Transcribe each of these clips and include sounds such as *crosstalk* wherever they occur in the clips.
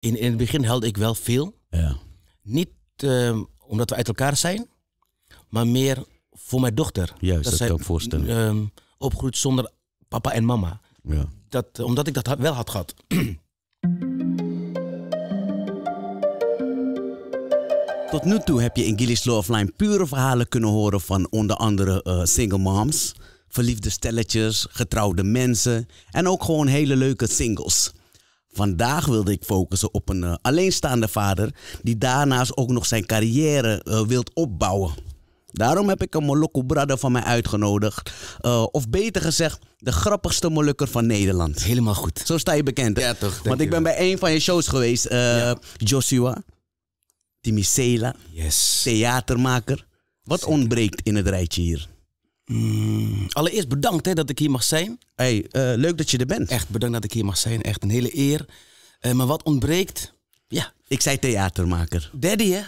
in, in het begin helde ik wel veel. Ja. Niet ehm, omdat we uit elkaar zijn, maar meer voor mijn dochter. Juist, dat, dat ik voorstellen. Um, opgroeit zonder papa en mama. Ja. Dat, omdat ik dat wel had gehad. *clears throat* Tot nu toe heb je in Gilly's Love Offline pure verhalen kunnen horen van onder andere eh, single moms, verliefde stelletjes, getrouwde mensen en ook gewoon hele leuke singles. Vandaag wilde ik focussen op een eh, alleenstaande vader die daarnaast ook nog zijn carrière uh, wilt opbouwen. Daarom heb ik een Molokko brother van mij uitgenodigd. Eh, of beter gezegd, de grappigste Molukker van Nederland. Helemaal goed. Zo sta je bekend. Hè? Ja, toch. Want ik ben bij een van je shows geweest. Joshua, Timmy theatermaker. Wat ontbreekt in het rijtje hier? Mm. Allereerst bedankt hè, dat ik hier mag zijn. Hey, eh, leuk dat je er bent. Echt bedankt dat ik hier mag zijn. Echt een hele eer. Eh, maar wat ontbreekt? Ja. Ik zei theatermaker. Daddy, hè?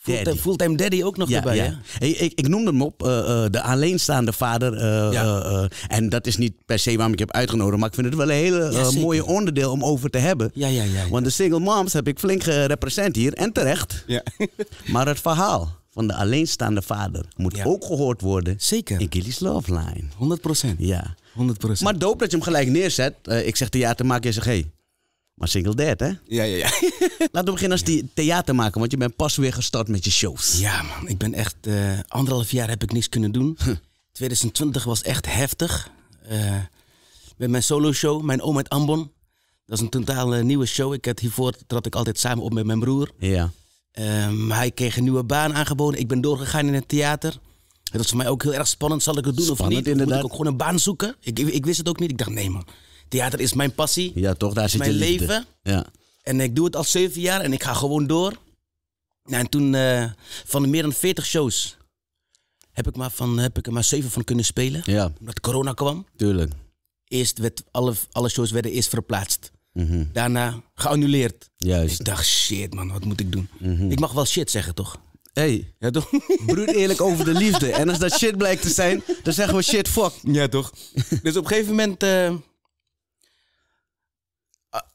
Fulltime daddy. daddy ook nog ja, erbij. Hè? Hey, ik, ik noemde hem op, eh, de alleenstaande vader. Ja. en dat is niet per se waarom ik heb uitgenodigd. Maar ik vind het wel een hele mooie onderdeel om over te hebben. Ja, ja, ja, Want de single moms heb ik flink gerepresent hier. En terecht. Ja. *laughs* maar het verhaal van de alleenstaande vader moet ook gehoord worden. Zeker. In Gilly's Love Line. 100%. Ja. 100%. Maar doop dat je hem gelijk neerzet. Eh, ik zeg theater maken, je zegt hé. Hey, maar single dad, hè? Ja, ja, ja. *laughs* Laten we beginnen als die theater maken, want je bent pas weer gestart met je shows. Ja, man. Ik ben echt... Eh, anderhalf jaar heb ik niks kunnen doen. 2020 was echt heftig. Eh, met mijn solo show, Mijn Oom met Ambon. Dat is een totaal nieuwe show. Ik had hiervoor trad ik altijd samen op met mijn broer. Ja. Um, hij kreeg een nieuwe baan aangeboden. Ik ben doorgegaan in het theater. Het was voor mij ook heel erg spannend. Zal ik het doen of niet? Inderdaad. Moet ik ook gewoon een baan zoeken? Ik, ik, wist het ook niet. Ik dacht, nee man, theater is mijn passie. Ja, toch? Daar zit mijn leven. Ja. En ik doe het al zeven jaar en ik ga gewoon door. Nou, en toen eh, van de meer dan 40 shows heb ik, maar van, heb ik er maar zeven van kunnen spelen. Ja. Omdat corona kwam. Tuurlijk. Eerst werd alle, alle shows werden eerst verplaatst. Mhm. Daarna geannuleerd. Juist. Ik dacht, shit man, wat moet ik doen? Mhm. Ik mag wel shit zeggen, toch? hey, ja, toch? *laughs* broed eerlijk over de liefde. En als dat shit blijkt te zijn, dan zeggen we shit, fuck. Ja, toch? dus op een gegeven moment... Eh, eh,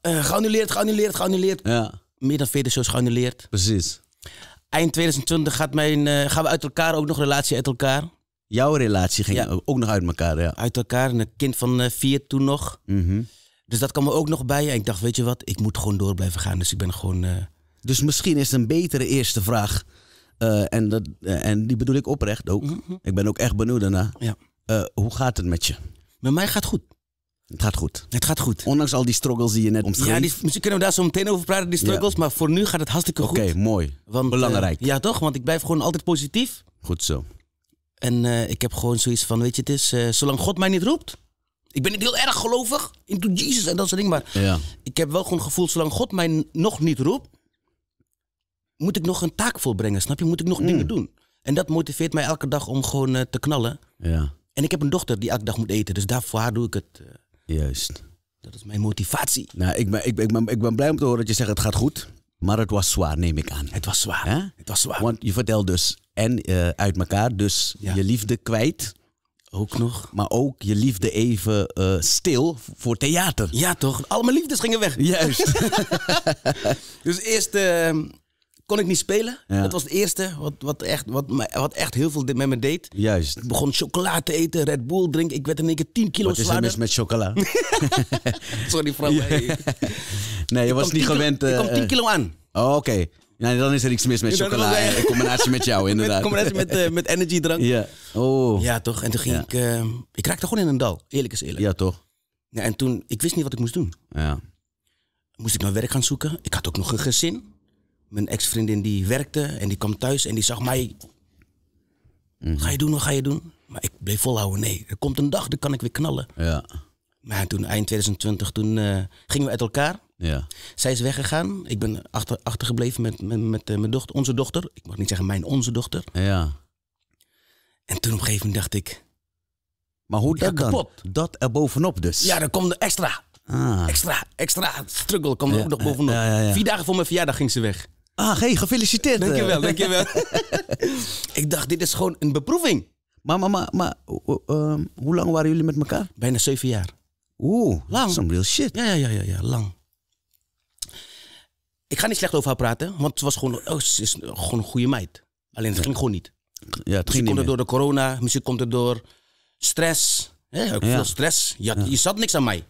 eh, geannuleerd, geannuleerd, geannuleerd. Ja. Meer dan 40 shows geannuleerd. Precies. Eind 2020 gaat mijn, gaan we uit elkaar, ook nog relatie uit elkaar. Jouw relatie ging ook nog uit elkaar, ja. Uit elkaar, een kind van vier toen nog. Mhm. Dus dat kan me ook nog bij. En ik dacht, weet je wat, ik moet gewoon door blijven gaan. Dus ik ben gewoon... Eh, dus misschien is het een betere eerste vraag. Eh, en, dat, eh, en die bedoel ik oprecht ook. Mhm, mhm. Ik ben ook echt benieuwd daarna. Ja. hoe gaat het met je? Met mij gaat goed. Het gaat goed. Het gaat goed. Ondanks al die struggles die je net omschreef. Ja, misschien kunnen we daar zo meteen over praten, die struggles. Maar voor nu gaat het hartstikke goed. Oké, mooi. Belangrijk. ja, toch? Want ik blijf gewoon altijd positief. Goed zo. En ik heb gewoon zoiets van, weet je, het is... zolang God mij niet roept, ik ben niet heel erg gelovig in Jesus en dat soort dingen. Maar ja. ik heb wel gewoon gevoeld, zolang God mij nog niet roept, moet ik nog een taak volbrengen. Snap je? Moet ik nog mm. dingen doen. En dat motiveert mij elke dag om gewoon eh, te knallen. Ja. En ik heb een dochter die elke dag moet eten. Dus daarvoor doe ik het. Eh, Juist. Dat is mijn motivatie. Nou, ik ben, ik, ben, ik, ben, ik ben blij om te horen dat je zegt het gaat goed. Maar het was zwaar, neem ik aan. Het was zwaar. hè? Het was zwaar. Want je vertelt dus en eh, uit elkaar, dus je liefde kwijt. Ook nog. Maar ook je liefde even eh, stil voor theater. Ja, toch? Al mijn liefdes gingen weg. Juist. *laughs* dus eerst ehm, kon ik niet spelen. Dat was het eerste wat, wat, echt, wat, wat echt heel veel met me deed. Juist. Ik begon chocola te eten, Red Bull drinken. Ik werd in één keer 10 kilo zwaarder. Wat is er mis met chocola? *laughs* Sorry, vrouw. Ja. Nee, je was niet gewend. Kilo, ik kwam 10 eh, kilo aan. Oh, oké. Nou, dan is er iets mis met chocola. en In combinatie met jou, *laughs* inderdaad. In combinatie met, uh, met energiedrank. Ja. Oh. Ja, toch. En toen ging ik... Eh, ik raakte gewoon in een dal. Eerlijk is eerlijk. Ja, toch. Ja, en toen... Ik wist niet wat ik moest doen. Ja. Moest ik naar werk gaan zoeken. Ik had ook nog een gezin. Mijn ex-vriendin die werkte en die kwam thuis en die zag mij... Mhm. Ga je doen, wat ga je doen? Maar ik bleef volhouden. Nee, er komt een dag, dan kan ik weer knallen. Ja. Maar toen, eind 2020, toen eh, gingen we uit elkaar. Ja. Zij is weggegaan. Ik ben achter, achtergebleven met, met, met eh, mijn dochter, onze dochter. Ik mag niet zeggen mijn, onze dochter. Ja. En toen op een gegeven moment dacht ik... Maar hoe dat dan? Dat er bovenop dus? Ja, dan komt er extra. Ah. Extra, extra. Struggle kwam er ook nog bovenop. Vier dagen voor mijn verjaardag ging ze weg. Ah, hey, gefeliciteerd. Dankjewel, eh. dankjewel. *laughs* ik dacht, dit is gewoon een beproeving. Maar, maar, maar, maar ehm, hoe lang waren jullie met elkaar? Bijna zeven jaar. Oeh, lang. some real shit. Ja, ja, ja, ja, lang. Ik ga niet slecht over haar praten, want ze was gewoon, oh, ze is gewoon een goede meid. Alleen het ging gewoon niet. Ja, het komt er door de corona, muziek komt er door stress. Hè? Veel stress. Je, had, ja. je zat niks aan mij.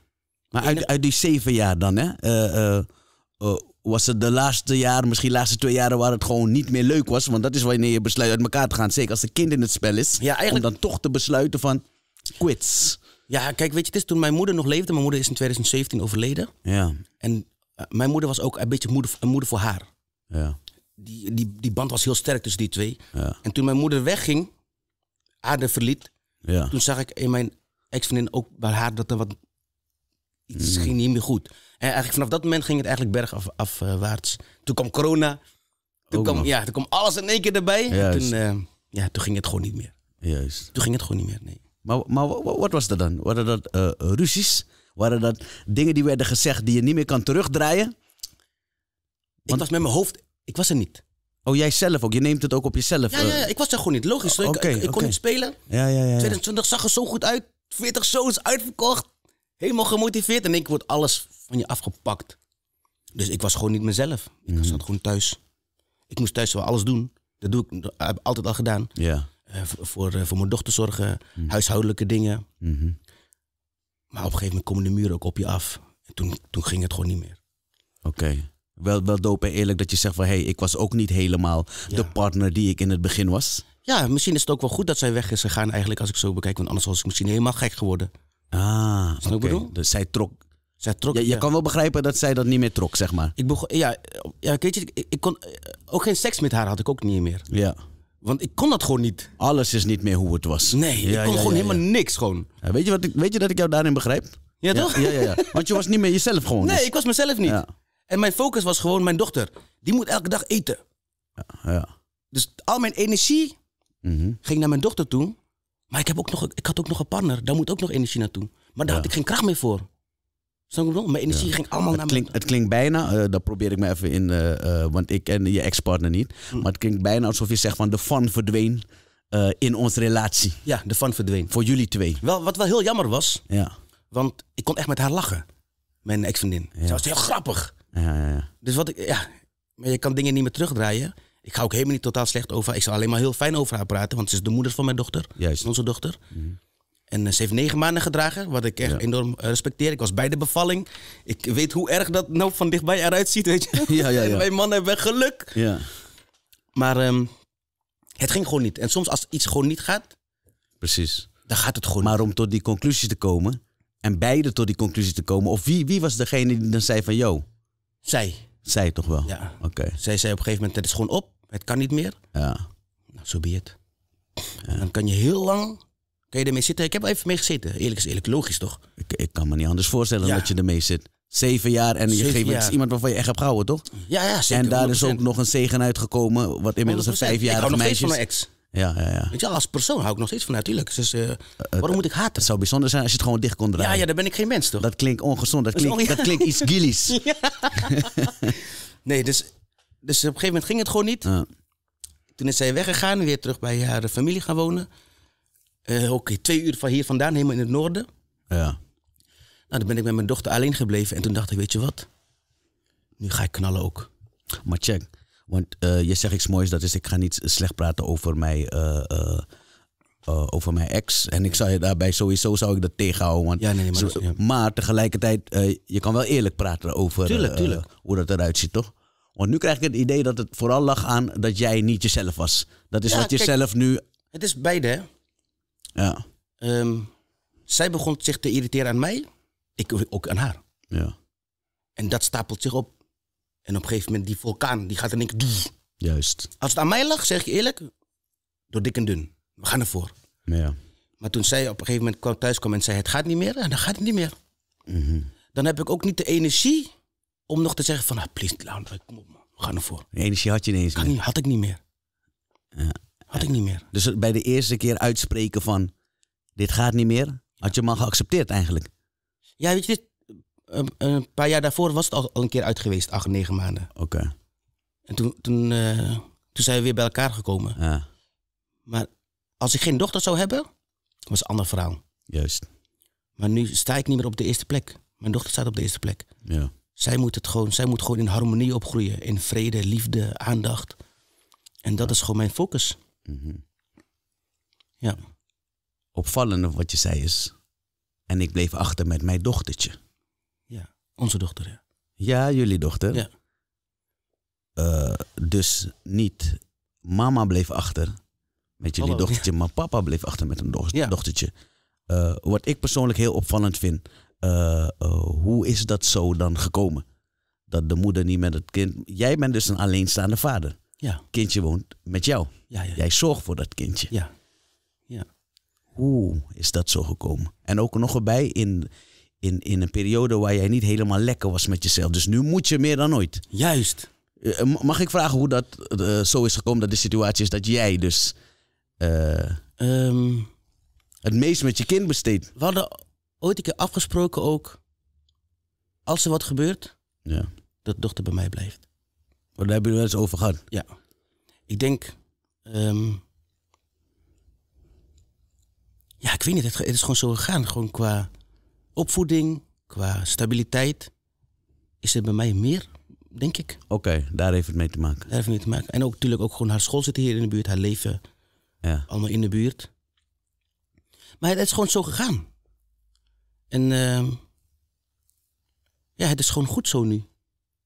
Maar uit, uit die zeven jaar dan, hè? Eh, eh, eh, was het de laatste jaar, misschien de laatste twee jaren, waar het gewoon niet meer leuk was? Want dat is wanneer je besluit uit elkaar te gaan. Zeker als de kind in het spel is. Ja, eigenlijk... Om dan toch te besluiten van quits. Ja, kijk, weet je, het is toen mijn moeder nog leefde. Mijn moeder is in 2017 overleden. Ja. En eh, mijn moeder was ook een beetje moeder, een moeder voor haar. Ja. Die, die, die band was heel sterk tussen die twee. Ja. En toen mijn moeder wegging, aarde verliet, ja. toen zag ik in mijn ex-vriendin ook bij haar dat er wat. iets hmm. ging niet meer goed. En eigenlijk vanaf dat moment ging het eigenlijk bergafwaarts. Af, toen kwam corona. Toen kwam, ja, toen kwam alles in één keer erbij. En toen, eh, ja, toen ging het gewoon niet meer. Juist. Toen ging het gewoon niet meer, nee. Maar, maar wat was dat dan? Waren dat uh, waren dat dingen die werden gezegd die je niet meer kan terugdraaien? Want... was met mijn hoofd, ik was er niet. Oh, jij zelf ook? Je neemt het ook op jezelf? Ja, ja, eh. ja. ik was er gewoon niet. Logisch. Oh, ik, kon niet spelen. Ja, ja, ja, 2020 zag er zo goed uit. 40 shows uitverkocht. Helemaal gemotiveerd. En ik word alles van je afgepakt. Dus ik was gewoon niet mezelf. Ik mhm. zat gewoon thuis. Ik moest thuis wel alles doen. Dat doe ik dat heb ik altijd al gedaan. Ja. Eh, voor, eh, voor mijn dochter zorgen, mhm. huishoudelijke dingen. Mm maar op een gegeven moment komen de muren ook op je af. En toen, toen ging het gewoon niet meer. Oké. Wel, wel dope en eerlijk dat je zegt van... hé, hey, ik was ook niet helemaal de partner die ik in het begin was. Ja, misschien is het ook wel goed dat zij weg is gegaan eigenlijk... als ik zo bekijk, want anders was ik misschien helemaal gek geworden. Ah, oké. bedoel? Dus zij trok... Zij trok ja, je kan wel begrijpen dat zij dat niet meer trok, zeg maar. Ik begon, ja, ja, weet je, ik, ik kon... Ook geen seks met haar had ik ook niet meer. Ja. Want ik kon dat gewoon niet. Alles is niet meer hoe het was. Nee, ik kon gewoon helemaal niks gewoon. weet, je wat ik, weet je dat ik jou daarin begrijp? Ja, toch? Ja, ja, ja. Want je was niet meer jezelf gewoon. Nee, dus. ik was mezelf niet. En mijn focus was gewoon mijn dochter. Die moet elke dag eten. Ja, Dus al mijn energie mhm. ging naar mijn dochter toe. Maar ik, heb ook nog, ik had ook nog een partner. Daar moet ook nog energie naartoe. Maar daar had ik geen kracht meer voor maar mijn energie ging allemaal het naar Het klinkt bijna, eh, dat probeer ik me even in, eh, eh, want ik ken je ex-partner niet. Hm. Maar het klinkt bijna alsof je zegt van de fan verdween in onze relatie. Ja, de fan verdween. Voor jullie twee. Wel, wat wel heel jammer was, ja. want ik kon echt met haar lachen. Mijn ex-vriendin. Ze was heel grappig. Ja, ja, Dus wat ik, ja, maar je kan dingen niet meer terugdraaien. Ik ga ook helemaal niet totaal slecht over Ik zal alleen maar heel fijn over haar praten, want ze is de moeder van mijn dochter. Juist. Onze dochter. Mhm. En eh, ze heeft negen maanden gedragen, wat ik echt enorm eh, respecteer. Ik was bij de bevalling. Ik weet hoe erg dat nou van dichtbij eruit ziet, weet je. *laughs* Ja, ja, ja. En wij mannen hebben geluk. Ja. Maar ehm, het ging gewoon niet. En soms als iets gewoon niet gaat... Precies. Dan gaat het gewoon Maar om tot die conclusie te komen... En beide tot die conclusie te komen. Of wie, wie was degene die dan zei van, yo? Zij. Zij toch wel? Ja. Oké. Zij zei op een gegeven moment, het is gewoon op. Het kan niet meer. Ja. Nou, zo so be het. Dan kan je heel lang Kun je ermee zitten? Ik heb er even mee gezeten. Eerlijk is eerlijk, logisch toch? Ik, ik kan me niet anders voorstellen dat je ermee zit. Zeven jaar en je geeft iets iemand waarvan je echt hebt gehouden, toch? Ja, ja zeker. En daar is ook nog een zegen uitgekomen, wat inmiddels een vijfjarige meisje is. nog steeds van mijn ex. Ja, ja, ja. Weet je, als persoon hou ik nog steeds van natuurlijk. Dus eh, eh, waarom moet ik haten? Het zou bijzonder zijn als je het gewoon dicht kon draaien. Ja, ja, dan ben ik geen mens, toch? Dat klinkt ongezond, dat klinkt, dat klinkt iets *laughs* gillies. *laughs* nee, dus, dus op een gegeven moment ging het gewoon niet. Toen is zij weggegaan, weer terug bij haar familie gaan wonen. Uh, Oké, twee uur van hier vandaan, helemaal in het noorden. Ja. Nou, dan ben ik met mijn dochter alleen gebleven. En toen dacht ik, weet je wat? Nu ga ik knallen ook. Maar check, want eh, je zegt iets moois, dat is ik ga niet slecht praten over mij. Eh, over mijn ex. En ik zou je daarbij sowieso zou ik dat tegenhouden. Want ja, nee, maar, zo, maar, tegelijkertijd, je kan wel eerlijk praten over hoe dat eruit ziet, toch? Want nu krijg ik het idee dat het vooral lag aan dat jij niet jezelf was. Dat is wat je zelf nu. Het is beide, hè? Ja. Ehm, zij begon zich te irriteren aan mij, ik ook aan haar. Ja. En dat stapelt zich op. En op een gegeven moment, die vulkaan, die gaat in één Juist. Als het aan mij lag, zeg je eerlijk, door dik en dun. We gaan ervoor. Ja. Maar toen zij op een gegeven moment kwam, thuis kwam en zei, het gaat niet meer, en dan gaat het niet meer. Mhm. Dan heb ik ook niet de energie om nog te zeggen van, ah, please, kom op we gaan ervoor. De energie had je ineens niet. Had ik niet meer. Ja. Had ik niet meer. Dus bij de eerste keer uitspreken van dit gaat niet meer, had je hem al geaccepteerd eigenlijk? Ja, weet je, een, paar jaar daarvoor was het al, een keer uit geweest, acht, negen maanden. Oké. En toen, toen, eh, toen zijn we weer bij elkaar gekomen. Ja. Maar als ik geen dochter zou hebben, was een ander verhaal. Juist. Maar nu sta ik niet meer op de eerste plek. Mijn dochter staat op de eerste plek. Ja. Zij moet, het gewoon, zij moet gewoon in harmonie opgroeien. In vrede, liefde, aandacht. En dat is gewoon mijn focus. Mhm. Ja. Opvallende wat je zei is. En ik bleef achter met mijn dochtertje. Ja, onze dochter. Ja, ja jullie dochter. Ja. Eh, dus niet mama bleef achter met jullie dochtertje, maar papa bleef achter met een dochtertje. Eh, wat ik persoonlijk heel opvallend vind, eh, hoe is dat zo dan gekomen? Dat de moeder niet met het kind. Jij bent dus een alleenstaande vader. Ja. Kindje woont met jou. Ja, ja. Jij zorgt voor dat kindje. Ja. ja. Hoe is dat zo gekomen? En ook nog erbij in, in, in een periode waar jij niet helemaal lekker was met jezelf. Dus nu moet je meer dan ooit. Juist. Eh, eh, mag ik vragen hoe dat eh, zo is gekomen dat de situatie is dat jij dus ehm, het meest met je kind besteedt? We hadden ooit een keer afgesproken ook, als er wat gebeurt, ja. dat dochter bij mij blijft. Maar daar hebben we het eens over gehad. Ja. Ik denk. Ehm, ja, ik weet niet. Het, is gewoon zo gegaan. Gewoon qua opvoeding, qua stabiliteit. Is het bij mij meer, denk ik. Oké, daar heeft het mee te maken. Daar heeft het mee te maken. En ook natuurlijk ook gewoon haar school zit hier in de buurt, haar leven. Ja. Allemaal in de buurt. Maar het, is gewoon zo gegaan. En ehm, ja, het is gewoon goed zo nu.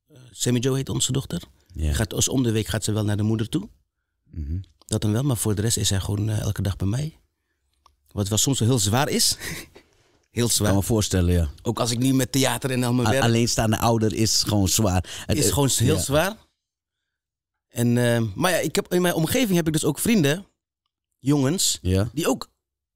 Eh, Sammy Joe heet onze dochter. Gaat, als om de week gaat ze wel naar de moeder toe. Mhm. Dat dan wel, maar voor de rest is hij gewoon eh, elke dag bij mij. Wat wel soms wel heel zwaar is. *laughs* heel zwaar. Ik kan me voorstellen, ja. Ook als ik nu met theater en al mijn werk... Alleenstaande ouder is gewoon zwaar. Het is gewoon heel zwaar. En, eh, maar ja, ik heb, in mijn omgeving heb ik dus ook vrienden, jongens, ja. die ook...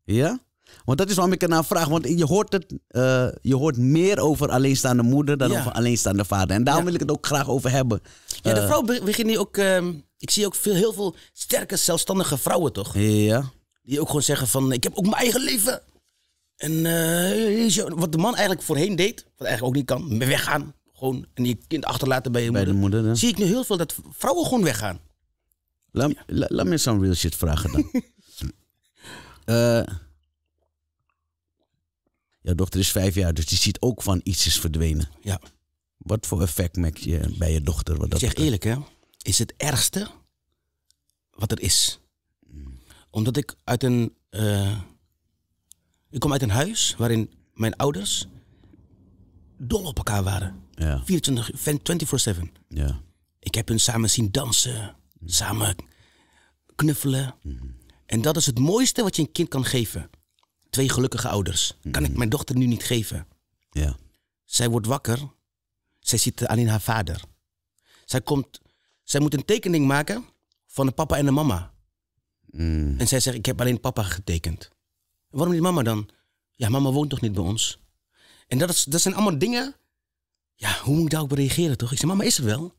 Ja? Want dat is waarom ik ernaar vraag. Want je hoort, het, eh, je hoort meer over alleenstaande moeder dan over alleenstaande vader. En daarom wil ik het ook graag over hebben. Ja, de eh, vrouw begint nu ook. Ehm, ik zie ook veel, heel veel sterke, zelfstandige vrouwen, toch? Ja. Die ook gewoon zeggen van, ik heb ook mijn eigen leven. En eh, wat de man eigenlijk voorheen deed, wat eigenlijk ook niet kan, weggaan. Gewoon, en je kind achterlaten bij je moeder. De moeder zie ik nu heel veel dat vrouwen gewoon weggaan. Laat, me eens een real shit vragen dan. uh, *laughs* Jouw dochter is vijf jaar, dus die ziet ook van iets is verdwenen. Ja. Wat voor effect maak je bij je dochter? Wat ik dat zeg eerlijk, hè? Is het ergste wat er is. Omdat ik uit een. Eh, ik kom uit een huis waarin mijn ouders dol op elkaar waren. Ja. 24, 24-7. Ja. Ik heb hun samen zien dansen, samen knuffelen. Mhm. En dat is het mooiste wat je een kind kan geven twee gelukkige ouders. Kan ik mm. mijn dochter nu niet geven? Ja. Zij wordt wakker. Zij ziet alleen haar vader. Zij, komt, zij moet een tekening maken van de papa en de mama. Mm. En zij zegt, ik heb alleen papa getekend. Waarom niet mama dan? Ja, mama woont toch niet bij ons? En dat, is, dat zijn allemaal dingen. Ja, hoe moet ik daarop reageren toch? Ik zeg, mama is er wel.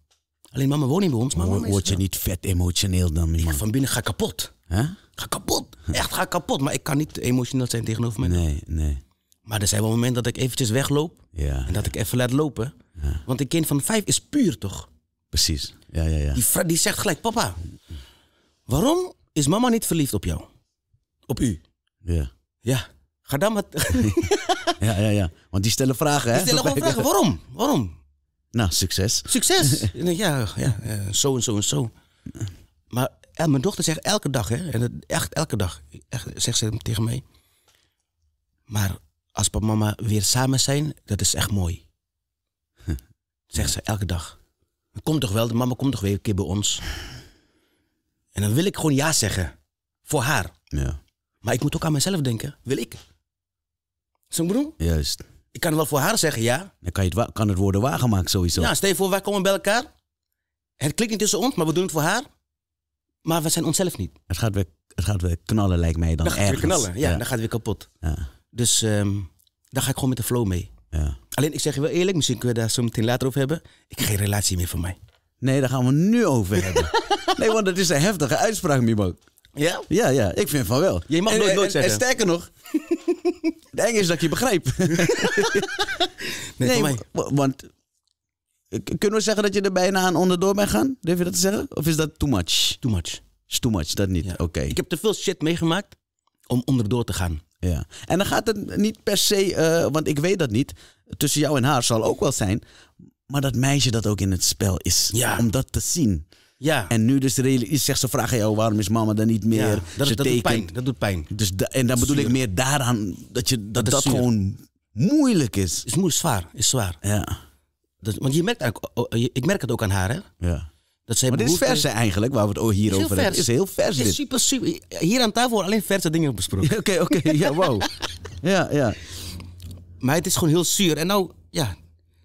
Alleen mama woont niet bij ons. Maar Word, je niet vet emotioneel dan? niet? Ja, van binnen ga ik kapot. Ga kapot. Echt, ga kapot. Maar ik kan niet emotioneel zijn tegenover mij. Nee, nee. Maar er zijn wel momenten dat ik eventjes wegloop. Ja, en dat ik even laat lopen. Ja. Want een kind van vijf is puur, toch? Precies. Ja, ja, ja. Die, die zegt gelijk, papa, waarom is mama niet verliefd op jou? Op u? Ja. Ja. Ga dan maar... *laughs* ja, ja, ja. Want die stellen vragen, hè? Die stellen gewoon vragen. Waarom? Waarom? Nou, succes. Succes. *laughs* ja, ja, eh, zo en zo en zo. Maar en mijn dochter zegt elke dag, hè, en echt elke dag, echt, zegt ze tegen mij. Maar als papa mama weer samen zijn, dat is echt mooi. *laughs* Zegt ze elke dag. Kom toch wel, de mama komt toch weer een keer bij ons. En dan wil ik gewoon ja zeggen. Voor haar. Ja. Maar ik moet ook aan mezelf denken. Wil ik? Zo'n broer? Juist. Ik kan wel voor haar zeggen ja. Dan kan, je het, kan het worden waargemaakt sowieso. Ja, stel voor, wij komen bij elkaar. Het klinkt niet tussen ons, maar we doen het voor haar. Maar we zijn onszelf niet. Het gaat weer, het gaat weer knallen, lijkt mij dan. Dan gaat het weer knallen, ja, Dan gaat het weer kapot. Ja. Dus um, daar ga ik gewoon met de flow mee. Ja. Alleen, ik zeg je wel eerlijk, misschien kunnen we daar zo meteen later over hebben. Ik heb geen relatie meer van mij. Nee, daar gaan we nu over hebben. *laughs* nee, want dat is een heftige uitspraak, Mimo. Ja? Ja, ja. Ik vind van wel. Je mag nooit, nooit zeggen. En sterker nog, *laughs* het eng is dat ik je begrijp. nee, *laughs* nee want kunnen we zeggen dat je er bijna aan onderdoor bent gaan? Durf je dat te zeggen? Of is dat too much? Too much. Is too much, dat niet. Oké. Ik heb te veel shit meegemaakt om onderdoor te gaan. Ja. En dan gaat het niet per se, eh, want ik weet dat niet. Tussen jou en haar zal ook wel zijn. Maar dat meisje dat ook in het spel is. Ja. Om dat te zien. Ja. En nu dus zegt ze, vragen jou, waarom is mama dan niet meer? Ja, dat, ze doet pijn. Dat doet pijn. Dus en dan bedoel ik meer daaraan dat je, dat, dat, gewoon moeilijk is. Is moeilijk, zwaar. Is zwaar. Ja want je merkt eigenlijk, ik merk het ook aan haar, hè? Ja. Dat maar dit is verse eigenlijk, waar we het hier over hebben. Het is heel vers. Het is super, super. Hier aan tafel worden alleen verse dingen besproken. *laughs* Oké, oké. Ja, wow. *laughs* ja, ja. Maar het is gewoon heel zuur. En nou, ja.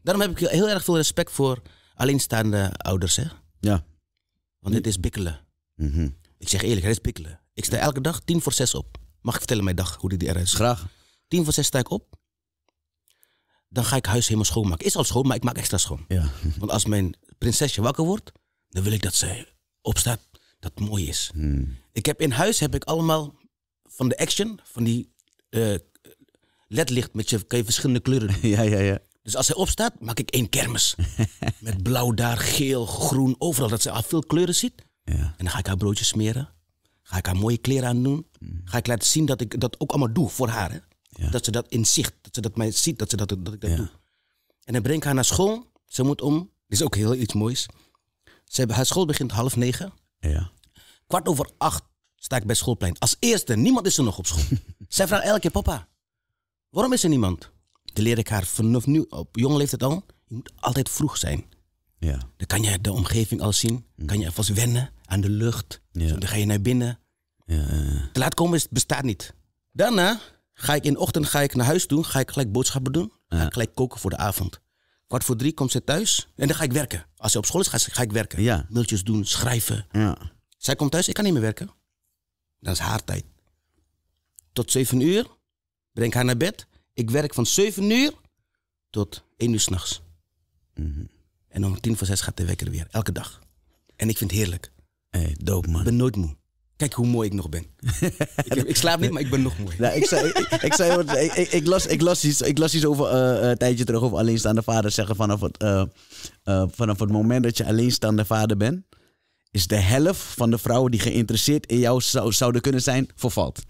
Daarom heb ik heel erg veel respect voor alleenstaande ouders, hè? Ja. Want dit is bikkelen. Mhm. Ik zeg eerlijk, het is bikkelen. Ik sta elke dag tien voor zes op. Mag ik vertellen mijn dag, hoe die eruit is? Graag. Tien voor zes sta ik op dan ga ik huis helemaal schoonmaken. Is al schoon, maar ik maak extra schoon. Ja. Want als mijn prinsesje wakker wordt, dan wil ik dat zij opstaat, dat het mooi is. Hmm. Ik heb in huis heb ik allemaal van de action, van die eh, ledlicht met je, kan je verschillende kleuren. *laughs* ja, ja, ja. Dus als zij opstaat, maak ik één kermis. *laughs* met blauw daar, geel, groen, overal. Dat ze al veel kleuren ziet. Ja. En dan ga ik haar broodjes smeren. Ga ik haar mooie kleren aan doen. Hmm. Ga ik laten zien dat ik dat ook allemaal doe voor haar. Hè? Dat ze dat in zicht dat mij ziet, dat, ze dat, dat ik dat doe. En dan breng ik haar naar school. Ze moet om, dit is ook heel iets moois. Ze, haar school begint half negen. Ja. Kwart over acht sta ik bij schoolplein. Als eerste, niemand is er nog op school. *laughs* Zij vraagt elke keer, papa, waarom is er niemand? Dan leer ik haar vanaf nu, op jonge leeftijd al, je moet altijd vroeg zijn. Ja. Dan kan je de omgeving al zien. Mm. Kan je alvast wennen aan de lucht. dan ga je naar binnen. Te laat komen bestaat niet. Daarna Ga ik in de ochtend ga ik naar huis doen, ga ik gelijk boodschappen doen, ga ik gelijk koken voor de avond. Kwart voor drie komt ze thuis en dan ga ik werken. Als ze op school is, ga, ik werken. Ja. Mailtjes doen, schrijven. Ja. Zij komt thuis, ik kan niet meer werken. Dat is haar tijd. Tot zeven uur, breng haar naar bed. Ik werk van zeven uur tot één uur s'nachts. Mm En om tien voor zes gaat de wekker weer, elke dag. En ik vind het heerlijk. Hey, dope man. Ik ben nooit moe. Kijk hoe mooi ik nog ben. *laughs* ik, ik, slaap niet, maar ik ben nog mooi. Nou, ik, zei, ik, zei ik, las, ik, las iets, ik las iets over uh, een tijdje terug over alleenstaande vader zeggen vanaf het, eh, vanaf het moment dat je alleenstaande vader bent, is de helft van de vrouwen die geïnteresseerd in jou zou, zouden kunnen zijn, vervalt.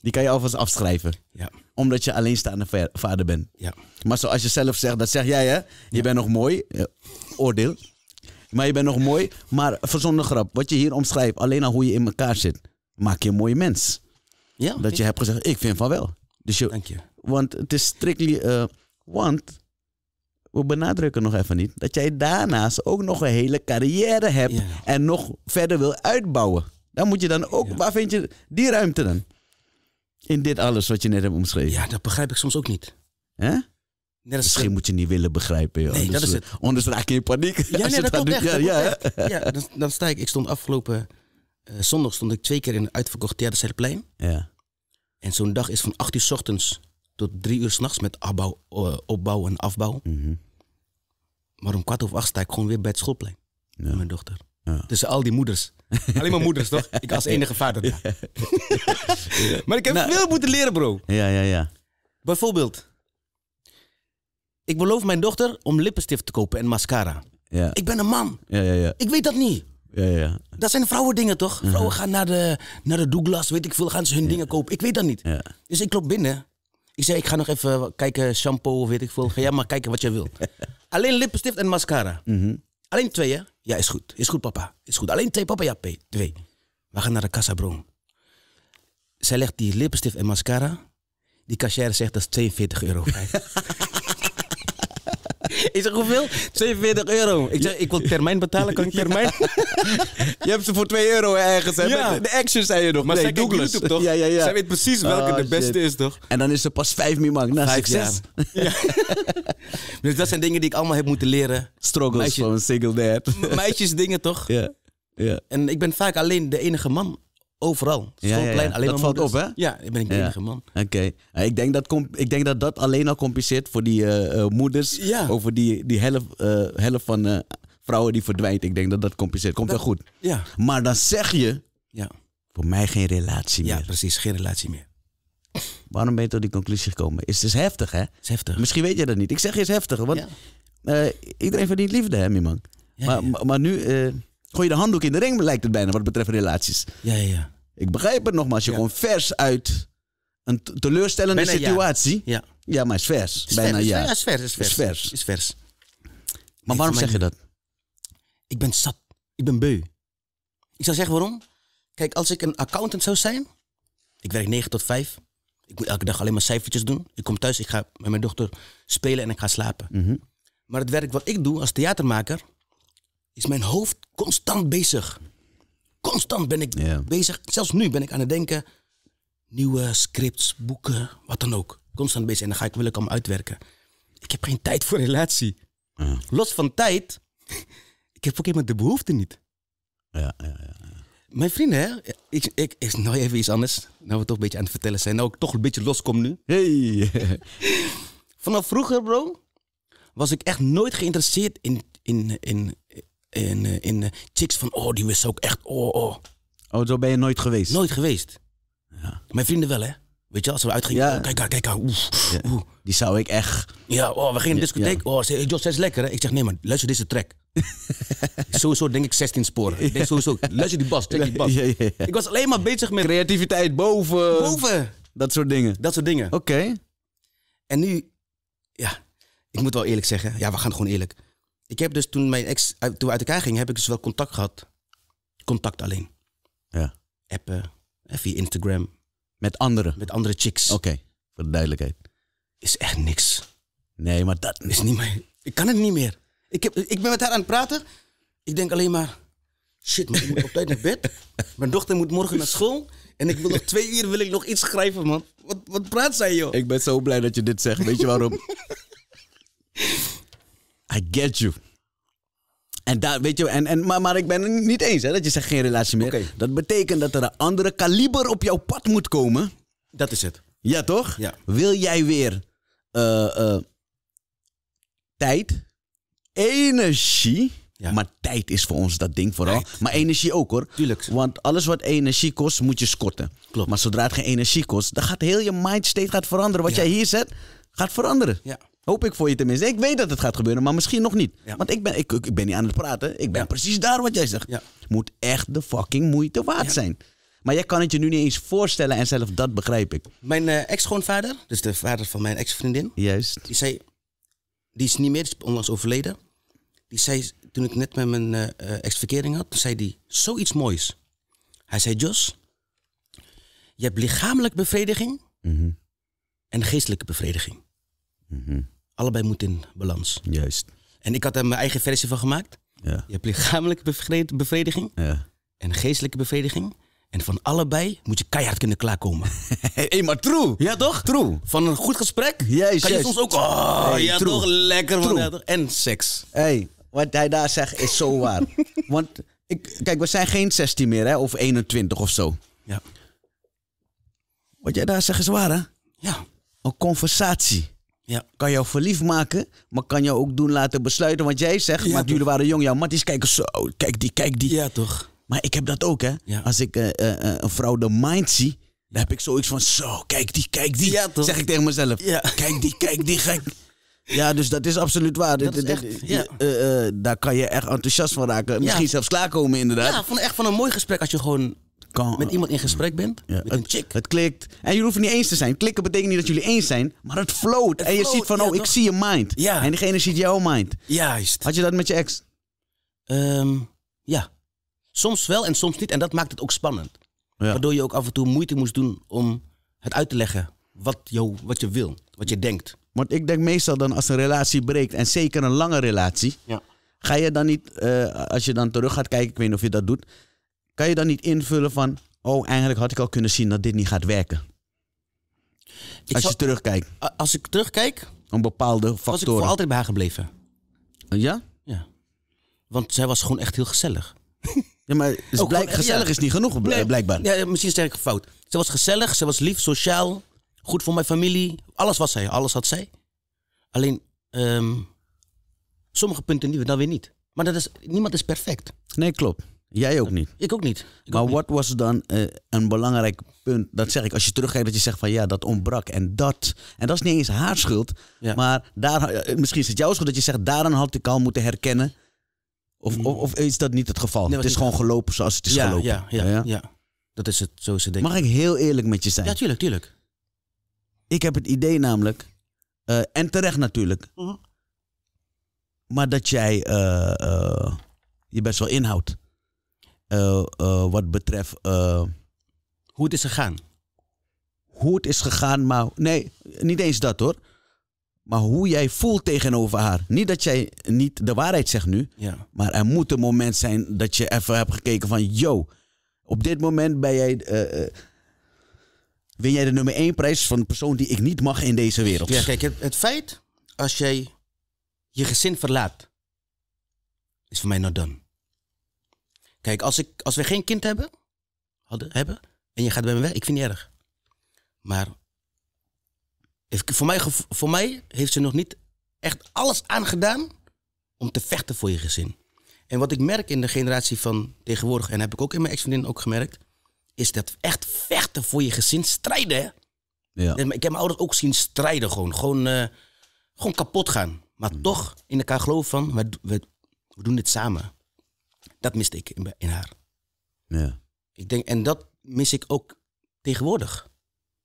Die kan je alvast afschrijven. Ja. Omdat je alleenstaande vader bent. Ja. Maar zoals je zelf zegt, dat zeg jij hè? Je bent nog mooi. Oordeel. Maar je bent nog mooi. Maar verzonnen grap, wat je hier omschrijft, alleen al hoe je in elkaar zit, maak je een mooie mens. Ja, dat je hebt gezegd, ik vind van wel. Dus je, Dank je. Want het is strictly, uh, want we benadrukken nog even niet, dat jij daarnaast ook nog een hele carrière hebt en nog verder wil uitbouwen. Dan moet je dan ook, waar vind je die ruimte dan? In dit alles wat je net hebt omschreven. Ja, dat begrijp ik soms ook niet. Hè? Nee, Misschien moet je niet willen begrijpen. Joh. Nee, dat is het. Anders raak je in paniek. Ja, *laughs* nee, dat komt Ja, ja. ja dan, dan, sta ik. Ik stond afgelopen eh, zondag stond ik twee keer in een uitverkocht Theaterplein. Ja. En zo'n dag is van 8 uur s ochtends tot 3 uur s'nachts met eh, opbouw en afbouw. Mm Maar om kwart over acht sta ik gewoon weer bij het schoolplein. Ja. mijn dochter. Ja. Tussen al die moeders. *laughs* Alleen maar moeders, toch? Ik als enige vader. Ja. *laughs* maar ik heb nou, veel moeten leren, bro. Ja, ja, ja. Bijvoorbeeld, ik beloof mijn dochter om lippenstift te kopen en mascara. Ja. Ik ben een man. Ja, ja, ja. Ik weet dat niet. Ja, ja. Dat zijn vrouwen dingen toch? Vrouwen gaan naar de, naar de Douglas, weet ik veel, gaan ze hun dingen kopen. Ik weet dat niet. Ja. Dus ik loop binnen. Ik zei, ik ga nog even kijken, shampoo weet ik veel. Ga jij maar kijken wat je wilt. *laughs* Alleen lippenstift en mascara. Mhm. Alleen twee, hè? Ja, is goed. Is goed, papa. Is goed. Alleen twee, papa. Ja, P. Twee. We gaan naar de kassa, bro. Zij legt die lippenstift en mascara. Die cashier zegt, dat is 42 euro. *laughs* *laughs* Ik zeg, hoeveel? 42 euro. Ik zeg, ik wil termijn betalen, kan ik *laughs* termijn? je hebt ze voor 2 euro ergens. Ja. De action zei je nog, maar nee, zij Douglas. YouTube toch? Zij weet precies ah, welke de beste is, toch? En dan is ze pas 5 minuten na 6 *laughs* dus dat zijn dingen die ik allemaal heb moeten leren. Struggles van een single dad. Meisjes dingen, toch? Ja. ja. En ik ben vaak alleen de enige man. Overal. alleen dat valt op, hè? Ja, ik ben de enige man. Oké. Nou, ik, denk dat ik denk dat dat alleen al compliceert voor die eh, eh, moeders. Over die, die helft, uh, helft van vrouwen die verdwijnt. Ik denk dat dat compliceert. Komt wel goed. Ja. Maar dan zeg je... Ja. Voor mij geen relatie meer. Ja, precies. Geen relatie meer. Waarom ben je tot die conclusie gekomen? Is het is heftig, hè? Het is heftig. Misschien weet je dat niet. Ik zeg je is heftig. Want iedereen verdient liefde, hè, mijn man. maar, maar nu... Gooi je de handdoek in de ring, lijkt het bijna, wat betreft relaties. Ja, ja, ja. Ik begrijp het nogmaals. Je gewoon komt vers uit een teleurstellende situatie. Ja. ja. maar is vers. Bijna ja. Is vers, is vers. Is vers. Maar waarom zeg je dat? Ik ben zat. Ik ben beu. Ik zou zeggen waarom. Kijk, als ik een accountant zou zijn. Ik werk 9 tot 5. Ik moet elke dag alleen maar cijfertjes doen. Ik kom thuis, ik ga met mijn dochter spelen en ik ga slapen. Mhm. Maar het werk wat ik doe als theatermaker, is mijn hoofd constant bezig constant ben ik bezig. Zelfs nu ben ik aan het denken. Nieuwe scripts, boeken, wat dan ook. Constant bezig. En dan ga ik, wil ik hem uitwerken. Ik heb geen tijd voor relatie. Los van tijd, *laughs* ik heb ook helemaal de behoefte niet. Ja, ja, ja. Mijn vrienden, hè? Ik, ik, is nou even iets anders. Nou, we toch een beetje aan het vertellen zijn. Nou, ik toch een beetje loskom nu. Hey. *laughs* Vanaf vroeger, bro, was ik echt nooit geïnteresseerd in, in, in in uh, eh, eh, chicks van, oh, die wist ook echt, oh, oh. Oh, zo ben je nooit geweest? Nooit geweest. Ja. Mijn vrienden wel, hè? Weet je, als we uitgingen, oh, kijk, kijk, kijk, Die zou ik echt... Ja, oh, we gingen discotheek. Oh, Jos, is lekker, hè? Ik zeg, nee, man, luister deze track. *laughs* sowieso denk ik 16 sporen. Ik denk sowieso, luister die bas, check die bas. Ik was alleen maar bezig met... Creativiteit boven... Boven! Dat soort dingen? Dat soort dingen. Oké. En nu, ja, ik moet wel eerlijk zeggen. Ja, we gaan gewoon eerlijk ik heb dus toen mijn ex, toen we uit elkaar gingen, heb ik dus wel contact gehad. Contact alleen. Ja. Appen, eh, via Instagram. Met anderen? Met andere chicks. Oké, voor de duidelijkheid. Is echt niks. Nee, maar dat is niet meer. Ik kan het niet meer. Ik, heb, ik ben met haar aan het praten. Ik denk alleen maar, shit, maar ik moet op tijd naar bed. *laughs* Mijn dochter moet morgen naar school. En ik wil nog twee uur wil ik nog iets schrijven, man. Wat, wat praat zij, joh? Ik ben zo blij dat je dit zegt. Weet je waarom? *laughs* I get you. En daar, weet je, en, en, maar, maar ik ben het niet eens hè, dat je zegt geen relatie meer. Dat betekent dat er een andere kaliber op jouw pad moet komen. Dat is het. Ja, toch? Ja. Wil jij weer eh, eh, tijd, energie. Ja. Maar tijd is voor ons dat ding vooral. Maar energie ook hoor. Tuurlijk. Want alles wat energie kost, moet je scotten. Klopt. Maar zodra het geen energie kost, dan gaat heel je mind gaat veranderen. Wat jij hier zet, gaat veranderen. Ja. Hoop ik voor je tenminste. Ik weet dat het gaat gebeuren, maar misschien nog niet. Want ik ben, ik, ik ben niet aan het praten. Ik ben precies daar wat jij zegt. Moet echt de fucking moeite waard zijn. Maar jij kan het je nu niet eens voorstellen en zelf dat begrijp ik. Mijn eh, ex-schoonvader, dus de vader van mijn ex-vriendin. Juist. Die zei, die is niet meer, is onlangs overleden. Die zei, toen ik net met mijn eh, eh, ex-verkering had, zei hij zoiets moois. Hij zei, Jos, je hebt lichamelijke bevrediging mhm. en geestelijke bevrediging. Mm allebei moet in balans. Juist. En ik had er mijn eigen versie van gemaakt. Ja. Je hebt lichamelijke bevrediging ja. en geestelijke bevrediging. En van allebei moet je keihard kunnen klaarkomen. *laughs* Hé, maar true. Ja, toch? True. Van een goed gesprek juist, kan je juist. soms ook... Oh, ja, true. toch? Lekker, man. en seks. Hé, hey, wat jij daar zegt is zo waar. *laughs* Want, ik, kijk, we zijn geen 16 meer, hè? Of 21 of zo. Ja. Wat jij daar zegt is waar, hè? Ja. Een conversatie ja. Kan jou verliefd maken, maar kan jou ook doen laten besluiten. Want jij zegt, ja, maar jullie waren jong, jouw Matties is kijken zo, kijk die, kijk die. Ja, toch. Maar ik heb dat ook, hè. Als ik eh, eh, eh, een vrouw de mind zie, dan heb ik zoiets van, zo, kijk die, kijk die. Ja, toch. Zeg ik tegen mezelf. Kijk die, kijk die, gek. Ja, dus dat is absoluut waar. Dat is echt, ja. daar kan je echt enthousiast van raken. Misschien zelfs klaarkomen, inderdaad. Ja, van, echt van een mooi gesprek als je gewoon met iemand in gesprek bent, met een chick. Het klikt. En jullie hoeven niet eens te zijn. Klikken betekent niet dat jullie eens zijn, maar het float. en je ziet van, oh, ik zie je mind. En diegene ziet jouw mind. Juist. Had je dat met je ex? Ehm, ja. Soms wel en soms niet. En dat maakt het ook spannend. Waardoor je ook af en toe moeite moest doen om het uit te leggen wat, jou, wat je wil, wat je denkt. Want ik denk meestal dan als een relatie breekt, en zeker een lange relatie, ga je dan niet, eh, als je dan terug gaat kijken, ik weet niet of je dat doet, kan je dan niet invullen van, oh eigenlijk had ik al kunnen zien dat dit niet gaat werken? als je terugkijkt. Als ik terugkijk. Om bepaalde factoren. Was ik voor altijd bij haar gebleven. Oh, ja? Ja. Want zij was gewoon echt heel gezellig. *laughs* Ja, maar is blijk, gezellig is niet genoeg, blijkbaar. Ja, misschien ik fout. Ze was gezellig, ze was lief, sociaal, goed voor mijn familie. Alles was zij, alles had zij. Alleen ehm, sommige punten die we dan weer niet. Maar dat is, niemand is perfect. Nee, klopt. Jij ook niet? Ik ook niet. maar wat was dan eh, een belangrijk punt, dat zeg ik, als je teruggeeft dat je zegt van ja, dat ontbrak en dat. En dat is niet eens haar schuld, maar daar, eh, misschien is het jouw schuld dat je zegt, daaraan had ik al moeten herkennen. Of, mm. of, of is dat niet het geval? het is gewoon gelopen zoals het is gelopen. Ja, ja, ja, Dat is het, zo is het Mag ik heel eerlijk met je zijn? Ja, tuurlijk, tuurlijk. Ik heb het idee namelijk, eh, en terecht natuurlijk, mhm. maar dat jij je best wel inhoudt. Eh, eh, wat betreft eh, hoe het is gegaan. Hoe het is gegaan, maar nee, niet eens dat hoor. Maar hoe jij voelt tegenover haar. Niet dat jij niet de waarheid zegt nu. Ja. Maar er moet een moment zijn dat je even hebt gekeken van... Yo, op dit moment ben jij... win jij de nummer één prijs van de persoon die ik niet mag in deze wereld. Ja, kijk, het, het feit als jij je gezin verlaat... is voor mij not done. Kijk, als, ik, als we geen kind hebben, hadden, hebben en je gaat bij me weg, ik vind het niet erg. Maar voor, mij, voor mij heeft ze nog niet echt alles aangedaan om te vechten voor je gezin. En wat ik merk in de generatie van tegenwoordig, en heb ik ook in mijn ex-vriendin ook gemerkt, is dat echt vechten voor je gezin, strijden. Ja. Ik heb mijn ouders ook zien strijden gewoon. Gewoon, eh, gewoon kapot gaan. Maar hmm. toch in elkaar geloven van, we, we, we, doen dit samen. Dat miste ik in, haar. Ja. Ik denk, en dat mis ik ook tegenwoordig.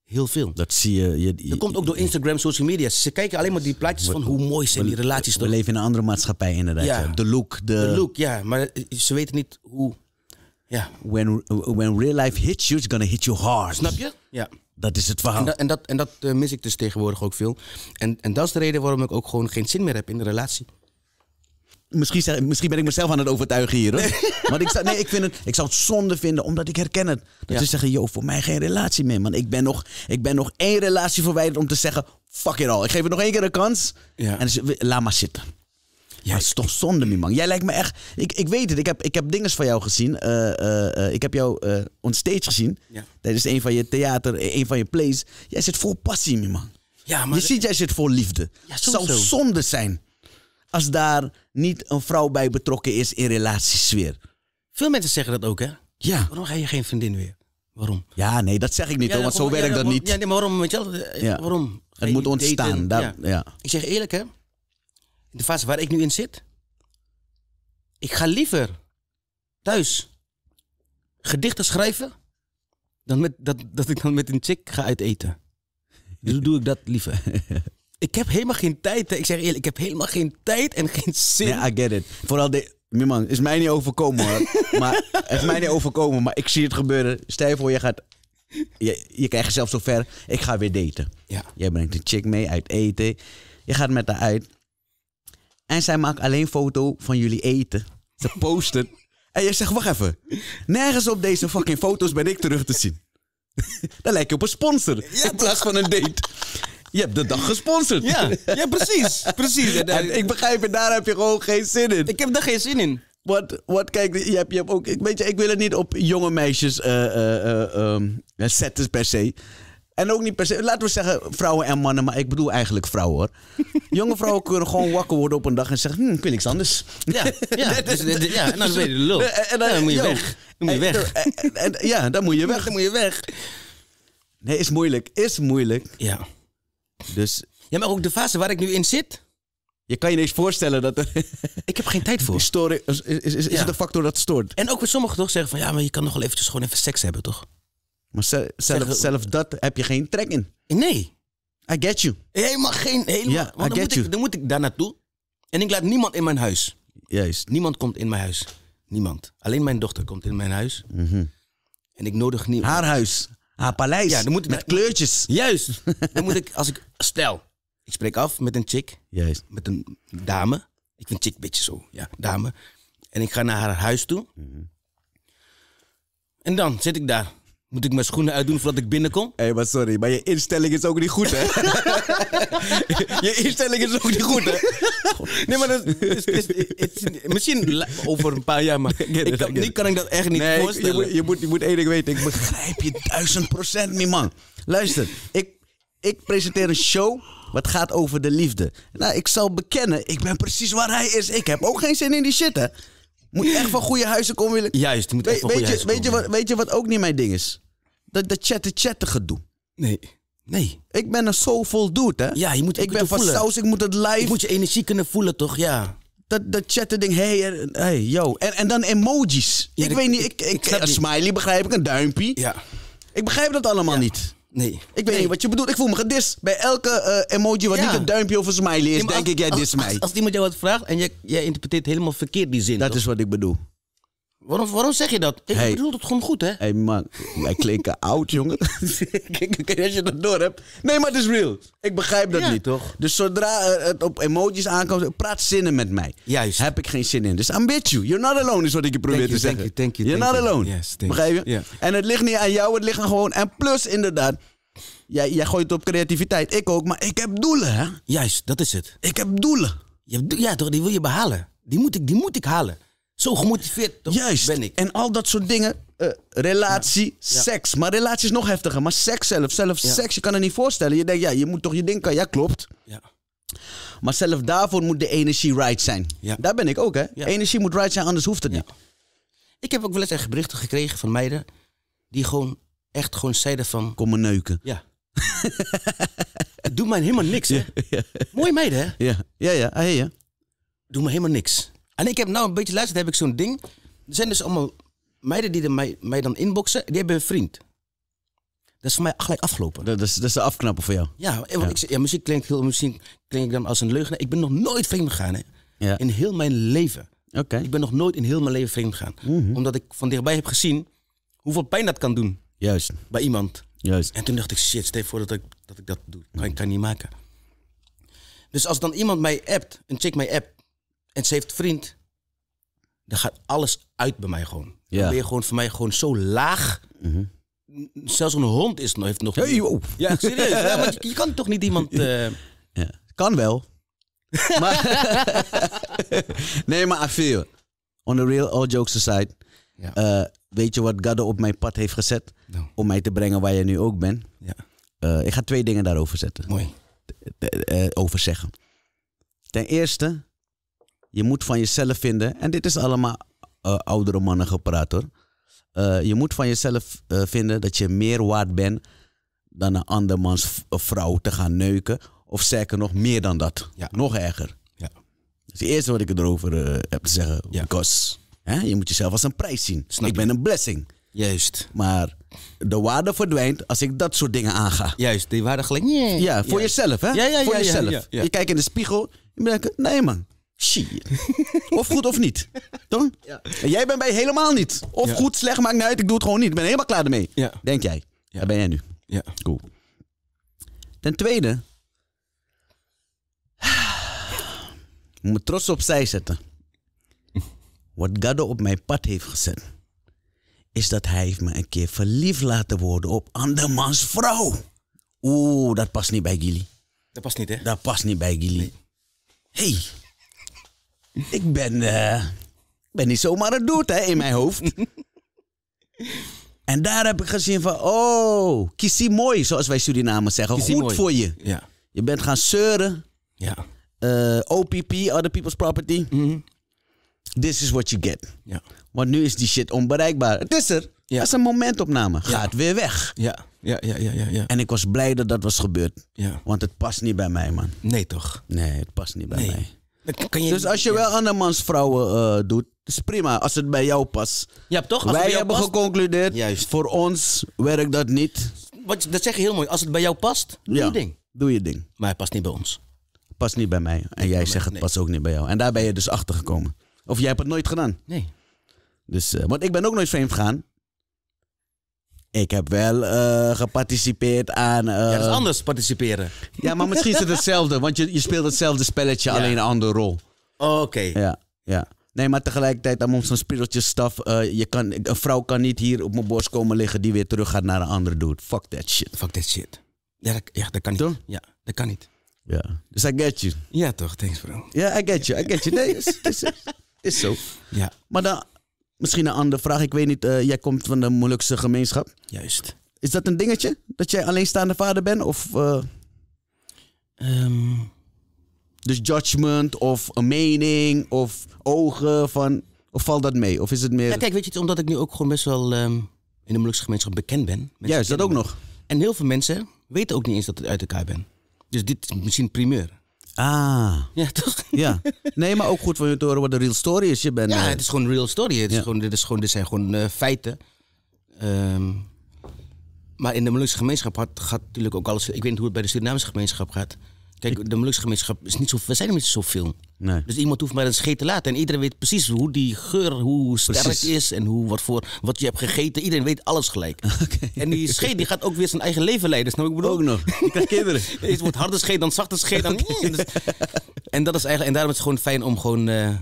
Heel veel. Dat zie je. je, dat komt ook door Instagram, social media. Ze kijken alleen maar die plaatjes van hoe mooi zijn die relaties. We, we leven in een andere maatschappij inderdaad. De look. De... look, ja. Maar eh, ze weten niet hoe... Ja. When, when real life hits you, it's gonna hit you hard. Snap je? Ja. Dat is het verhaal. En dat, en dat, en dat eh, mis ik dus tegenwoordig ook veel. En, en dat is de reden waarom ik ook gewoon geen zin meer heb in de relatie. Misschien, zeg, misschien ben ik mezelf aan het overtuigen hier. Hoor. *laughs* Want ik zou, nee, ik, vind het, ik zou het zonde vinden, omdat ik herken het. Dat ze zeggen, joh, voor mij geen relatie meer. Man, ik ben nog, ik ben nog één relatie verwijderd om te zeggen, fuck it all. Ik geef het nog één keer een kans. Ja. En laat maar zitten. Ja, het is toch zonde, man. Jij lijkt me echt... Ik, ik weet het, ik heb, ik heb dinges van jou gezien. Eh, eh, eh, ik heb jou uh, stage gezien. Ja. Tijdens een van je theater, een van je plays. Jij zit vol passie, man. Ja, maar... Je ziet, jij zit vol liefde. Ja, zou zonde zijn als daar niet een vrouw bij betrokken is in relatiesfeer. Veel mensen zeggen dat ook, hè? Ja. Waarom ga je geen vriendin weer? Waarom? Ja, nee, dat zeg ik niet, hoor, want zo werkt dat niet. Ja, nee, maar waarom? Weet je, eh, waarom? Het moet ontstaan. ja. Ik zeg eerlijk, hè? In De fase waar ik nu in zit, ik ga liever thuis gedichten schrijven dan met, dat, dat ik dan met een chick ga uiteten. Dus doe ik dat liever. *laughs* Ik heb helemaal geen tijd. Ik zeg eerlijk, ik heb helemaal geen tijd en geen zin. Ja, I get it. Vooral de... Man, is mij niet overkomen hoor. *laughs* maar, is mij niet overkomen, maar ik zie het gebeuren. Stel je voor, je gaat je, je krijgt jezelf zover. Ik ga weer daten. Ja. Jij brengt een chick mee uit eten. Je gaat met haar uit. En zij maakt alleen foto van jullie eten. Ze posten. *laughs* en je zegt, wacht even. Nergens op deze fucking foto's ben ik terug te zien. *laughs* Dan lijkt je op een sponsor. Ja, in plaats van een date. Je hebt de dag gesponsord. Ja, ja precies. precies. *laughs* En, ik begrijp het, daar heb je gewoon geen zin in. Ik heb daar geen zin in. Wat, wat kijk, je hebt, je hebt ook. Weet je, ik wil het niet op jonge meisjes uh, zetten per se. En ook niet per se, laten we zeggen vrouwen en mannen, maar ik bedoel eigenlijk vrouwen hoor. *laughs* Jonge vrouwen kunnen gewoon wakker worden op een dag en zeggen: hmm, ik wil niks anders. Ja, ja, *laughs* dus, ja en nou, dan ben je de lul. En dan, moet je weg. moet je weg. en, ja, dan moet je weg. Dan moet je weg. Nee, is moeilijk. Is moeilijk. Ja. Dus... Ja, maar ook de fase waar ik nu in zit. Je kan je ineens voorstellen dat... Er... *laughs* ik heb geen tijd voor. is, is, is, het een factor dat stoort? En ook weer sommigen toch zeggen van... Ja, maar je kan nog wel eventjes gewoon even seks hebben, toch? Maar zelf, zelf, dat heb je geen trek in. Nee. I get you. Helemaal geen... Helemaal, ja, want dan, moet you. Ik, dan moet ik daar naartoe. En ik laat niemand in mijn huis. Juist. Niemand komt in mijn huis. Niemand. Alleen mijn dochter komt in mijn huis. Mhm. En ik nodig niemand. Haar huis. Ah, paleis. Ja, dan moet ik met kleurtjes. Juist. *laughs* Dan moet ik, als ik, stel, ik spreek af met een chick. Juist. Met een dame. Ik vind chick een beetje zo, ja, dame. En ik ga naar haar huis toe. Mhm. En dan zit ik daar. Moet ik mijn schoenen uitdoen voordat ik binnenkom? Hé, hey, maar sorry, maar je instelling is ook niet goed, hè? *laughs* je instelling is ook niet goed, hè? Nee, maar dat is, is, is, misschien over een paar jaar, maar *laughs* ik kan, nu kan ik dat echt niet nee, voorstellen. je, moet, je moet één ding weten, ik begrijp je duizend procent niet, man. Luister, ik, ik presenteer een show wat gaat over de liefde. Nou, ik zal bekennen, ik ben precies waar hij is. Ik heb ook geen zin in die shit, hè? Moet je echt van goede huizen komen willen. Juist, moet echt van goede huizen weet je, wat, weet je wat ook niet mijn ding is? Dat, dat chatten chatten gedoe. Nee. Nee. Ik ben een soulful dude, hè? Ja, je moet Ik ben van voelen. saus, ik moet het live... Je moet je energie kunnen voelen, toch? Ja. Dat, dat chatten ding, hey, hey, yo. En, en dan emojis. ik, weet niet, ik, ik, een smiley begrijp ik, een duimpje. Ja. Ik begrijp dat allemaal niet. Nee. Ik weet niet wat je bedoelt. Ik voel me gedis. Bij elke eh, emoji wat niet een duimpje of een smiley is, denk ik, jij dis mij. Als, iemand jou wat vraagt en jij, jij interpreteert helemaal verkeerd die zin. Dat is wat ik bedoel. Waarom, waarom zeg je dat? Ik bedoel het gewoon goed, hè? Hé hey man, wij klinken *laughs* oud, jongen. *laughs* Als je dat door hebt. Nee, maar het is real. Ik begrijp dat niet, toch? Dus zodra het op emoties aankomt, praat zinnen met mij. Juist. Heb ik geen zin in. Dus I'm with you. You're not alone, is wat ik je probeer te zeggen. Thank you, thank you, you're not alone. Yes, Begrijp je? En het ligt niet aan jou, het ligt aan gewoon. En plus, inderdaad. Jij, jij gooit op creativiteit, ik ook, maar ik heb doelen, hè? Juist, dat is het. Ik heb doelen. Je, ja, toch, die wil je behalen. Die moet ik, die moet ik halen. Zo gemotiveerd toch ben ik. En al dat soort dingen. Eh, relatie, seks. Maar relatie is nog heftiger. Maar seks zelf. Zelf seks, je kan het niet voorstellen. Je denkt, ja, je moet toch je ding kan. Ja, klopt. Ja. Maar zelf daarvoor moet de energie right zijn. Daar ben ik ook, hè. Energie moet right zijn, anders hoeft het niet. Ik heb ook wel eens echt berichten gekregen van meiden... die gewoon echt gewoon zeiden van... Kom me neuken. Ja. Doe mij helemaal niks, hè? Ja. Mooie meiden, hè? Ja, ja, ja. Ah, ja. Doe me helemaal niks. En ik heb nou een beetje luisterd, heb ik zo'n ding. Er zijn dus allemaal meiden die mij, dan inboxen, die hebben een vriend. Dat is voor mij gelijk afgelopen. Dat is, dat is de afknapper voor jou. Ja, ja, muziek klinkt heel klink ik dan als een leugen. Ik ben nog nooit vreemd gegaan hè. in heel mijn leven. Oké. Ik ben nog nooit in heel mijn leven vreemd gegaan. Mhm. Omdat ik van dichtbij heb gezien hoeveel pijn dat kan doen. Juist. Bij iemand. Juist. En toen dacht ik, shit, stel voor dat ik dat, ik dat doe. Kan, ik mhm. kan niet maken. Dus als dan iemand mij appt, een chick mij appt, en ze heeft vriend. Dan gaat alles uit bij mij gewoon. Ja. Dan ben je gewoon voor mij gewoon zo laag. Mhm. Zelfs een hond is, heeft nog... Hey, oh. Ja, serieus. ja, *laughs* want je, kan toch niet iemand... Ja. Eh, kan wel. *laughs* maar *laughs* nee, maar feel. On the real, all jokes aside. Ja. Eh, weet je wat God op mijn pad heeft gezet? Nou. Om mij te brengen waar je nu ook bent. Ja. Eh, ik ga twee dingen daarover zetten. Mooi. over zeggen. Ten eerste, je moet van jezelf vinden, en dit is allemaal eh, oudere mannen gepraat hoor. Eh, je moet van jezelf eh, vinden dat je meer waard bent dan een andermans vrouw te gaan neuken. Of zeker nog meer dan dat. Nog erger. Ja. Dat is het eerste wat ik erover heb te zeggen. Ja. hè, je moet jezelf als een prijs zien. Snap ik ben een blessing. Juist. Maar de waarde verdwijnt als ik dat soort dingen aanga. Juist, die waarde gelijk. Ja, voor jezelf, hè? ja voor jezelf. Je kijkt in de spiegel en je denkt, nee man, Zie Of goed of niet. Toch? Ja. En jij bent bij helemaal niet. Of goed, slecht, maakt niet uit. Ik doe het gewoon niet. Ik ben helemaal klaar ermee. Denk jij. Daar ben jij nu. Ja. Cool. Ten tweede... Ik moet me trots opzij zetten. Wat Gaddo op mijn pad heeft gezet... is dat hij me een keer verliefd laten worden op andermans vrouw. Oeh, dat past niet bij Gilly. Dat past niet, hè? Dat past niet bij Gilly. Hé, hey, ik ben, eh, ben niet zomaar een doet hè, in mijn hoofd. *laughs* en daar heb ik gezien van, oh, kiesie mooi, zoals wij Surinamers zeggen. Goed voor je. Ja. Je bent gaan zeuren. Ja. Eh, OPP, Other People's Property. Mm -hmm. This is what you get. Ja. Want nu is die shit onbereikbaar. Het is er. Ja. Dat is een momentopname. Gaat weer weg. Ja. Ja, ja, ja, ja, En ik was blij dat dat was gebeurd. Ja. Want het past niet bij mij, man. Nee, toch? Nee, het past niet bij mij je dus als je wel andermans vrouwen eh, doet, is prima. Als het bij jou past. toch? Als Wij hebben geconcludeerd, voor ons werkt dat niet. Wat, dat zeg je heel mooi. Als het bij jou past, doe je ding. Doe je ding. Maar het past niet bij ons. Past niet bij mij. En jij zegt het past ook niet bij jou. En daar ben je dus achter gekomen. Of jij hebt het nooit gedaan. Nee. Dus, uh, want ik ben ook nooit vreemd gegaan. Ik heb wel eh, geparticipeerd aan. Eh, ja, dat is anders participeren. Ja, maar misschien is het *laughs* hetzelfde, want je, je speelt hetzelfde spelletje, alleen een andere rol. Oh, oké. Ja, ja. Nee, maar tegelijkertijd, om zo'n spiegeltjesstaf. Uh, eh, je kan, een vrouw kan niet hier op mijn borst komen liggen die weer terug gaat naar een andere dude. Fuck that shit. Fuck that shit. Ja, dat, ja, dat kan niet. Toch? Ja, dat kan niet. Ja. Dus I get you. Ja, toch? Thanks, bro. Ja, I get you. I get you. Nee, is, is, is zo. Ja. Maar dan, Misschien een andere vraag. Ik weet niet, eh, jij komt van de moeilijkste gemeenschap. Juist. Is dat een dingetje? Dat jij alleenstaande vader bent? Of, eh, ehm. Dus judgment of een mening of ogen van... Of valt dat mee? Of is het meer... Ja, kijk, weet je, omdat ik nu ook gewoon best wel ehm, in de moeilijkste gemeenschap bekend ben. Juist, dat ook nog. En heel veel mensen weten ook niet eens dat ik uit elkaar ben. Dus dit is misschien primeur. Ah. Ja, toch? Ja. Nee, maar ook goed van je te horen wat de real story is. Je bent, ja, eh, het is gewoon een real story. Het is gewoon, dit, is gewoon, dit zijn gewoon eh, feiten. Ehm, maar in de Molukse gemeenschap gaat natuurlijk ook alles... Ik weet niet hoe het bij de Surinamse gemeenschap gaat. Kijk, de Molukse gemeenschap is niet zo... We zijn er niet zoveel. Nee. Dus iemand hoeft maar een scheet te laten. En iedereen weet precies hoe die geur, hoe sterk is en hoe, wat, voor, wat je hebt gegeten. Iedereen weet alles gelijk. *laughs* En die scheet die gaat ook weer zijn eigen leven leiden. Snap ik bedoel? Ook nog. Ik krijg kinderen. *laughs* het wordt harde scheet dan zachte scheet. Dan, *laughs* dus- en, dat is eigenlijk, en daarom is het gewoon fijn om gewoon eh, eh,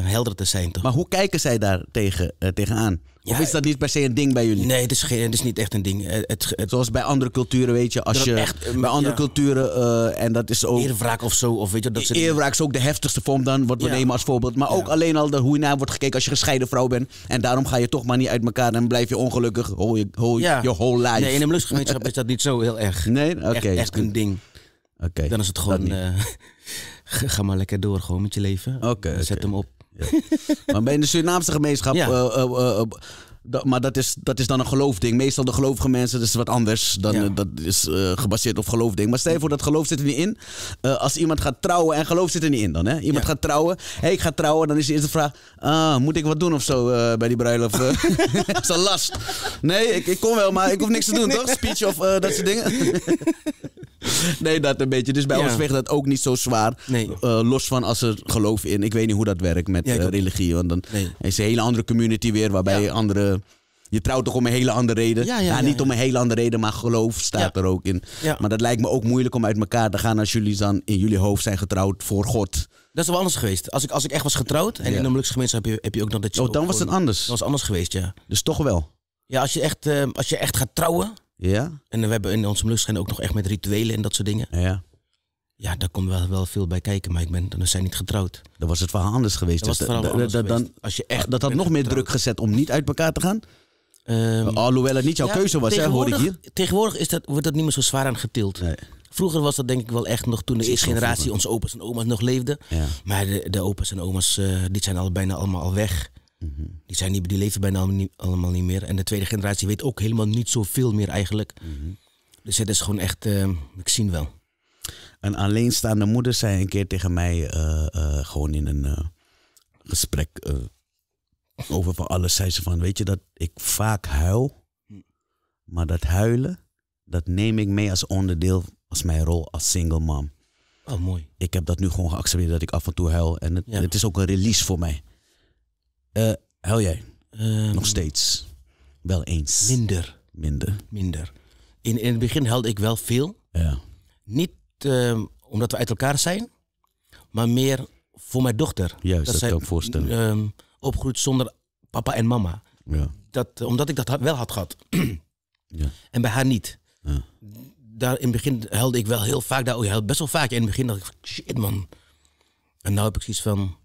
helder te zijn. Toch? Maar hoe kijken zij daar tegen, eh, tegenaan? Of is dat niet per se een ding bij jullie? Nee, het is, geen, het is niet echt een ding. Het, het, Zoals bij andere culturen, weet je. Als je echt, ehm, bij andere culturen, uh, en dat is ook. Eerwraak of zo. Of weet je, dat eerwraak is ook de heftigste vorm dan, wat we ja. nemen als voorbeeld. Maar ook alleen al de, hoe je naar wordt gekeken als je gescheiden vrouw bent. En daarom ga je toch maar niet uit elkaar en blijf je ongelukkig je, ho, je whole life. Nee, in een lustgemeenschap is dat niet zo heel erg. *laughs* Nee, oké. Okay. Echt, een ding. Oké. Dan is het gewoon. Eh, *laughs* ga maar lekker door gewoon met je leven. Oké. Zet hem op maar bij de Surinaamse gemeenschap. Eh, eh, eh, maar dat is, dat is dan een geloofding. Meestal de gelovige mensen, dat is wat anders. Dan, dat is gebaseerd op geloofding. Maar stel je voor dat geloof zit er niet in. als iemand gaat trouwen, en geloof zit er niet in dan. Hè? Iemand gaat trouwen. hey, ik ga trouwen. Dan is de eerste vraag, ah, moet ik wat doen of zo bij die bruiloft? *laughs* dat is een last. Nee, ik, ik kom wel, maar ik hoef niks te doen, toch? Speech of dat soort dingen. *laughs* *laughs* nee, dat een beetje. Dus bij ons weegt dat ook niet zo zwaar. Eh, los van als er geloof in. Ik weet niet hoe dat werkt met eh, religie. Want dan is een hele andere community weer. Waarbij ja. andere... Je trouwt toch om een hele andere reden? Ja, niet om een hele andere reden, maar geloof staat er ook in. Maar dat lijkt me ook moeilijk om uit elkaar te gaan als jullie dan in jullie hoofd zijn getrouwd voor God. Dat is wel anders geweest. Als ik, als ik echt was getrouwd en in de huwelijksgemeenschap heb je, heb je ook nog dat je. Oh, dan was het anders. Dat was anders geweest, ja. Dus toch wel. Ja, als je echt, eh, als je echt gaat trouwen, ja? En we hebben in onze luchtschijn ook nog echt met rituelen en dat soort dingen. Ja. Ja, daar komt wel, wel veel bij kijken, maar ik ben, we zijn niet getrouwd. Dan was het verhaal anders geweest. Dat, als je echt dat had nog meer druk gezet om niet uit elkaar te gaan? Um, Alhoewel het niet jouw keuze was, hè, hoor ik hier. Tegenwoordig is dat, wordt dat niet meer zo zwaar aan getild. Vroeger was dat denk ik wel echt nog toen de eerste generatie, onze opa's en oma's nog leefden. Ja. Maar de, de opa's en oma's, eh, die zijn al bijna allemaal al weg. Mhm. Die, zijn, leven bijna allemaal niet, meer. En de tweede generatie weet ook helemaal niet zoveel meer eigenlijk. Mhm. Dus het is gewoon echt, ehm, ik zie wel. Een alleenstaande moeder zei een keer tegen mij, eh, eh, gewoon in een eh, gesprek over van alles, zei ze van, weet je dat ik vaak huil, maar dat huilen, dat neem ik mee als onderdeel, als mijn rol als single mom. Oh, mooi. Ik heb dat nu gewoon geaccepteerd dat ik af en toe huil. En het, het is ook een release voor mij. Uh, eh, hel jij? Ehm, Nog steeds. Wel eens. Minder. Minder. Minder. In, in het begin helde ik wel veel. Ja. Niet ehm, omdat we uit elkaar zijn, maar meer voor mijn dochter. Juist, dat, dat ik voorstellen. Um, zonder papa en mama. Ja. Dat, eh, omdat ik dat wel had gehad. *clears throat* ja. En bij haar niet. Ja. Daar in het begin helde ik wel heel vaak. Daar, oh, heel best wel vaak. in het begin dacht ik, shit man. En nou heb ik zoiets van,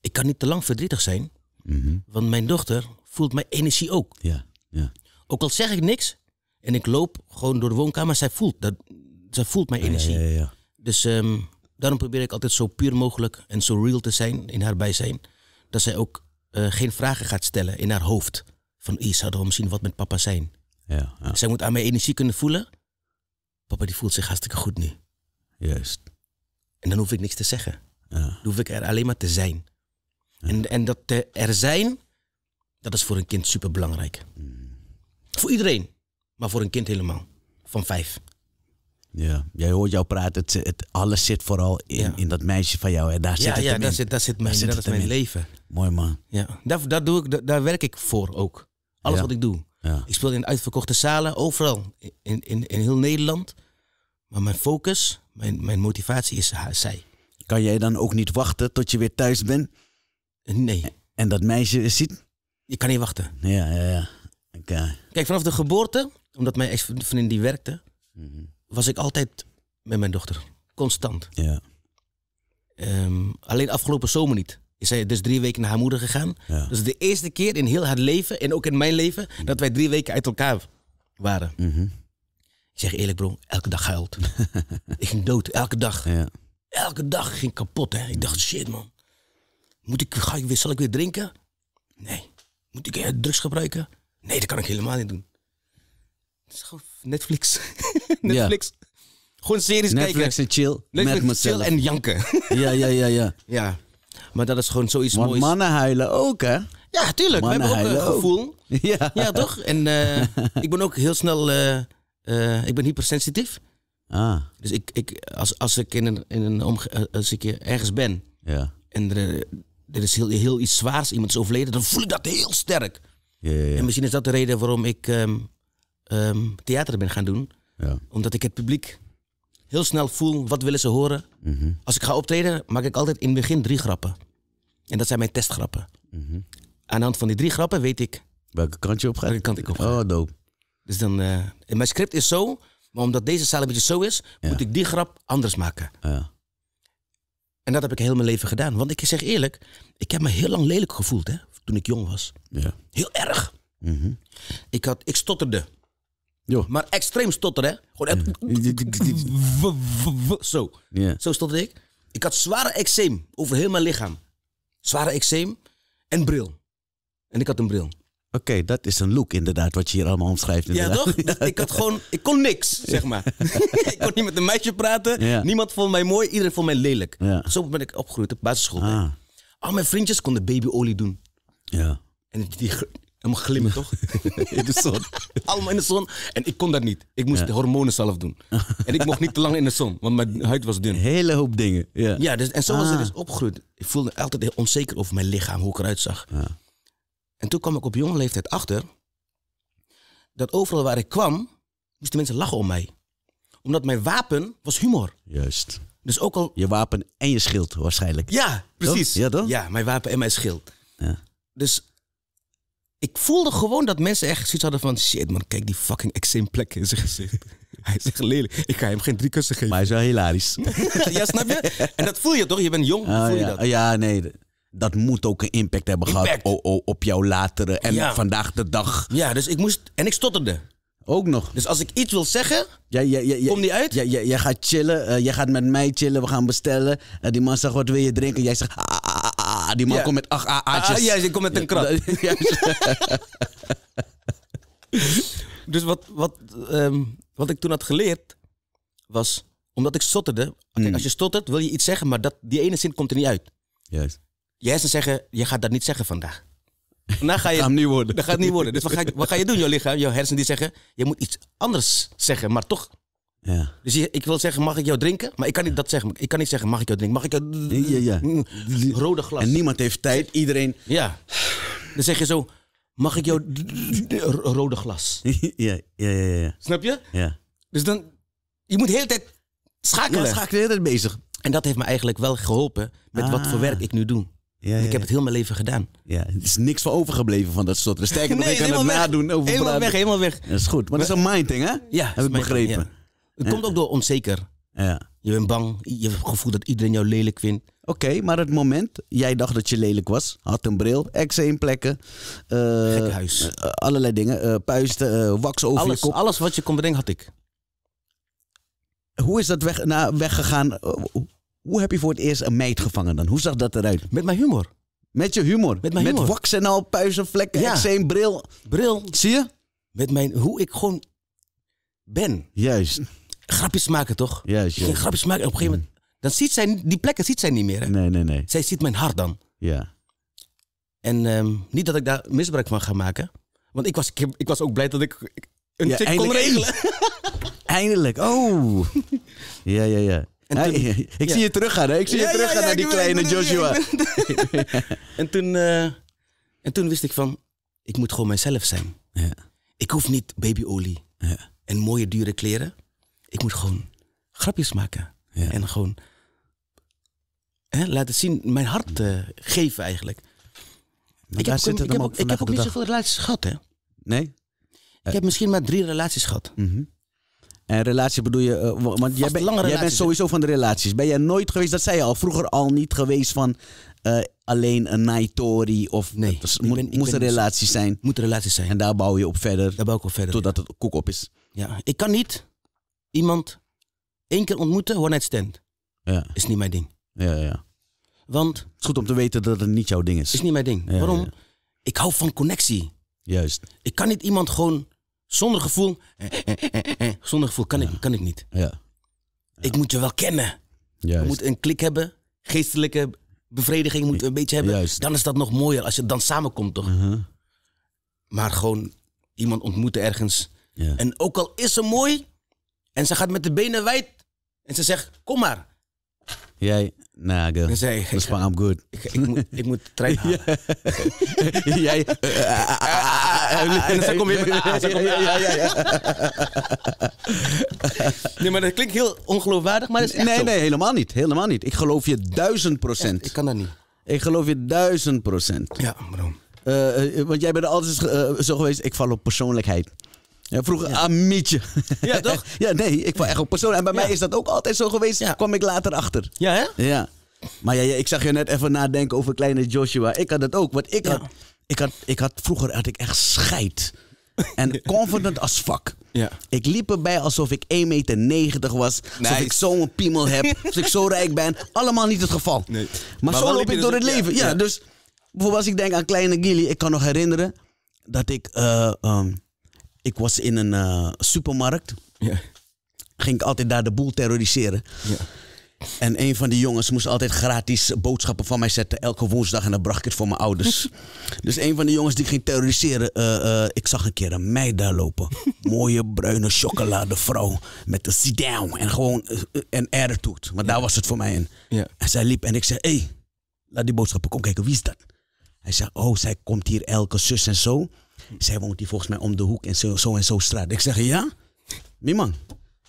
ik kan niet te lang verdrietig zijn. Mhm. Want mijn dochter voelt mijn energie ook. Ja, ja. Ook al zeg ik niks en ik loop gewoon door de woonkamer, zij voelt, dat, zij voelt mijn energie. Ja, ja, dus um, daarom probeer ik altijd zo puur mogelijk en zo real te zijn in haar bijzijn. Dat zij ook eh, geen vragen gaat stellen in haar hoofd. Van, zou er we misschien wat met papa zijn. Ja, ja. Zij moet aan mijn energie kunnen voelen. Papa die voelt zich hartstikke goed nu. Juist. En dan hoef ik niks te zeggen. Ja. Dan hoef ik er alleen maar te zijn. En, en dat eh, er zijn, dat is voor een kind super belangrijk. Voor iedereen, maar voor een kind helemaal. Van vijf. Ja, jij hoort jou praten. Het, het alles zit vooral in, in dat meisje van jou. En daar zit ja, het ja, daar in. zit, daar zit mijn, daar zit dat is mijn leven. Mooi man. Ja, daar, daar, doe ik, daar, daar werk ik voor ook. Alles wat ik doe. Ik speel in uitverkochte zalen, overal. In, in, in heel Nederland. Maar mijn focus, mijn, mijn motivatie is zij. Kan jij dan ook niet wachten tot je weer thuis bent? Nee. En dat meisje ziet? Je kan niet wachten. Ja, ja, ja. Eh, Kijk, vanaf de geboorte, omdat mijn ex-vriendin die werkte, mhm. was ik altijd met mijn dochter. Constant. Ja. Ehm, alleen afgelopen zomer niet. Is zij dus drie weken naar haar moeder gegaan. Dat is de eerste keer in heel haar leven en ook in mijn leven mhm. dat wij drie weken uit elkaar waren. Mhm. Ik zeg eerlijk bro, elke dag huilt. *laughs* ik ging dood, elke dag. Ja. Elke dag ging kapot. Hè. Ik dacht shit man. Moet ik, ga ik weer, zal ik weer drinken? Nee. Moet ik eh, drugs gebruiken? Nee, dat kan ik helemaal niet doen. is gewoon Netflix. *laughs* Netflix. Gewoon series kijken. Netflix en chill. met mezelf. chill en janken. *laughs* ja, ja, ja, ja. Ja. Maar dat is gewoon zoiets Want moois. mannen huilen ook, hè? Ja, tuurlijk. Mannen we hebben ook een gevoel. *laughs* Ja. ja, toch? En eh, ik ben ook heel snel... Eh, ik ben hypersensitief. Ah. Dus ik, ik, als, als ik, in een, in een als ik ergens ben... Ja. En er, er is heel, iets zwaars, iemand is overleden, dan voel ik dat heel sterk. Ja, ja, En misschien is dat de reden waarom ik ehm, ehm, theater ben gaan doen. Omdat ik het publiek heel snel voel, wat willen ze horen. Mhm. Als ik ga optreden, maak ik altijd in het begin drie grappen. En dat zijn mijn testgrappen. Mhm. Aan de hand van die drie grappen weet ik... Welke kant je op gaat? Welke kant ik op ga. Oh, dope. Dus dan, eh, mijn script is zo, maar omdat deze zaal een beetje zo is, moet ik die grap anders maken. Ja. En dat heb ik heel mijn leven gedaan. Want ik zeg eerlijk, ik heb me heel lang lelijk gevoeld hè, toen ik jong was. Ja. Heel erg. Mhm. ik, had, ik stotterde. Jo. Maar extreem stotterde, Gewoon Zo. Yeah. Zo stotterde ik. Ik had zware eczeem over heel mijn lichaam. Zware eczeem en bril. En ik had een bril. Oké, dat is een look inderdaad, wat je hier allemaal omschrijft. Inderdaad. Ja, toch? Dus ik had *laughs* gewoon, ik kon niks, zeg maar. *laughs* ik kon niet met een meisje praten. Niemand vond mij mooi, iedereen vond mij lelijk. Zo ben ik opgegroeid op basisschool. Ah. Al mijn vriendjes konden babyolie doen. Ja. En die helemaal glimmen, toch? *laughs* in de zon. allemaal in de zon. En ik kon dat niet. Ik moest de hormonen zelf doen. en ik mocht niet te lang in de zon, want mijn huid was dun. Een hele hoop dingen. Ja, ja dus, en zo was ik ah. dus opgegroeid. Ik voelde altijd heel onzeker over mijn lichaam, hoe ik eruit zag. Ja. En toen kwam ik op jonge leeftijd achter dat overal waar ik kwam, moesten mensen lachen om mij. Omdat mijn wapen was humor. Juist. Dus ook al... Je wapen en je schild waarschijnlijk. Ja, precies. Ja, toch? ja, mijn wapen en mijn schild. Ja. Dus ik voelde gewoon dat mensen echt zoiets hadden van... Shit man, kijk die fucking eczeem plek in zijn gezicht. *laughs* Hij is echt lelijk. Ik ga hem geen drie kussen geven. Maar hij is wel hilarisch. *laughs* ja, snap je? En dat voel je toch? Je bent jong, oh, voel je dat? Oh, ja, nee dat moet ook een impact hebben gehad op jouw latere en vandaag de dag. Ja, dus ik moest. En ik stotterde. Ook nog. Dus als ik iets wil zeggen, ja, ja, kom niet uit. Jij gaat chillen, jij gaat met mij chillen, we gaan bestellen. die man zegt, wat wil je drinken? Jij zegt, ah, ah, ah, die man komt met acht aatjes. Ah, ja, ik kom met een krat. dus wat, wat, wat ik toen had geleerd, was, omdat ik stotterde. als je stottert, wil je iets zeggen, maar dat, die ene zin komt er niet uit. Juist. Jij zou zeggen, je gaat dat niet zeggen vandaag. Vandaag ga je, *laughs* dat gaat niet worden. Dat gaat niet worden. Dus wat ga, je, wat ga je doen, jouw lichaam, jouw hersenen die zeggen, je moet iets anders zeggen, maar toch ja. Dus ik wil zeggen, mag ik jou drinken? Maar ik kan niet dat zeggen. Ik kan niet zeggen, mag ik jou drinken? Mag ik jou... Ja, ja. Mm, rode glas. En niemand heeft tijd. Iedereen... Ja. Dan zeg je zo, mag ik jou... Rode glas. *laughs* Ja, ja, ja. ja. Snap je? Ja. Dus dan... Je moet de hele tijd schakelen. Ja, schakelen, de hele tijd bezig. En dat heeft me eigenlijk wel geholpen met wat voor ah. werk ik nu doe. Ja, ik heb het heel mijn leven gedaan. Ja, er is niks van overgebleven van dat soort. Sterker nog, ik kan het weg. nadoen over Helemaal weg, helemaal weg. Dat is goed. Maar dat is een minding, hè? Ja. Heb ik begrepen. het komt ook door onzeker. Ja. Je bent bang, je hebt het gevoel dat iedereen jou lelijk vindt. Oké, maar het moment, jij dacht dat je lelijk was, had een bril, eczeem plekken, uh, allerlei dingen, uh, puisten, wax over alles, je kop. Alles wat je kon bedenken had ik. Hoe is dat weg, nou, weggegaan? Hoe heb je voor het eerst een meid gevangen dan? Hoe zag dat eruit? Met mijn humor. Met je humor? Met mijn wax en al, puizen, vlekken, ja. eczeem, bril. Bril. Zie je? Met mijn, hoe ik gewoon ben. Juist. Grapjes maken toch? Juist. Ja. Grapjes maken. En op een gegeven moment, dan ziet zij, die plekken ziet zij niet meer. Hè? Nee, nee, nee. Zij ziet mijn hart dan. Ja. En ehm, niet dat ik daar misbruik van ga maken. Want ik was, ik, was ook blij dat ik, een tik kon regelen. *laughs* Eindelijk. Oh. *laughs* ja, ja, ja. *laughs* ik zie je teruggaan, hè? Ik zie je teruggaan naar die kleine ben, Joshua. *laughs* en, toen, eh, en toen wist ik van, ik moet gewoon mijzelf zijn. Ik hoef niet babyolie en mooie dure kleren. Ik moet gewoon grapjes maken. En gewoon hè, laten zien, mijn hart eh, geven eigenlijk. ik heb, ook, ik ook, niet zoveel relaties gehad, hè? Nee? Ik heb misschien maar drie relaties gehad. Mm en relatie bedoel je, eh, want jij, bent, jij bent sowieso van de relaties. Ben jij nooit geweest, dat zei je al, vroeger al niet geweest van eh, alleen een naitori of nee, het, moet, moest een relatie dus- zijn. Moet een relatie zijn. En daar bouw je op verder. Daar bouw ik op verder. Totdat ja. het koek op is. Ja, ik kan niet iemand één keer ontmoeten, one night stand. Ja. Is niet mijn ding. Ja, ja. Want. Het is goed om te weten dat het niet jouw ding is. Is niet mijn ding. Waarom? ik hou van connectie. Juist. Ik kan niet iemand gewoon zonder gevoel, eh, eh, eh, zonder gevoel kan, ik, kan ik niet. Ja. Ik moet je wel kennen. Je moet een klik hebben, geestelijke bevrediging moet je een beetje hebben. Juist. Dan is dat nog mooier als je dan samenkomt, toch? Uh-huh. Maar gewoon iemand ontmoeten ergens. Ja. En ook al is ze mooi en ze gaat met de benen wijd en ze zegt: Kom maar. Jij? Nah, nou, eh, girl. Dan Dat I'm good. Ik, ik, moet, ik moet trein *laughs* *laughs* Jij? En kom *laughs* je ah, Ja, ja, Nee, maar dat klinkt heel ongeloofwaardig, maar Nee, nee, helemaal niet. Helemaal niet. Ik geloof je duizend procent. Ik kan dat niet. Ik geloof je duizend procent. Ja, waarom? Eh, eh, want jij bent altijd zo geweest, ik val op persoonlijkheid. Ja, vroeger ja. Amietje. Ah, ja, *laughs* toch? ja, nee, ik was echt op persoon. En bij mij is dat ook altijd zo geweest. Ja. Kwam ik later achter. Ja, hè? Ja. Maar ja, ja, ik zag je net even nadenken over kleine Joshua. Ik had dat ook. Want ik, had, ik, had, ik had vroeger had ik echt scheid. En *laughs* confident als fuck. Ja. Ik liep erbij alsof ik 1,90 meter was. Nice. Alsof ik zo'n piemel heb. *laughs* als ik zo rijk ben. Allemaal niet het geval. Nee. Maar, zo loop ik door dus het leven. Ja, dus bijvoorbeeld als ik denk aan kleine Gilly. Ik kan nog herinneren dat ik... Eh, ehm, ik was in een eh, supermarkt. Ja. Ging ik altijd daar de boel terroriseren. Ja. En een van die jongens moest altijd gratis boodschappen van mij zetten elke woensdag. En dan bracht ik het voor mijn ouders. *laughs* dus een van de jongens die ging terroriseren. Eh, eh, ik zag een keer een meid daar lopen. *laughs* Mooie bruine chocolade vrouw Met een sit down. En gewoon en er attitude. Maar daar was het voor mij in. Ja. En zij liep en ik zei: Hé, hey, laat die boodschappen. Kom kijken, wie is dat? Hij zei: Oh, zij komt hier elke zus en zo. Zij woont hier volgens mij om de hoek en zo, zo en zo straat. Ik zeg, ja? Miman,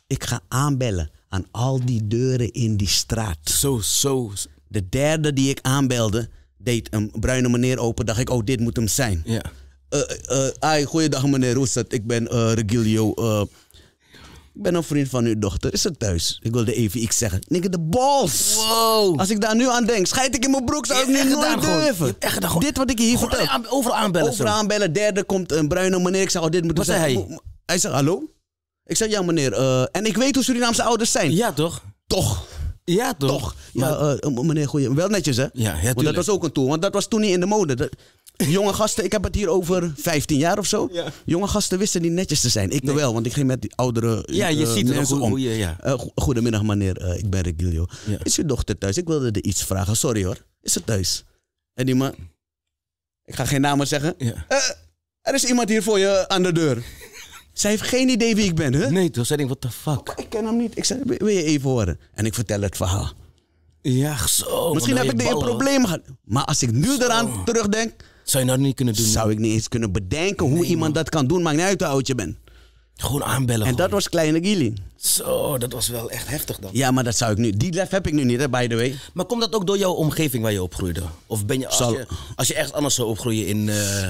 ik ga aanbellen aan al die deuren in die straat. Zo, zo. De derde die ik aanbelde, deed een bruine meneer open. Dacht ik, oh, dit moet hem zijn. Ja. Uh, uh, ai, goeiedag meneer, Roestert, Ik ben uh, Regilio. Ik ben een vriend van uw dochter. Is het thuis? Ik wilde even iets zeggen. Nikke, de balls. Wow. Als ik daar nu aan denk, schijt ik in mijn broek, zou ik niet nooit durven. Dit wat ik hier vertel. Over aanbellen. Overal aanbellen. Derde komt een bruine meneer. Ik zeg, dit moet ik zeggen. Hij zegt, hallo? Ik zeg, ja meneer. Eh, en ik weet hoe Surinaamse ouders zijn. Ja, toch? Toch. Ja, toch? toch. Ja, eh, eh, meneer Goeie, wel netjes hè? Ja, Want dat was ook een tool, want dat was toen niet in de mode. Dat, jonge gasten, ik heb het hier over 15 jaar of zo. Jonge gasten wisten niet netjes te zijn. Ik nee. wel, want ik ging met die oudere Ja, je eh, ziet het goed, om. ja. Eh, goedemiddag meneer, eh, ik ben Regilio. Is uw dochter thuis? Ik wilde er iets vragen. Sorry hoor, is ze thuis? En die man, ik ga geen namen zeggen. er is iemand hier voor je aan de deur. *laughs* Zij heeft geen idee wie ik ben, hè? Nee, toen zei ik, what the fuck? Oh, ik ken hem niet. Ik zei, wil je even horen? En ik vertel het verhaal. Ja, zo. Misschien heb nou, ik de een probleem gehad. Maar als ik nu eraan terugdenk... Zou je dat nou niet kunnen doen? Zou ik niet eens kunnen bedenken hoe iemand dat kan doen. Maakt niet uit hoe oud je bent. Gewoon aanbellen. En dat was kleine Gili. Zo, dat was wel echt heftig dan. Ja, maar dat zou ik nu. Die lef heb ik nu niet, hè, by the way. Maar komt dat ook door jouw omgeving waar je opgroeide? Of ben je als, je, als je echt anders zou opgroeien in. Eh,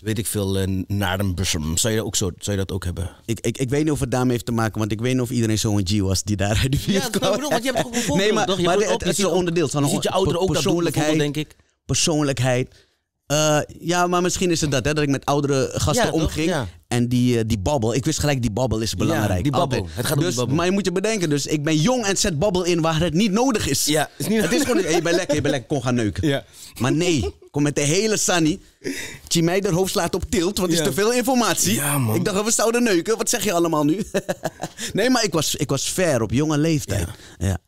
weet ik veel, een eh, Zou je, dat ook zo, zou je dat ook hebben? Ik, ik, ik weet niet of het daarmee heeft te maken, want ik weet niet of iedereen zo'n G was die daar uit de ja, kwam. Ja, want je hebt *laughs* ook Nee, maar, maar het, is een onderdeel. van je ziet je ouderen ook dat doen, denk ik. Persoonlijkheid. Eh, ja, maar misschien is het dat, hè, dat ik met oudere gasten omging. En die, eh, die babbel, ik wist gelijk, die babbel is belangrijk. Ja, die babbel. Het gaat dus, om babbel. Maar je moet je bedenken, dus ik ben jong en zet babbel in waar het niet nodig is. Ja, is niet het is gewoon, je bent lekker, je bent lekker, kon gaan neuken. Ja. Maar nee, kom met de hele Sunny. mij de hoofd slaat op tilt, want is te veel informatie. Man. Ik dacht, we zouden neuken, wat zeg je allemaal nu? *laughs* nee, maar ik was, ik was fair op jonge leeftijd. ja.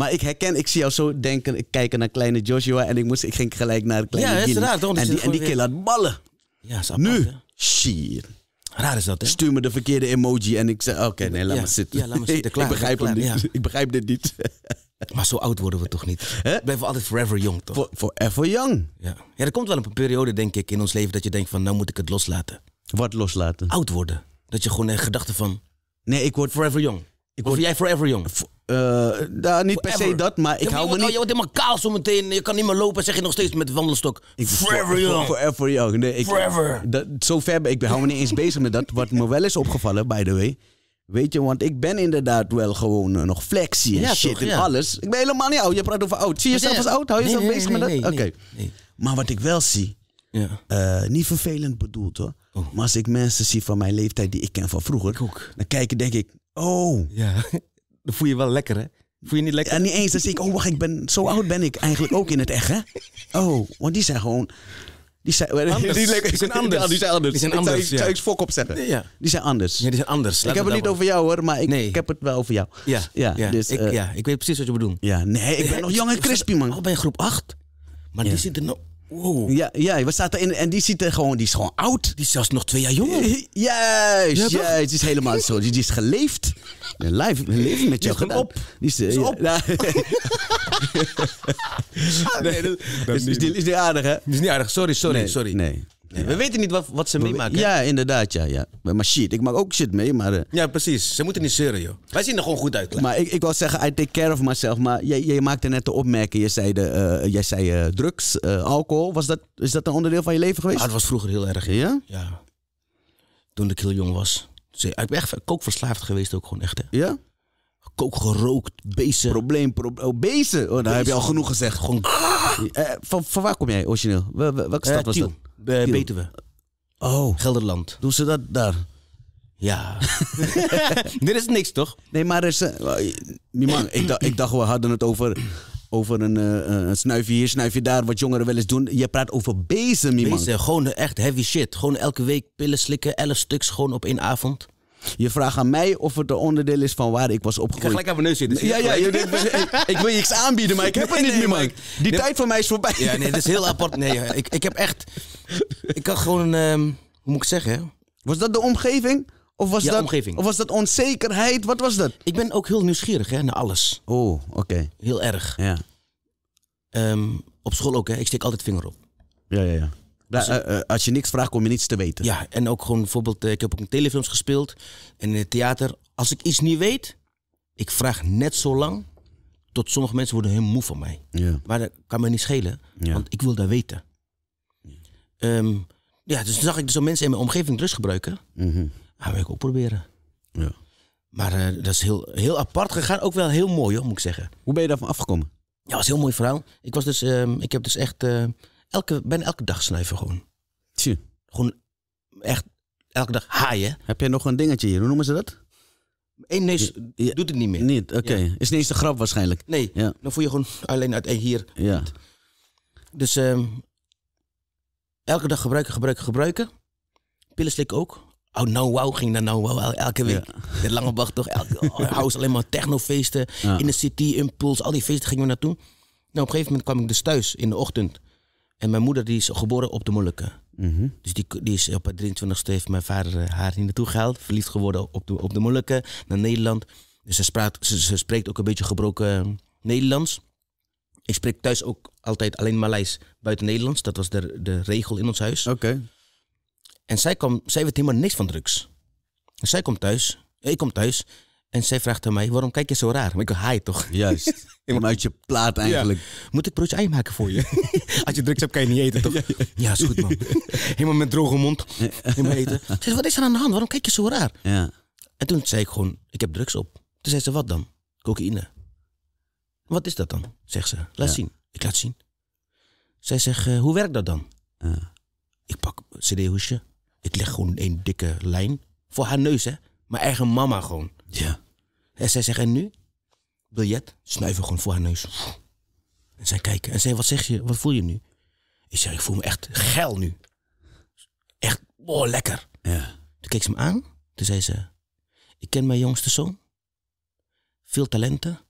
Maar ik herken, ik zie jou zo denken, ik kijken naar kleine Joshua en ik, moest, ik ging gelijk naar kleine Ja, En die, en die keer laat ballen. Ja, Nu, shit. Raar is dat, hè? Stuur me de verkeerde emoji en ik zeg, oké, nee, laat me zitten. Ja, laat me zitten. *laughs* ik begrijp klaar, niet. Ik begrijp dit niet. *laughs* Maar zo oud worden we toch niet? blijven altijd forever young, toch? forever young. Ja. ja, er komt wel een periode, denk ik, in ons leven dat je denkt van, nou moet ik het loslaten. Wat loslaten? Oud worden. Dat je gewoon een eh, gedachte van... Nee, ik word... Forever young. Ik word, jij forever young? Eh, nou, niet per se dat, maar ik hou me niet... Oh, je wordt helemaal kaal zometeen. Je kan niet meer lopen, zeg je nog steeds met wandelstok. forever young. Forever young. Nee, ik, zo ver, ik hou me niet eens bezig met dat. Wat me wel is opgevallen, by the way. Weet je, want ik ben inderdaad wel gewoon eh, nog flexie en shit en alles. Ik ben helemaal niet oud. Je praat over oud. Zie je zelf als oud? Hou je zo bezig met dat? Oké. Maar wat ik wel zie, ja. Eh, niet vervelend bedoeld hoor. Oh. Maar als ik mensen zie van mijn leeftijd die ik ken van vroeger, dan kijken denk ik, oh, ja dan voel je wel lekker, hè? Voel je niet lekker? En niet eens, dan zie ik, oh wacht, ik ben, zo oud ben ik eigenlijk ook in het echt, hè? Oh, want die zijn gewoon... Die zijn anders. Die, die, die, zijn *laughs* anders. die zijn anders. Die zijn anders. Ik opzetten. Die zijn anders. Ja, die zijn anders. ik heb het, niet over jou hoor, maar ik, ik, heb het wel over jou. Ja, ja, Dus, ik, eh, ja. ik weet precies wat je bedoelt. Ja, nee, ik ben *laughs* nog jong en crispy man. Al oh, je groep 8. Maar die zitten nog Wow. Ja, ja, wat staat erin? En die, ziet er gewoon, die is gewoon oud. Die is zelfs nog twee jaar jonger. Eh, juist, ja, het is helemaal zo. Die, die is geleefd. Live, leven met jou gedaan. op. Die is, is eh, ja, op. *laughs* Nou, *laughs* ah, nee, dat, dat is, is, is, niet aardig, hè? Dat is niet aardig. Sorry, sorry, nee, sorry. Nee we weten niet wat, wat ze meemaken. Ja, inderdaad, ja, ja. Maar shit, ik maak ook shit mee, maar... Eh, ja, precies. Ze moeten niet zeuren, joh. Wij zien er gewoon goed uit. maar ik, ik zeggen, I take care of myself. Maar jij, maakte net de opmerking, je zei, de, eh, jij zei eh, drugs, eh, alcohol. Was dat, is dat een onderdeel van je leven geweest? Ah, dat was vroeger heel erg. Ja. Ja? Toen ik heel jong was. ik ben echt kookverslaafd geweest ook gewoon echt, hè. Ja? Kook gerookt, bezen. Probleem, probleem. Oh, bezen. Oh, daar heb je al genoeg gezegd. Gewoon... van, van waar kom jij origineel? Welke stad was dat? beten we Oh. Gelderland. Doen ze dat daar? Ja. *laughs* *laughs* Dit is niks, toch? Nee, maar er is... Eh, man, ik, dacht, ik dacht, we hadden het over over eh, een, snuifje hier, snuifje daar, wat jongeren wel eens doen. Je praat over bezem, man. gewoon echt heavy shit. Gewoon elke week pillen slikken, elf stuks gewoon op één avond. Je vraagt aan mij of het een onderdeel is van waar ik was opgegroeid. Ik ga gelijk aan mijn neus zitten. Ja, ja, ik, wil je iets aanbieden, maar ik heb het niet meer, man. Die tijd van mij is voorbij. Ja, nee, dat is heel apart. Nee, eh, ik, ik heb echt... Ik had gewoon een... Ehm, hoe moet ik zeggen? Was dat de omgeving? Of was, dat, omgeving. of was dat onzekerheid? Wat was dat? Ik ben ook heel nieuwsgierig hè, naar alles. Oh, oké. Heel erg. Ja. Ehm, op school ook, hè. Ik steek altijd vinger op. Ja, ja, ja. Dus nou, eh, eh, als je niks vraagt, kom je niets te weten. Ja, en ook gewoon bijvoorbeeld, eh, ik heb ook in telefilms gespeeld en in het theater. Als ik iets niet weet, ik vraag net zo lang tot sommige mensen worden heel moe van mij. Ja. Maar dat kan me niet schelen, want ik wil dat weten. Ja. Ehm, ja, dus dan zag ik zo dus mensen in mijn omgeving drugs gebruiken. Mm -hmm. Ah, dat wil ik ook proberen. Ja. Maar dat is heel, heel apart gegaan. Ook wel heel mooi, hoor, moet ik zeggen. Hoe ben je daarvan afgekomen? Ja, dat was een heel mooi verhaal. Ik, was dus, ehm, ik heb dus echt elke, ben elke dag snuiven gewoon. Tjie. Gewoon echt elke dag haaien. Heb jij nog een dingetje hier? Hoe noemen ze dat? Eén neus doet het niet meer. Niet, oké. Is niet eens de grap waarschijnlijk. Nee, dan voel je gewoon alleen uit één hier. Ja. Dus ehm, elke dag gebruiken, gebruiken, gebruiken. Pillen slik ook. Oh, nou wow ging naar nou wow elke week. Ja. De lange wacht toch. Elke *laughs* oh, house alleen maar technofeesten. In de city, impuls. Al die feesten gingen we naartoe. Nou, op een gegeven moment kwam ik dus thuis in de ochtend. En mijn moeder die is geboren op de Molukken. Mhm. Dus die, die is op haar 23ste heeft mijn vader haar hier naartoe gehaald. Verliefd geworden op de, op de Molukken, naar Nederland. Dus ze, ze, spreekt ook een beetje gebroken Nederlands. Ik spreek thuis ook altijd alleen Maleis buiten Nederlands. Dat was de, de regel in ons huis. Oké. En zij, kwam, zij weet helemaal niks van drugs. En zij komt thuis, ik kom thuis. En zij vraagt aan mij, waarom kijk je zo raar? Maar ik hi toch? Juist. Helemaal *laughs* uit je plaat eigenlijk. Moet ik broodje ei maken voor je? *laughs* *laughs* Als je drugs hebt, kan je niet eten, toch? Ja, is goed, man. Helemaal met droge mond. Helemaal eten. Ze zei, wat is er aan de hand? Waarom kijk je zo raar? Ja. En toen zei ik gewoon, ik heb drugs op. Toen zei ze, wat dan? Cocaïne. Wat is dat dan? Zegt ze. Laat zien. Ik laat zien. Zij zegt, eh, hoe werkt dat dan? Ik pak een cd-hoesje. Ik leg gewoon een dikke lijn. Voor haar neus, hè. Mijn eigen mama gewoon. En zij zegt, en nu? Biljet. Snuiven gewoon voor haar neus. En zij kijken. En zij, wat zeg je? Wat voel je nu? Ik zeg, ik voel me echt geil nu. Echt, oh, lekker. Ja. Toen keek ze me aan. Toen zei ze, ik ken mijn jongste zoon. Veel talenten.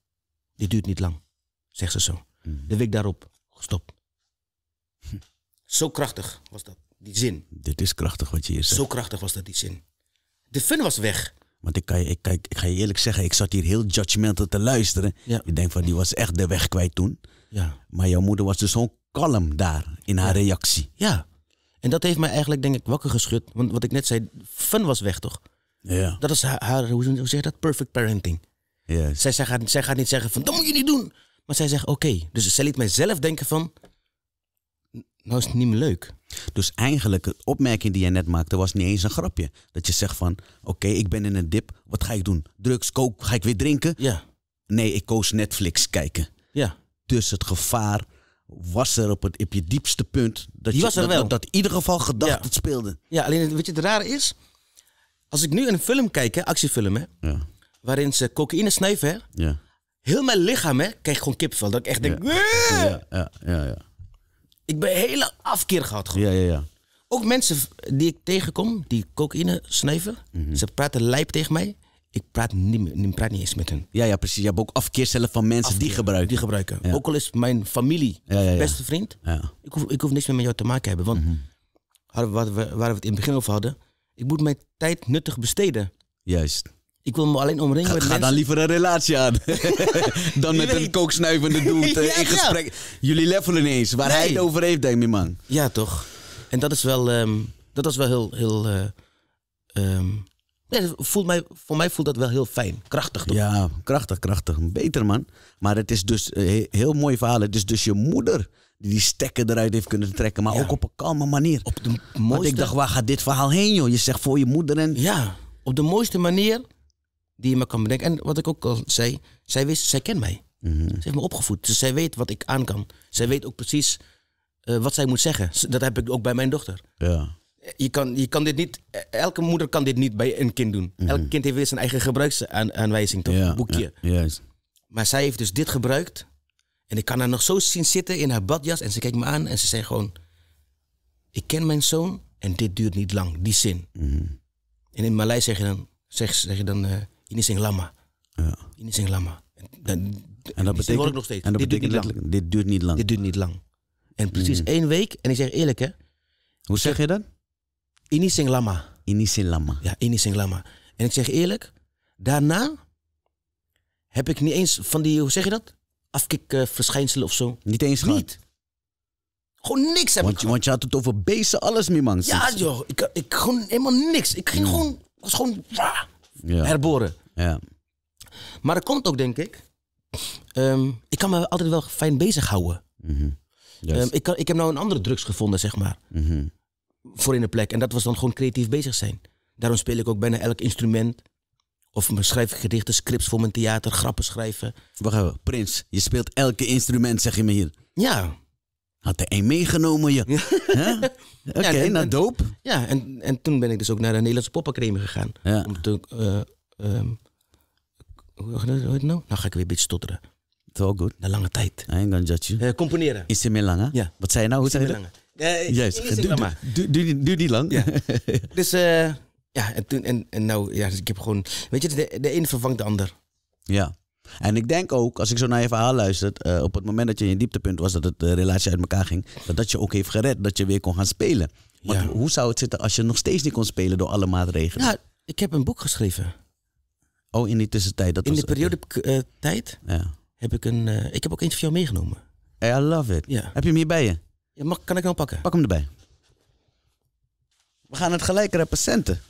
Dit duurt niet lang, zegt ze zo. Mhm. De week daarop, stop. Zo krachtig was dat, die zin. Dit is krachtig wat je hier zegt. Zo krachtig was dat, die zin. De fun was weg. Want ik, kan, ik, kijk, ik ga je eerlijk zeggen, ik zat hier heel judgmental te luisteren. Ik denk van, die was echt de weg kwijt toen. Ja. Maar jouw moeder was dus zo'n kalm daar in haar reactie. Ja. En dat heeft mij eigenlijk, denk ik, wakker geschud. Want wat ik net zei, fun was weg toch? Ja. Dat is haar, haar hoe zeg je dat? Perfect parenting. Ja. Zij, gaat, zij gaat niet zeggen van, dat moet je niet doen. Maar zij zegt, oké. Dus zij liet mij zelf denken van, nou is het niet meer leuk. Dus eigenlijk, de opmerking die jij net maakte, was niet eens een grapje. Dat je zegt van, oké, ik ben in een dip, wat ga ik doen? Drugs, kook, ga ik weer drinken? Ja. Nee, ik koos Netflix kijken. Ja. Dus het gevaar was er op, het, op je diepste punt. Dat je, dat, in ieder geval gedacht speelde. Ja, alleen weet je, het rare is. Als ik nu een film kijk, hè, actiefilm, hè, waarin ze cocaïne snuiven, hè, ja. heel mijn lichaam hè, krijgt gewoon kippenvel Dat ik echt denk. Ja. ja, ja, ja. Ik ben hele afkeer gehad. Gewoon. Ja, ja, ja. Ook mensen die ik tegenkom, die cocaïne snuiven, mhm. ze praten lijp tegen mij. Ik praat niet, praat niet eens met hen. Ja, ja, precies. Je hebt ook afkeercellen van mensen die gebruiken. Die gebruiken. Ook al is mijn familie, beste vriend. Ik, hoef, ik hoef niks meer met jou te maken hebben. Want mhm. we, waar we het in het begin over hadden, ik moet mijn tijd nuttig besteden. Juist. Ik wil me alleen omringen ga, ga dan liever een relatie aan. *laughs* dan met een kooksnuivende doet *laughs* in gesprek. Jullie levelen ineens. Waar hij het over heeft, denk ik, man. Ja, toch. En dat is wel, ehm, dat is wel heel... heel uh, voelt mij, voor mij voelt dat wel heel fijn. Krachtig toch? Ja, krachtig, krachtig. Beter man. Maar het is dus een eh, heel mooi verhaal. Het is dus je moeder die die stekker eruit heeft kunnen trekken. Maar ook op een kalme manier. Op de mooiste... Want ik dacht, waar gaat dit verhaal heen joh? Je zegt voor je moeder en... Ja, op de mooiste manier die je me kan bedenken. En wat ik ook al zei, zij, wist, zij kent mij. Mhm. Ze heeft me opgevoed. Dus zij weet wat ik aan kan. Zij weet ook precies eh, wat zij moet zeggen. Dat heb ik ook bij mijn dochter. Ja. Je kan, je kan dit niet, e, elke moeder kan dit niet bij een kind doen. Mhm. Elk kind heeft weer zijn eigen gebruiksaanwijzing, toch? Ja, boekje. Ja, Maar zij heeft dus dit gebruikt. En ik kan haar nog zo zien zitten in haar badjas. En ze kijkt me aan en ze zei gewoon... Ik ken mijn zoon en dit duurt niet lang. Die zin. Mhm. En in Maleis zeg je dan... Zeg, zeg je dan eh, Ini Sing Lama. Ja. Ini Sing Lama. En, en dat betekent, nog steeds. En dat dit betekent duurt dit duurt niet lang. Dit duurt niet lang. En precies mm. één week, en ik zeg eerlijk hè. Hoe zeg, je dat? Ini Sing Lama. Ini Sing Lama. Ja, Ini Sing Lama. En ik zeg eerlijk, daarna heb ik niet eens van die, hoe zeg je dat? Afkikverschijnselen of zo. Niet eens gehad? Niet. Gewoon niks heb want, ik je, Want je had het over bezen alles, man. Ja joh, ik, ik gewoon helemaal niks. Ik ging mm. gewoon, was gewoon herboren. Maar dat komt ook, denk ik. Ehm, ik kan me altijd wel fijn bezighouden. Mm ik, kan, ik heb nou een andere drugs gevonden, zeg maar. Mhm. Voor in de plek. En dat was dan gewoon creatief bezig zijn. Daarom speel ik ook bijna elk instrument. Of schrijf ik gedichten, scripts voor mijn theater, grappen schrijven. Wacht even, Prins, je speelt elke instrument, zeg je me hier. Ja. Had er één meegenomen, je. Ja. *laughs* Oké, okay, naar doop. Ja, en, en toen ben ik dus ook naar de Nederlandse poppencreme gegaan. Om te, uh, um, hoe heet het nou? Nou ga ik weer een beetje stotteren. Het all goed. Na lange tijd. I ain't gonna judge eh, componeren. Is het meer lang, hè? Ja. Wat zei je nou? Hoe zei je dat? Uh, Juist. Duur niet lang. Ja. *laughs* dus eh, ja, en, toen, en, en nou, ja, dus ik heb gewoon... Weet je, de, de een vervangt de ander. Ja. En ik denk ook, als ik zo naar je verhaal luister, eh, op het moment dat je in je dieptepunt was, dat het de eh, relatie uit elkaar ging, dat dat je ook heeft gered, dat je weer kon gaan spelen. Want hoe zou het zitten als je nog steeds niet kon spelen door alle maatregelen? Nou, ik heb een boek geschreven. Oh, in die tussentijd. Dat in was, de periode eh, tijd ja. heb ik een. ik heb ook eentje van meegenomen. Hey, I love it. Heb je hem hier bij je? mag, kan ik hem pakken? Pak hem erbij. We gaan het gelijk representen.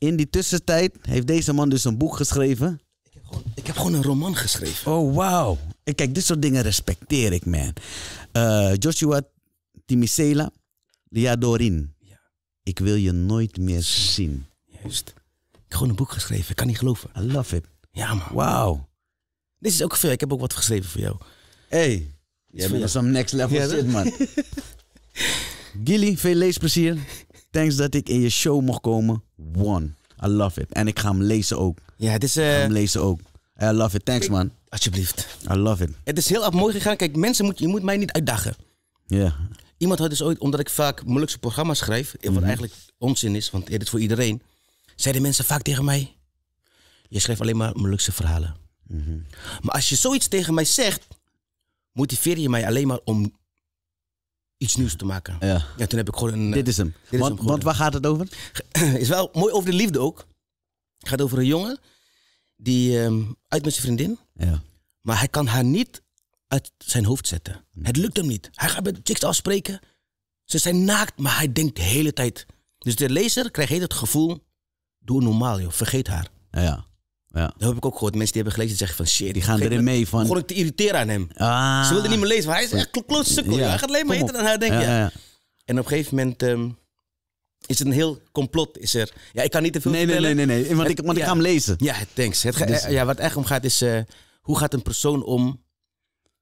In die tussentijd heeft deze man dus een boek geschreven. Ik heb gewoon, ik heb gewoon een roman geschreven. Oh, wauw. Kijk, dit soort dingen respecteer ik, man. Eh, Joshua Timisela, Liadorin. Ja. Ik wil je nooit meer zien. Juist. Ik heb gewoon een boek geschreven. Ik kan niet geloven. I love it. Ja, man. Wauw. Dit is ook veel. Ik heb ook wat geschreven voor jou. hey, jij bent zo'n next level ja, shit, man. *laughs* Gilly, veel leesplezier. Thanks dat ik in je show mocht komen. One. I love it. En ik ga hem lezen ook. Ja, het is... Ik ga eh, hem lezen ook. I love it. Thanks, man. Alsjeblieft. I love it. Het is heel mooi gegaan. Kijk, mensen, moet, je moet mij niet uitdagen. Ja. Iemand had dus ooit, omdat ik vaak moeilijkse programma's schrijf, wat mhm. eigenlijk onzin is, want dit is voor iedereen, zeiden mensen vaak tegen mij, je schrijft alleen maar moeilijkse verhalen. Mm -hmm. Maar als je zoiets tegen mij zegt, motiveer je mij alleen maar om iets nieuws te maken. Ja. ja. toen heb ik gewoon een. Dit is hem. Dit is want, waar gaat het over? *clears throat* is wel mooi over de liefde ook. Het gaat over een jongen die ehm, uit met zijn vriendin. Ja. Maar hij kan haar niet uit zijn hoofd zetten. Het lukt hem niet. Hij gaat met chicks afspreken. Ze zijn naakt, maar hij denkt de hele tijd. Dus de lezer krijgt het gevoel: doe normaal, joh. Vergeet haar. Ja. ja. Ja. Dat heb ik ook gehoord. Mensen die hebben gelezen zeggen van shit. Die gaan erin mee van... ik te irriteren aan hem. Ah. Ze wilden niet meer lezen. Maar hij is echt kloot sukkel. Hij gaat alleen maar heten aan haar, denk je. Ja, en op een gegeven moment... Ehm, is het een heel complot? Is er... Ja, ik kan niet te veel nee, vertellen. Nee, nee, nee. nee. Want, ik, want ik ga hem lezen. Ja, thanks. Het dus- eh, ja, wat echt om gaat is... Eh, hoe gaat een persoon om...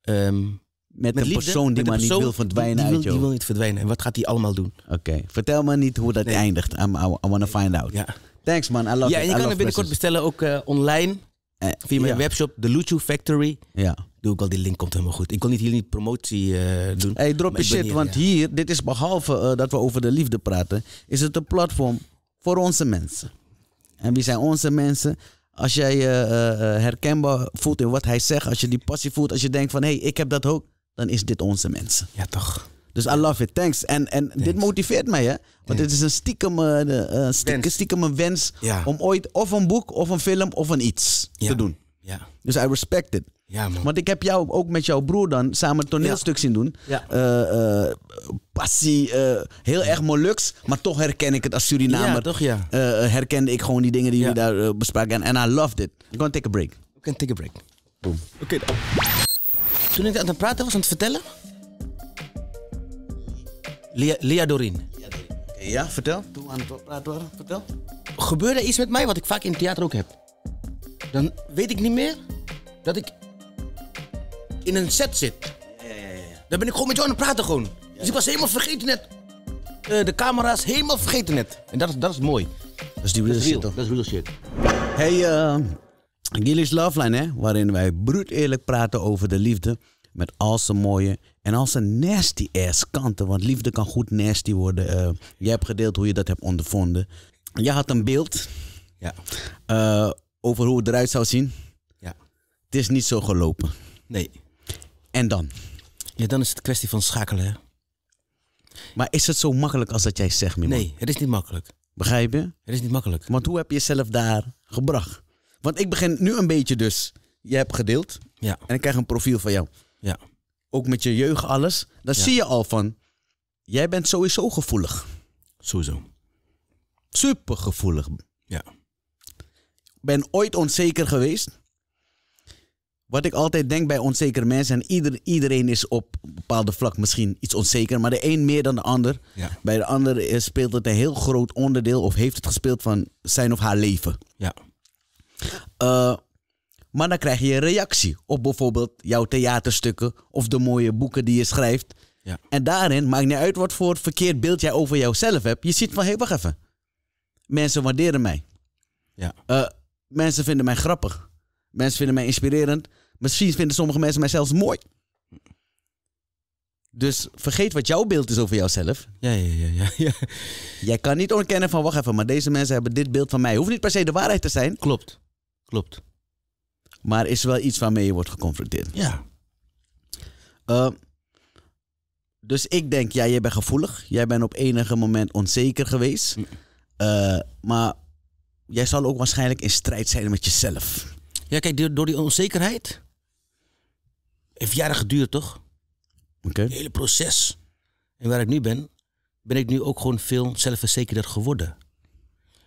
Ehm, met, een persoon die maar niet wil verdwijnen die, uit wil, Die wil niet verdwijnen. En wat gaat hij allemaal doen? Oké, vertel me niet hoe dat eindigt. I, want to find out. Ja. Thanks man, I love ja, it. Ja, je kan het binnenkort bestellen ook eh, online. Eh, via mijn webshop, The Luchu Factory. Ja. Doe ik al, die link komt helemaal goed. Ik kon niet hier niet promotie eh, doen. Hey, drop je shit, want hier, dit is behalve dat we over de liefde praten, is het een platform voor onze mensen. En wie zijn onze mensen? Als jij je herkenbaar voelt in wat hij zegt, als je die passie voelt, als je denkt van hé, hey, ik heb dat ook, dan is dit onze mensen. Ja, toch? Dus I love it. Thanks. En, en dit motiveert mij, hè? Want Thanks. dit is een stiekem, eh, eh, stiekem, stiekem een wens om ooit of een boek of een film of een iets te doen. Ja. Dus I respect it. Ja, man. Want ik heb jou ook met jouw broer dan samen een toneelstuk zien doen. Ja. Eh, passie, heel erg Molux, maar toch herken ik het als Surinamer. Ja, toch ja. herkende ik gewoon die dingen die jullie daar bespraken. En I loved it. We gaan take a break. We can take a break. Boom. Oké Toen ik aan het praten was, aan het vertellen, Lia Dorin. Ja, vertel. Toen aan het praten waren, vertel. Gebeurde iets met mij wat ik vaak in theater ook heb. Dan weet ik niet meer dat ik in een set zit. Dan ben ik gewoon met jou aan het praten gewoon. Dus ik was helemaal vergeten net. Eh, de camera's helemaal vergeten net. En dat, dat is mooi. Dat is die real, shit toch? Dat is real shit. Hey, uh, eh, Gilly's Loveline hè, waarin wij broed eerlijk praten over de liefde. Met al zijn mooie en al zijn nasty ass kanten. Want liefde kan goed nasty worden. Uh, jij hebt gedeeld hoe je dat hebt ondervonden. Jij had een beeld ja. Eh, over hoe het eruit zou zien. Ja. Het is niet zo gelopen. Nee. En dan? Ja, dan is het kwestie van schakelen. Maar is het zo makkelijk als dat jij zegt, Mimo? Nee, het is niet makkelijk. Begrijp je? Het is niet makkelijk. Want hoe heb je jezelf daar gebracht? Want ik begin nu een beetje dus. Je hebt gedeeld. Ja. En ik krijg een profiel van jou. Ja. Ook met je jeugd, alles. Dan zie je al van, jij bent sowieso gevoelig. Sowieso. Super gevoelig. Ja. Ben ooit onzeker geweest. Wat ik altijd denk bij onzekere mensen, en ieder, iedereen is op een bepaalde vlak misschien iets onzeker, maar de een meer dan de ander. Bij de ander speelt het een heel groot onderdeel of heeft het gespeeld van zijn of haar leven. Ja. Uh, maar dan krijg je een reactie op bijvoorbeeld jouw theaterstukken of de mooie boeken die je schrijft. Ja. En daarin maakt niet uit wat voor verkeerd beeld jij over jouzelf hebt. Je ziet van, hé, hey, wacht even. Mensen waarderen mij. Ja. Eh, mensen vinden mij grappig. Mensen vinden mij inspirerend. Misschien vinden sommige mensen mij zelfs mooi. Dus vergeet wat jouw beeld is over jouzelf. Ja, ja, ja, ja, ja. Jij kan niet ontkennen van, wacht even, maar deze mensen hebben dit beeld van mij. Hoeft niet per se de waarheid te zijn. Klopt, klopt. Maar is wel iets waarmee je wordt geconfronteerd. Ja. Eh, dus ik denk, ja, jij bent gevoelig. Jij bent op enige moment onzeker geweest. Mm. Eh, maar jij zal ook waarschijnlijk in strijd zijn met jezelf. Ja, kijk, door die onzekerheid heeft jaren geduurd, toch? Okay. Het hele proces. En waar ik nu ben, ben ik nu ook gewoon veel zelfverzekerder geworden.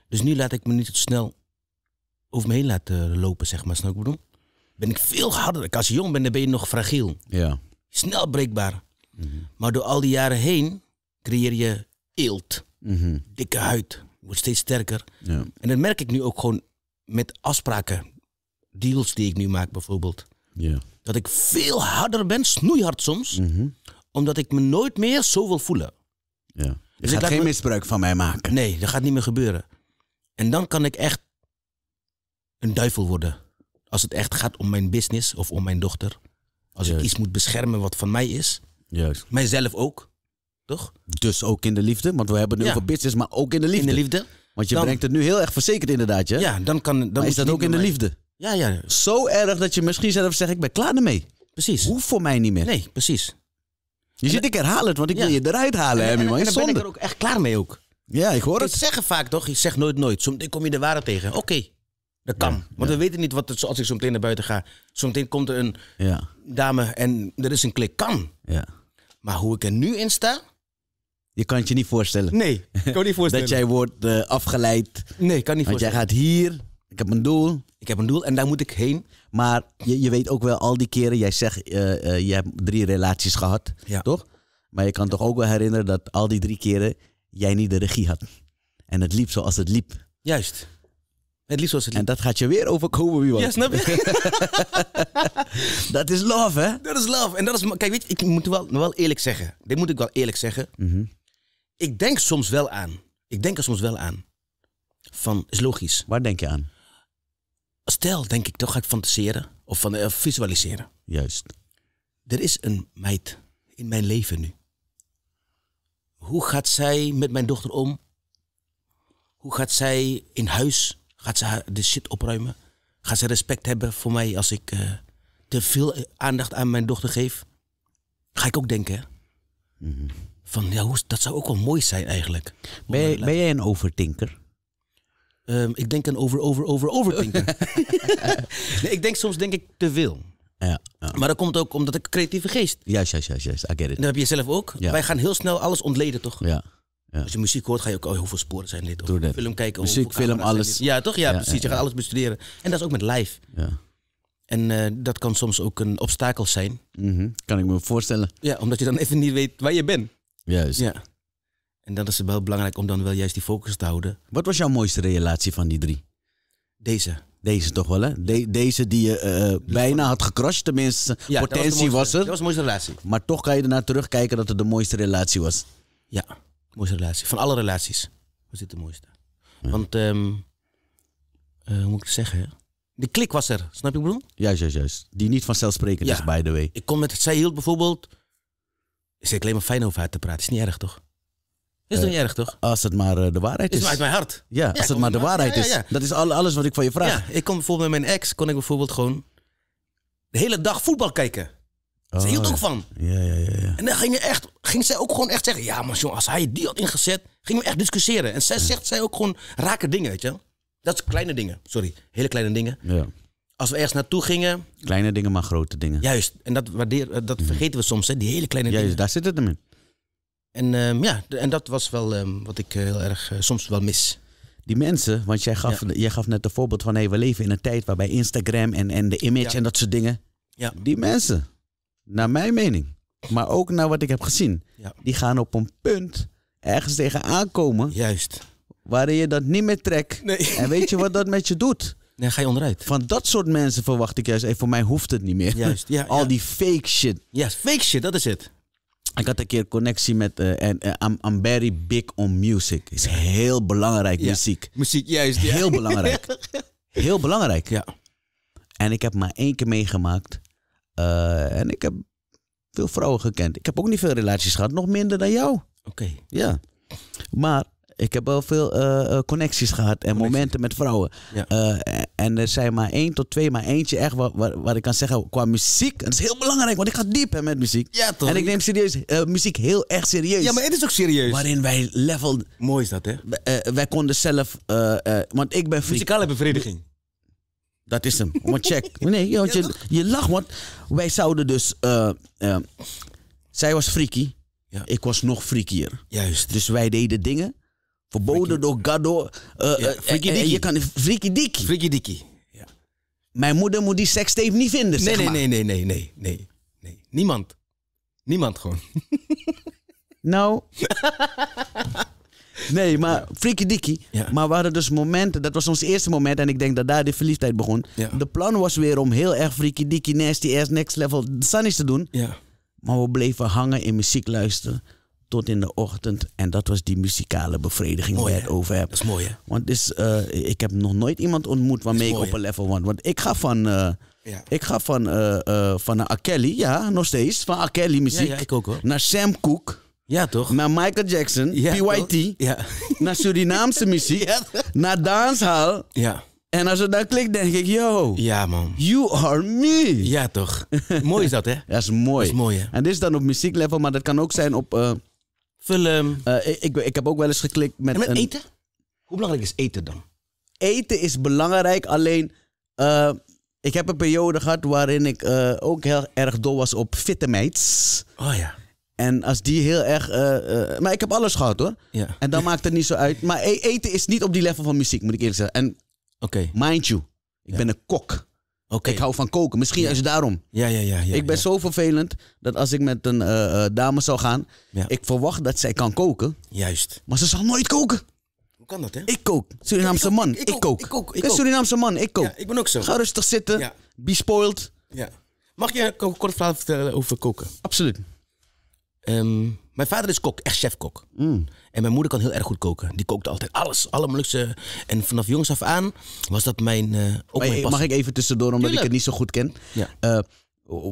Dus nu laat ik me niet snel over me heen laten lopen, zeg maar. Snap ik bedoel? Ben ik veel harder. Als je jong bent, dan ben je nog fragiel. Ja. Snel breekbaar. Mhm. Maar door al die jaren heen creëer je eelt. Mhm. Dikke huid. Wordt steeds sterker. Ja. En dat merk ik nu ook gewoon met afspraken. Deals die ik nu maak bijvoorbeeld. Ja. Dat ik veel harder ben, snoeihard soms. Mhm. Omdat ik me nooit meer zo wil voelen. Ja. Je dus gaat geen misbruik van mij maken. Nee, dat gaat niet meer gebeuren. En dan kan ik echt een duivel worden. Als het echt gaat om mijn business of om mijn dochter. Als ik iets moet beschermen wat van mij is. Juist. Mijzelf ook. Toch? Dus ook in de liefde. Want we hebben nu over business, maar ook in de liefde. In de liefde. Want je brengt het nu heel erg verzekerd inderdaad. Ja, ja dan kan... Dan is dat ook in de liefde? Ja, ja. Zo erg dat je misschien zelf zegt, ik ben klaar ermee. Precies. Hoeft voor mij niet meer. Nee, precies. Je zit, ik herhaal het, want ik wil je eruit halen, hè, En, en, en, ben ik er ook echt klaar mee ook. Ja, ik hoor het. Ik zeg vaak toch, ik zeg nooit nooit. Soms kom je de waarheid tegen. Oké, dat kan. want we weten niet wat het, als ik zo meteen naar buiten ga. Zo meteen komt er een ja. dame en er is een klik. Kan. Maar hoe ik er nu in sta. Je kan het je niet voorstellen. Nee, ik kan niet *laughs* voorstellen. dat jij wordt eh, afgeleid. Nee, kan niet want voorstellen. Want jij gaat hier. Ik heb een doel. Ik heb een doel en daar moet ik heen. Maar je, je weet ook wel al die keren. Jij zegt, eh, eh, je hebt drie relaties gehad. Toch? Maar je kan toch ook wel herinneren dat al die drie keren jij niet de regie had. En het liep zoals het liep. Juist. En dat gaat je weer overkomen, wie was? Ja, snap je? *laughs* dat is love, hè? Dat is love. En dat is... Kijk, weet je, ik moet wel, wel eerlijk zeggen. Dit moet ik wel eerlijk zeggen. Mhm. Ik denk soms wel aan. Ik denk er soms wel aan. Van, is logisch. Waar denk je aan? Stel, denk ik, toch ga ik fantaseren. Of van, eh, visualiseren. Juist. Er is een meid in mijn leven nu. Hoe gaat zij met mijn dochter om? Hoe gaat zij in huis Gaat ze de shit opruimen? Gaat ze respect hebben voor mij als ik eh, te veel aandacht aan mijn dochter geef? Ga ik ook denken, mhm. Van, ja, hoe, dat zou ook wel mooi zijn eigenlijk. Ben, ben jij een overtinker? Ehm, ik denk een over, over, over, overtinker. *laughs* *laughs* nee, ik denk soms denk ik te veel. Ja, Maar dat komt ook omdat ik creatieve geest. Juist, juist, juist, juist. I get it. Dat heb je zelf ook. Wij gaan heel snel alles ontleden, toch? Ja. Ja. Als je muziek hoort, ga je ook oh, hoeveel sporen zijn dit? Of film kijken. Muziek, film, alles. Ja, toch? Ja, precies. Je gaat alles bestuderen. En dat is ook met live. En eh, dat kan soms ook een obstakel zijn. Mhm. Kan ik me voorstellen. Ja, omdat je dan even niet weet waar je bent. Juist. Ja. En dan is het wel belangrijk om dan wel juist die focus te houden. Wat was jouw mooiste relatie van die drie? Deze. Deze toch wel, hè? deze die je eh, eh, bijna had gecrashed, tenminste. Ja, potentie was, mooiste, was, Dat was de mooiste relatie. Maar toch kan je ernaar terugkijken dat het de mooiste relatie was. Ja mooiste relatie. Van alle relaties was dit de mooiste. Want, ehm, eh, hoe moet ik het zeggen? De klik was er, snap je bedoel? Juist, juist, juist. Die niet vanzelfsprekend is, by the way. Ik kom met, zij hield bijvoorbeeld, ik alleen maar fijn over haar te praten, is niet erg toch? Is uh, toch eh, niet erg, toch? Als het maar eh, de waarheid is. Is maar uit mijn hart. Ja, als het maar de waarheid is. Dat is alles wat ik van je vraag. ik kon bijvoorbeeld met mijn ex, kon ik bijvoorbeeld gewoon de hele dag voetbal kijken ze hield oh, ook van. Ja, ja, ja, ja. En dan ging, je echt, ging zij ook gewoon echt zeggen: Ja, maar jongen als hij die had ingezet, gingen we echt discussiëren. En zij zegt zij ook gewoon rake dingen, weet je Dat is kleine dingen, sorry. Hele kleine dingen. Ja. Als we ergens naartoe gingen. Kleine dingen, maar grote dingen. Juist. En dat, waardeer, eh, dat vergeten we soms, hè, die hele kleine dingen. Juist, daar zit het hem in. En ehm, ja, en dat was wel ehm, wat ik eh, heel erg eh, soms wel mis. Die mensen, want jij gaf, jij gaf net een voorbeeld van: hé, hey, we leven in een tijd waarbij Instagram en, en de image en dat soort dingen. Ja. Die mensen naar mijn mening, maar ook naar wat ik heb gezien, die gaan op een punt ergens tegen aankomen. Juist. Waarin je dat niet meer trekt. Nee. En weet je wat dat met je doet? Nee, ga je onderuit. Van dat soort mensen verwacht ik juist, even voor mij hoeft het niet meer. Juist, ja, *laughs* Al die fake shit. Ja, fake shit, dat is het. Ik had een keer connectie met. Uh, en, I'm, eh, very big on music. Is heel belangrijk, muziek. Muziek, juist. Heel belangrijk. *laughs* heel belangrijk. Ja. En ik heb maar één keer meegemaakt eh, en ik heb veel vrouwen gekend. Ik heb ook niet veel relaties gehad, nog minder dan jou. Oké. Ja. Maar ik heb wel veel eh, eh, connecties gehad en momenten met vrouwen. Ja. en er zijn maar één tot twee, maar eentje echt waar, ik kan zeggen qua muziek. Dat is heel belangrijk, want ik ga diep hè, met muziek. Ja, toch? En ik neem serieus, muziek heel erg serieus. Ja, maar het is ook serieus. Waarin wij level. Mooi is dat, hè? wij konden zelf, want ik ben. bevrediging. Dat is hem. Maar check. Nee, je, je, je lacht, want wij zouden dus. Eh, eh, zij was freaky. Ja. Ik was nog freakier. Juist. Dus wij deden dingen. Verboden door Gado. Uh, eh, ja, freaky Dicky. Je kan freaky Freaky Ja. Mijn moeder moet die sekstape niet vinden, nee, nee, nee, nee, nee, nee, nee, nee. Niemand. Niemand gewoon. nou. *laughs* *laughs* Nee, maar freaky dicky. Ja. Maar waren dus momenten, dat was ons eerste moment en ik denk dat daar de verliefdheid begon. De plan was weer om heel erg freaky dikkie, nasty ass, next level, sunnies te doen. Ja. Maar we bleven hangen in muziek luisteren tot in de ochtend. En dat was die muzikale bevrediging mooi, waar je het over hebt. Dat is mooi, hè? Want is, eh, ik heb nog nooit iemand ontmoet waarmee ik op een level want Want ik ga van... Uh, Ik ga van, eh, van een ja, nog steeds. Van Akelli muziek. ik ook, hoor. Naar Sam Cooke. Ja, toch? Naar Michael Jackson, ja, PYT, ja. *laughs* naar Surinaamse muziek, *laughs* ja. naar danshal. Ja. En als ik dan nou klikt, denk ik, yo. Ja, man. You are me. Ja, toch? *laughs* mooi is dat, hè? Dat is mooi. Dat is mooi, hè? En dit is dan op muzieklevel, maar dat kan ook zijn op... Eh, Film. Eh, ik, ik, heb ook wel eens geklikt met... En met een... eten? Hoe belangrijk is eten dan? Eten is belangrijk, alleen... Eh, ik heb een periode gehad waarin ik ook heel erg dol was op fitte meids. Oh ja. En als die heel erg. Eh, eh, maar ik heb alles gehad hoor. Ja. En dan maakt het niet zo uit. Maar e-, eten is niet op die level van muziek, moet ik eerlijk zeggen. En okay. mind you, ik ben een kok. Oké. Ik hou van koken. Misschien ja. is het daarom. Ja, ja, ja, ja ik ben zo vervelend dat als ik met een eh, dame zou gaan, ik verwacht dat zij kan koken. Juist. Maar ze zal nooit koken. Hoe kan dat, hè? Ik kook. Surinaamse man. Ik, ik, kook. Ik kook. Ik kook. Surinaamse man. Ik kook. ik ben ook zo. Ga rustig zitten. Be Ja. Mag je een kort verhaal vertellen over koken? Absoluut. Ehm, mijn vader is kok, echt chefkok. Mm. En mijn moeder kan heel erg goed koken. Die kookte altijd alles, alle luxe. En vanaf jongs af aan was dat mijn. Uh, ook mijn mag ik even tussendoor, omdat ik het niet zo goed ken? Eh,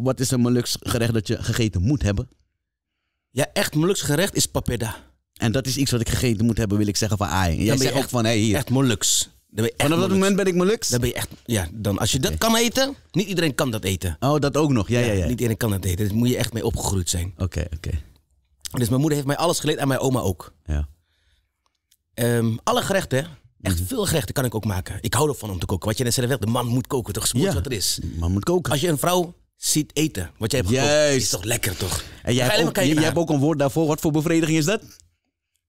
wat is een Molux gerecht dat je gegeten moet hebben? Ja, echt Molux gerecht is papeda. En dat is iets wat ik gegeten moet hebben, wil ik zeggen van AI. Jij bent zegt ook van, hey, hier. Echt Molux. Vanaf dat moment ben ik molux? Dan ben je echt, ja, dan als je dat kan eten, niet iedereen kan dat eten. Oh, dat ook nog, ja, ja, ja. Niet iedereen kan dat eten, dus moet je echt mee opgegroeid zijn. Oké, oké. Dus mijn moeder heeft mij alles geleerd en mijn oma ook. Ja. Ehm, alle gerechten, echt mhm. veel gerechten kan ik ook maken. Ik hou ervan om te koken. Wat je net zei, de man moet koken, toch? moet wat er is. man moet koken. Als je een vrouw ziet eten, wat jij hebt gekookt, Juist. is toch lekker, toch? En jij, hebt ook, je, hebt ook, een woord daarvoor. Wat voor bevrediging is dat?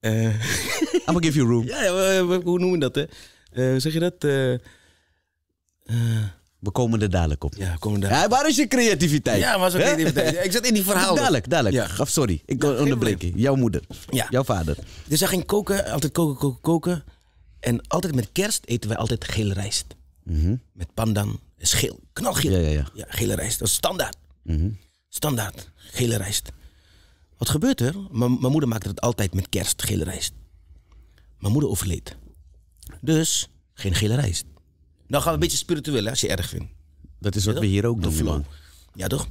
Uh. Eh. I'm gonna give you room. *laughs* Ja, hoe noemen we dat, hè? Eh, hoe zeg je dat? Eh, eh. we komen er dadelijk op. Ja, komen dadelijk. Ja, waar is je creativiteit? Ja, was ook creativiteit. Ik zat in die verhaal. Dadelijk, dadelijk. Ja. sorry, ik ja, onderbreek je. Jouw moeder, ja. jouw vader. Dus hij ging koken, altijd koken, koken, koken. En altijd met kerst eten wij altijd gele rijst. Mhm. Met pandan, schil. geel, knalgeel. Ja, ja, ja. ja gele rijst, dat is standaard. Mhm. Standaard, gele rijst. Wat gebeurt er? Mijn moeder maakte het altijd met kerst, gele rijst. Mijn moeder overleed. Dus geen gele rijst. Nou gaan we een beetje spiritueel, hè, als je erg vindt. Dat is wat we hier ook doen. man. Ja, toch?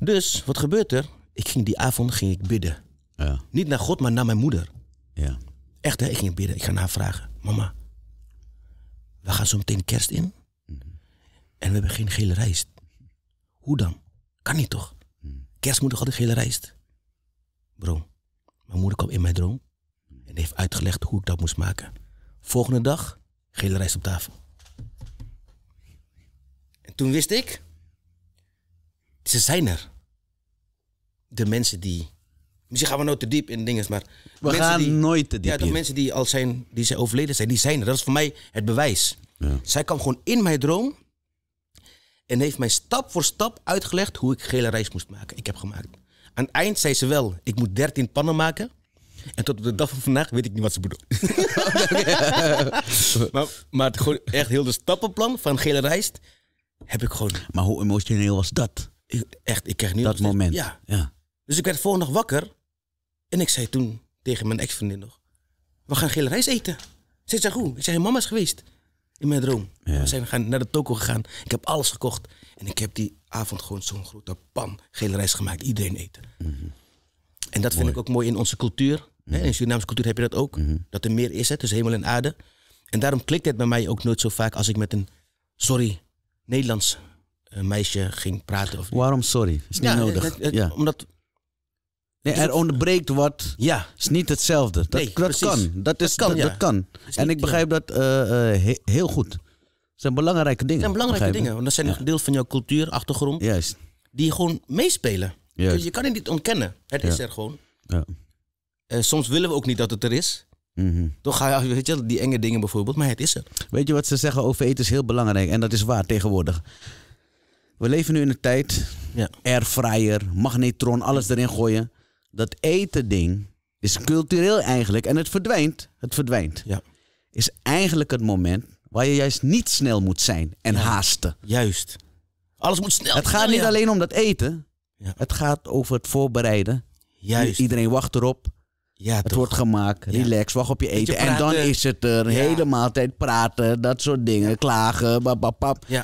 Dus wat gebeurt er? Ik ging die avond ging ik bidden. Ja. Niet naar God, maar naar mijn moeder. Ja. Echt, hè? ik ging bidden. Ik ga haar vragen. Mama, we gaan zo meteen kerst in. Mhm. En we hebben geen gele rijst. Hoe dan? Kan niet toch? Mhm. Kerst moet toch altijd gele rijst? Bro, mijn moeder kwam in mijn droom. En heeft uitgelegd hoe ik dat moest maken. Volgende dag, gele rijst op tafel. En toen wist ik, ze zijn er. De mensen die. Misschien gaan we nooit te diep in dingen, maar. We gaan die, nooit te diep. Ja, de mensen die al zijn, die zijn overleden zijn, die zijn er. Dat is voor mij het bewijs. Zij kwam gewoon in mijn droom en heeft mij stap voor stap uitgelegd hoe ik gele rijst moest maken. Ik heb gemaakt. Aan het eind zei ze wel, ik moet 13 pannen maken. En tot op de dag van vandaag weet ik niet wat ze bedoelt. *laughs* maar, maar gewoon echt heel de stappenplan van gele rijst heb ik gewoon. Maar hoe emotioneel was dat? echt, ik kreeg nu dat moment. Ja. Dus ik werd volgende dag wakker en ik zei toen tegen mijn ex-vriendin nog: We gaan gele rijst eten. Ze zei: Goed. Ik zei: Mama is geweest in mijn droom. We zijn gaan naar de toko gegaan. Ik heb alles gekocht. En ik heb die avond gewoon zo'n grote pan gele rijst gemaakt. Iedereen eten. Mhm. En dat vind ik ook mooi in onze cultuur. In Surinaamse cultuur heb je dat ook. Mhm. Dat er meer is hè, tussen hemel en aarde. En daarom klikt het bij mij ook nooit zo vaak als ik met een, sorry, Nederlands eh, meisje ging praten. Of Waarom sorry? Is niet nodig. ja. Omdat... Nee, er ontbreekt wat. Ja. Is niet hetzelfde. Dat, kan. Dat, is, dat kan. kan. en ik begrijp dat eh, eh, heel goed. Het zijn belangrijke dingen. Het zijn belangrijke dingen. Want dat zijn een deel van jouw cultuur, achtergrond. Juist. Die gewoon meespelen. Dus je kan het niet ontkennen. Het is er gewoon. Ja. Eh, soms willen we ook niet dat het er is. Mhm. Toch ga je, *laughs* weet je, die enge dingen bijvoorbeeld, maar het is er. Weet je wat ze zeggen over eten is heel belangrijk en dat is waar tegenwoordig. We leven nu in een tijd, ja. airfryer, magnetron, alles erin gooien. Dat eten ding is cultureel eigenlijk en het verdwijnt. Het verdwijnt. Ja. Is eigenlijk het moment waar je juist niet snel moet zijn en haasten. Juist. Alles moet snel. Het gaat niet alleen om dat eten. Het gaat over het voorbereiden. Juist. Iedereen wacht erop. Ja, het wordt gemaakt, relax, wacht op je eten. en dan is het er. Helemaal tijd praten, dat soort dingen. Klagen,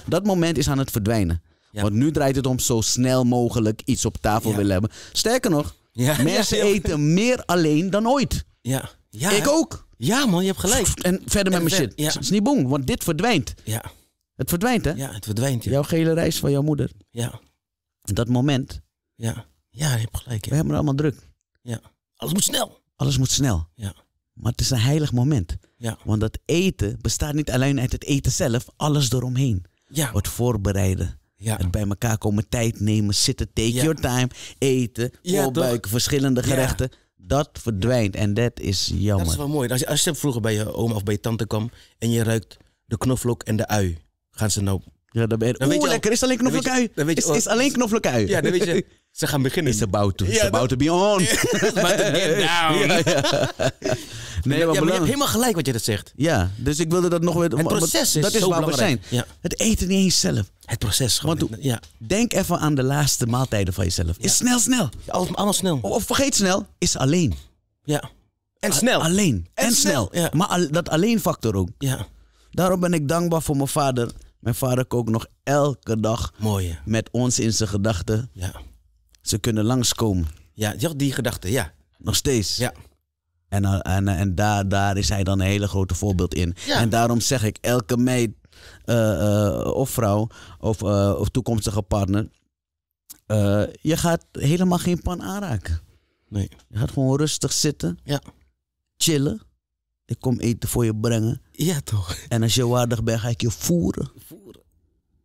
Dat moment is aan het verdwijnen. Want nu draait het om zo snel mogelijk iets op tafel willen hebben. Sterker nog, mensen eten meer alleen dan ooit. Ja. ja Ik ook. Ja man, je hebt gelijk. En verder met mijn shit. Het is niet boem, want dit verdwijnt. Ja. Het verdwijnt hè? Ja, het verdwijnt. Jouw gele reis van jouw moeder. Ja. Dat moment. Ja, ja je hebt gelijk. We hebben het allemaal druk. Ja. Alles moet snel. Alles moet snel. Ja. Maar het is een heilig moment. Ja. Want dat eten bestaat niet alleen uit het eten zelf, alles eromheen. Ja. Wordt voorbereiden. Ja. Het bij elkaar komen, tijd nemen, zitten, take your time, eten, voorbuiken, verschillende gerechten. Dat verdwijnt en dat is jammer. Dat is wel mooi. Als je, vroeger bij je oom of bij je tante kwam en je ruikt de knoflook en de ui, gaan ze nou... Ja, dan ben je, lekker, is alleen knoflook ui. Is, is alleen knoflook ui. Ja, dan weet je, *laughs* Ze gaan beginnen. It's about to, it's ja, about dat... to on. *laughs* get *laughs* down. Nee, maar, je hebt helemaal gelijk wat je dat zegt. Ja, dus ik wilde dat nog weer... Het proces is Dat is zo waar belangrijk. we zijn. Het eten niet eens zelf. Het proces gewoon. Want, ja. Denk even aan de laatste maaltijden van jezelf. Is snel, snel. Alles, alles snel. Of, vergeet snel, is alleen. Ja. En snel. alleen. En, snel. Maar dat alleen factor ook. Ja. Daarom ben ik dankbaar voor mijn vader. Mijn vader kookt nog elke dag Mooi, met ons in zijn gedachten. Ja. Ze kunnen langskomen. Ja, die gedachte, ja. Nog steeds. Ja. En, eh, en, eh, en daar, daar is hij dan een hele grote voorbeeld in. En daarom zeg ik, elke meid eh, of vrouw of, of toekomstige partner, je gaat helemaal geen pan aanraken. Nee. Je gaat gewoon rustig zitten, ja. chillen. Ik kom eten voor je brengen. Ja, toch? En als je waardig bent, ga ik je voeren. Voeren.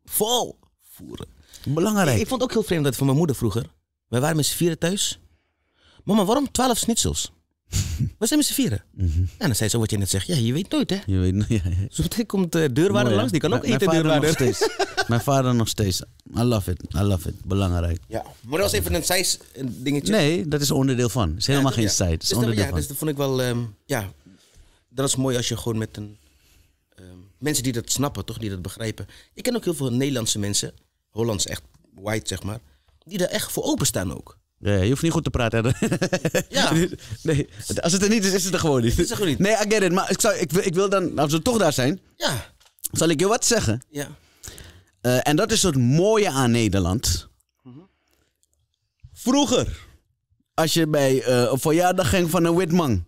Vol. Voeren. Belangrijk. Ik, vond het ook heel vreemd dat van mijn moeder vroeger. Wij waren met z'n vieren thuis. Mama, waarom twaalf schnitzels? *laughs* We zijn met z'n vieren. En mhm. dan zei ze wat je net zegt. Ja, je weet nooit, hè? Je weet nooit, *laughs* ja, dus komt de eh, deurwaarder langs. Die kan ook eten deurwaarder. *laughs* mijn vader nog steeds. I love it. I love it. Belangrijk. Ja. Maar dat was even een size dingetje. Nee, dat is onderdeel van. Het is helemaal geen ja. Het is dus onderdeel ja, van. Dus dat vond ik wel... Ehm, ja, dat is mooi als je gewoon met een... Ehm, mensen die dat snappen, toch? Die dat begrijpen. Ik ken ook heel veel Nederlandse mensen. Hollands echt white, zeg maar die er echt voor openstaan ook. je hoeft niet goed te praten. Ja. *laughs* Nee, als het er niet is, is het er gewoon niet. Is er gewoon niet. Nee, I get it. Maar ik, zou, ik, wil dan, als we toch daar zijn, ja. zal ik je wat zeggen. Ja. Eh, en dat is het mooie aan Nederland. Vroeger, als je bij uh, een verjaardag ging van een wit man,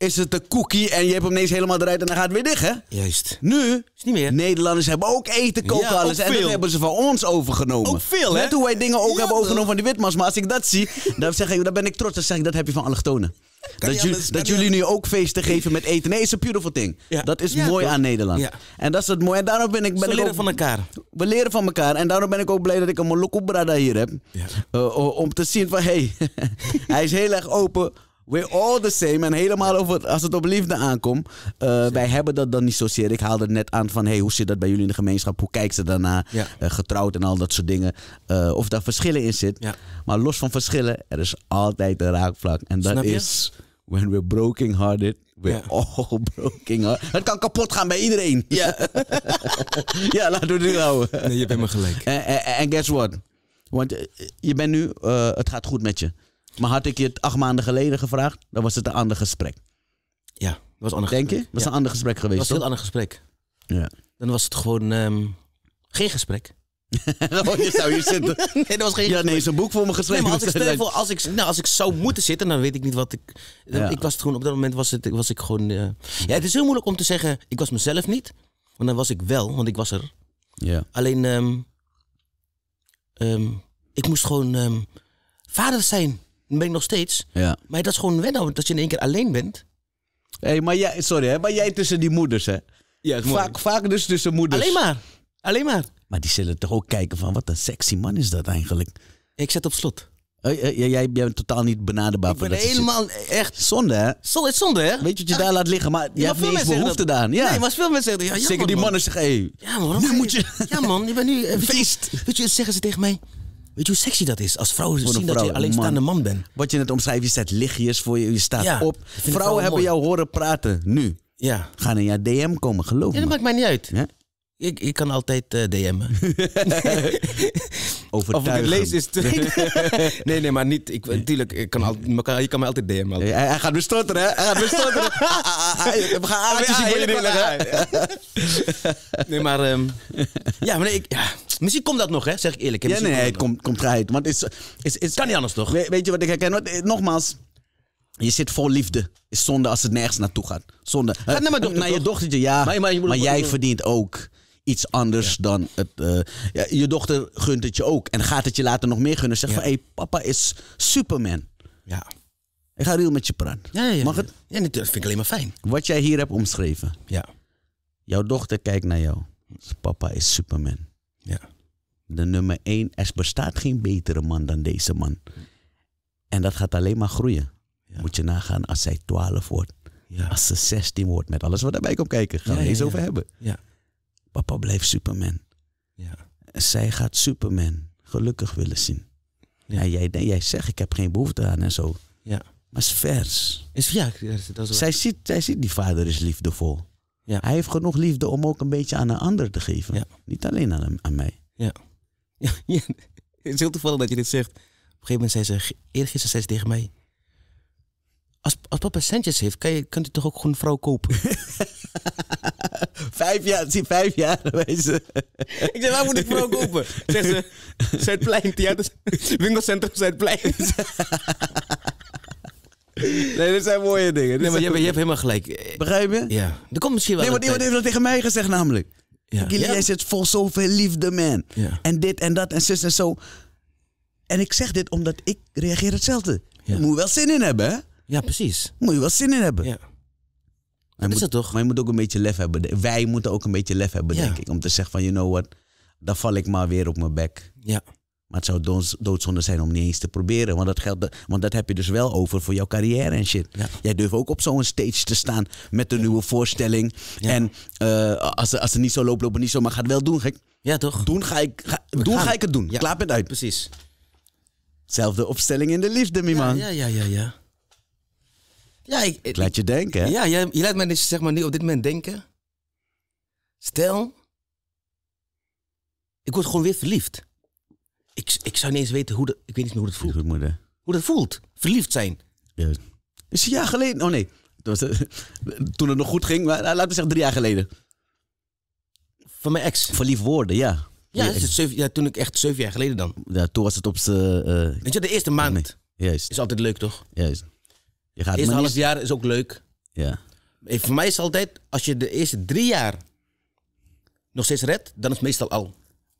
is het de cookie en je hebt hem ineens helemaal eruit en dan gaat het weer dicht, hè? Juist. Nu, is niet meer. Nederlanders hebben ook eten, koken, alles. En dat hebben ze van ons overgenomen. Ook veel, hè? Net hoe wij dingen ook hebben overgenomen van die witmas, Maar als ik dat zie, dan, zeg ik, dan ben ik trots. Dan zeg ik, dat heb je van allochtonen. getonen. dat, anders, dat jullie nu ook feesten geven met eten. Nee, is een beautiful thing. Ja. Dat is mooi aan Nederland. Ja. En dat is het mooie. En daarom ben ik. Ben we leren van elkaar. We leren van elkaar. En daarom ben ik ook blij dat ik een Molokko Brada hier heb. Eh, eh, om te zien van hé, hey, *laughs* hij is heel erg open We're all the same. En helemaal over, als het op liefde aankomt. Eh, wij hebben dat dan niet zozeer. Ik haalde net aan van, hey, hoe zit dat bij jullie in de gemeenschap? Hoe kijken ze daarna? Eh, getrouwd en al dat soort dingen. Eh, of daar verschillen in zit. Maar los van verschillen, er is altijd een raakvlak. En dat is, when we're broken hearted, we're all *laughs* broken hearted. Het kan kapot gaan bij iedereen. Ja, laten *laughs* we het houden. Nee, je bent me gelijk. En guess what? Want je bent nu, het gaat goed met je. Maar had ik je het acht maanden geleden gevraagd, dan was het een ander gesprek. Ja, was een Denk je? Dat is een ander gesprek geweest, was een heel ander gesprek. Ja. Dan was het gewoon ehm, geen gesprek. *laughs* Oh, je zou hier zitten. *laughs* dat was geen Je had niet eens een boek voor me Nee, maar als ik, *laughs* voor, als, ik, nou, als ik zou moeten zitten, dan weet ik niet wat ik... Ja. Ik was het gewoon, op dat moment was, het, was ik gewoon... Eh, ja, het is heel moeilijk om te zeggen, ik was mezelf niet. Want dan was ik wel, want ik was er. Ja. Alleen, ehm, ehm, ik moest gewoon ehm, vader zijn. Dat ben ik nog steeds. Ja. Maar dat is gewoon wennen, dat je in één keer alleen bent. hey, maar jij, sorry, hè, maar jij tussen die moeders, hè? Ja, vaak, vaak dus tussen moeders. Alleen maar. Alleen maar. Maar die zullen toch ook kijken van, wat een sexy man is dat eigenlijk. Ik zet op slot. jij, bent totaal niet benaderbaar ik voor ben dat helemaal zit. echt... Zonde, hè? Zonde, zonde, hè? Weet je wat je ah, daar laat liggen, maar je hebt niet behoefte dat... aan. Ja. Nee, maar veel mensen zeggen... Ja, ja, Zeker die mannen man. zeggen, hé... ja, man, nu moet je... Ja, man, je bent nu... *laughs* Feest! Weet je, zeggen ze tegen mij... Weet je hoe sexy dat is? Als vrouwen zien vrouw, dat je alleenstaande man. man bent. Wat je net omschrijft, je zet lichtjes voor je, je staat op. Vrouwen hebben jou horen praten, nu. Ja. Gaan in jouw DM komen, geloof ja, dat maakt mij niet uit. Ja? Ik, ik kan altijd uh, eh, DM'en. Overtuigen. *laughs* Of ik het lees is te... *laughs* nee, nee, maar niet. Ik, natuurlijk, ik kan je kan me altijd DM'en. Altijd. Hij, hij, gaat me stotteren, hè? Hij gaat me stotteren. We gaan aardjes hier voor je neerleggen. Ah, *laughs* nee, maar... Um, ja, maar ik, ja, misschien komt dat nog, hè? Zeg ik eerlijk. Ja, nee, het komt, komt eruit. Want is, is, is, kan niet anders, toch? Weet, je wat ik herken? Want, eh, nogmaals... Je zit vol liefde. Is zonde als het nergens naartoe gaat. Zonde. ga naar, mijn dochter, je dochtertje, ja. maar jij verdient ook iets anders dan het. Eh, ja, je dochter gunt het je ook. En gaat het je later nog meer gunnen. Zeg van hé, hey, papa is Superman. Ja. Ik ga real met je praten. Mag het? Ja, dat vind ik alleen maar fijn. Wat jij hier hebt omschreven. Ja. Jouw dochter kijkt naar jou. Papa is Superman. Ja. De nummer één. Er bestaat geen betere man dan deze man. En dat gaat alleen maar groeien. Moet je nagaan als zij 12 wordt. Ja. Als ze 16 wordt, met alles wat erbij komt kijken. Gaan we ja, eens over hebben. Ja. Papa blijft Superman. Ja. Zij gaat Superman gelukkig willen zien. Ja. jij, jij zegt, ik heb geen behoefte aan en zo. Ja. Maar is vers. Is, ja, dat zij, ziet, zij ziet die vader is liefdevol. Ja. Hij heeft genoeg liefde om ook een beetje aan een ander te geven. Ja. Niet alleen aan, aan mij. *laughs* Ja. Ja, Het is heel toevallig dat je dit zegt. Op een gegeven moment zei ze, eergisteren zei ze tegen mij... Als, als papa centjes heeft, kan je, kunt u toch ook gewoon een vrouw kopen? *laughs* *laughs* vijf jaar, zie vijf jaar geweest. ik zeg, waar moet ik voor kopen? Zegt ze, *laughs* Zuidplein, theater, winkelcentrum Zuidplein. Nee, dit zijn mooie dingen. nee, maar je, hebt helemaal gelijk. Begrijp je? Ja. Er komt misschien wel. Nee, want iemand heeft dat tegen mij gezegd, namelijk. Ja. Gilly, ja. zit vol zoveel liefde, man. Ja. En dit en dat en zus en zo. En ik zeg dit omdat ik reageer hetzelfde. Ja. Moet je wel zin in hebben, hè? Ja, precies. Moet je wel zin in hebben. Ja. Maar je, moet, toch? ook een beetje lef hebben. Wij moeten ook een beetje lef hebben, denk ik. Om te zeggen van, you know what, dan val ik maar weer op mijn bek. Ja. Maar het zou doodzonde zijn om niet eens te proberen. Want dat, geldt, want dat heb je dus wel over voor jouw carrière en shit. Jij durft ook op zo'n stage te staan met een nieuwe voorstelling. En uh, als, als het niet zo loopt, loopt niet zo. Maar het wel doen, gek. Ja, toch? Doen ga ik, ga, doen ga ik het doen. Klaar met uit. Precies. Zelfde opstelling in de liefde, mi man. Ja, ja, ja, ja. Ja, ik, laat je denken. Hè? Ja, je, laat mij dus, zeg maar, nu op dit moment denken. Stel, ik word gewoon weer verliefd. Ik, ik zou niet eens weten hoe, de, ik weet niet meer hoe dat voelt. Hoe dat voelt, verliefd zijn. Ja. Is een jaar geleden? Oh nee, eh, toen het nog goed ging, Laat eh, laten we zeggen drie jaar geleden. Van mijn ex. Verliefd worden, ja. Ja, ja, toen ik echt zeven jaar geleden dan. Ja, toen was het op zijn. Uh, eh, Weet je, de eerste maand. Nee, juist. Is altijd leuk, toch? Juist. Je half jaar is ook leuk. Ja. En voor mij is altijd, als je de eerste drie jaar nog steeds redt, dan is het meestal al.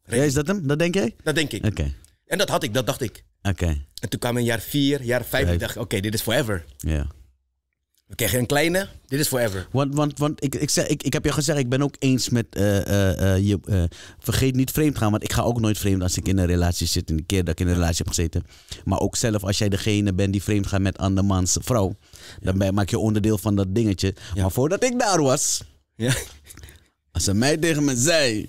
Ja, is dat hem? Dat denk jij? Dat denk ik. Oké. En dat had ik, dat dacht ik. Oké. En toen kwam in jaar vier, jaar vijf, ik dacht, oké, dit is forever. Ja. Oké, kregen een kleine, dit is forever. Want, want, want ik, ik, zeg, ik, ik heb je gezegd, ik ben ook eens met eh, eh, eh, je. vergeet niet vreemd gaan, want ik ga ook nooit vreemd als ik in een relatie zit. in de keer dat ik in een relatie heb gezeten. Maar ook zelf, als jij degene bent die vreemd gaat met andermans vrouw. Dan maak je onderdeel van dat dingetje. Maar voordat ik daar was. Ja. Als ze mij tegen me zei.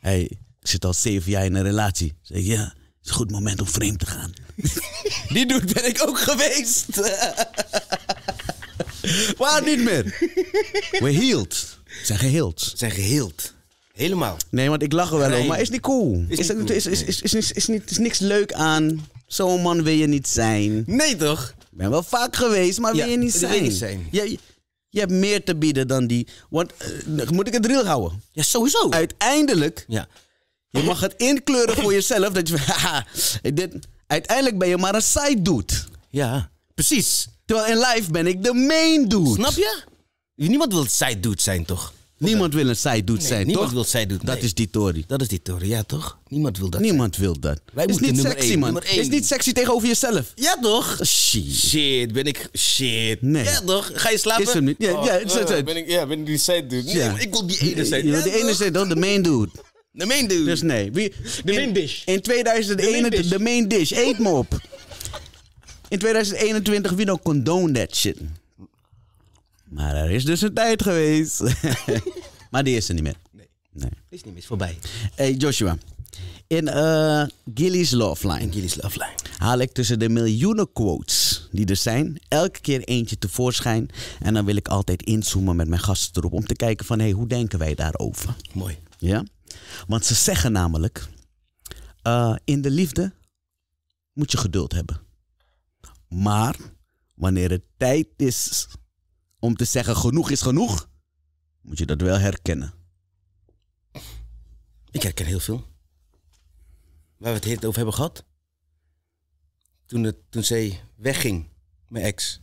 hey, ik zit al zeven jaar in een relatie. Zeg ik ja. Het is een goed moment om vreemd te gaan. *laughs* Die doet ben ik ook geweest. *laughs* Waar niet meer? We hield. Zijn geheeld. Zijn geheeld. Helemaal. Nee, want ik lach er wel om, maar is niet cool. Is, is, is, is, is, is, is, is, niet, is niks leuk aan. Zo'n man wil je niet zijn. Nee toch? Ik ben wel vaak geweest, maar wil je niet zijn. Wil je niet zijn. Je, hebt meer te bieden dan die. Want eh, moet ik het real houden? Ja, sowieso. Uiteindelijk. Ja. Je mag het inkleuren voor jezelf. Dat je, haha, *laughs* dit, uiteindelijk ben je maar een side dude. Ja, precies. Terwijl in live ben ik de main dude. Snap je? Niemand wil side dude zijn, toch? Niemand wil een side dude zijn, niemand toch? wil side dude Dat is die Tory. Dat is die Tory, ja toch? Niemand wil dat. Niemand wil dat. Wij is niet sexy, man. Is niet sexy tegenover jezelf. Ja toch? Shit. Shit, ben ik shit. Nee. Ja toch? Ga je slapen? Is hem niet. Ja, oh, ja, uh, uh, ben ik, ja, ben die side dude. ja. ik wil die ene side. Ja, ja die ene side, dan de main dude. De main dude. Dus nee. de main dish. In 2001, de main dish. Eet me op. In 2021, wie nog condone that shit. Maar er is dus een tijd geweest. *laughs* maar die is er niet meer. Nee. nee. Is niet meer, is voorbij. Hey Joshua. In uh, Gilly's Love Line. In Love Line. Haal ik tussen de miljoenen quotes die er zijn, elke keer eentje tevoorschijn. En dan wil ik altijd inzoomen met mijn gasten erop om te kijken van, hé, hey, hoe denken wij daarover? Mooi. Ja? Want ze zeggen namelijk, eh, in de liefde moet je geduld hebben. Maar wanneer het tijd is om te zeggen genoeg is genoeg, moet je dat wel herkennen. Ik herken heel veel. Waar we het over hebben gehad. Toen, het, toen zij wegging, mijn ex.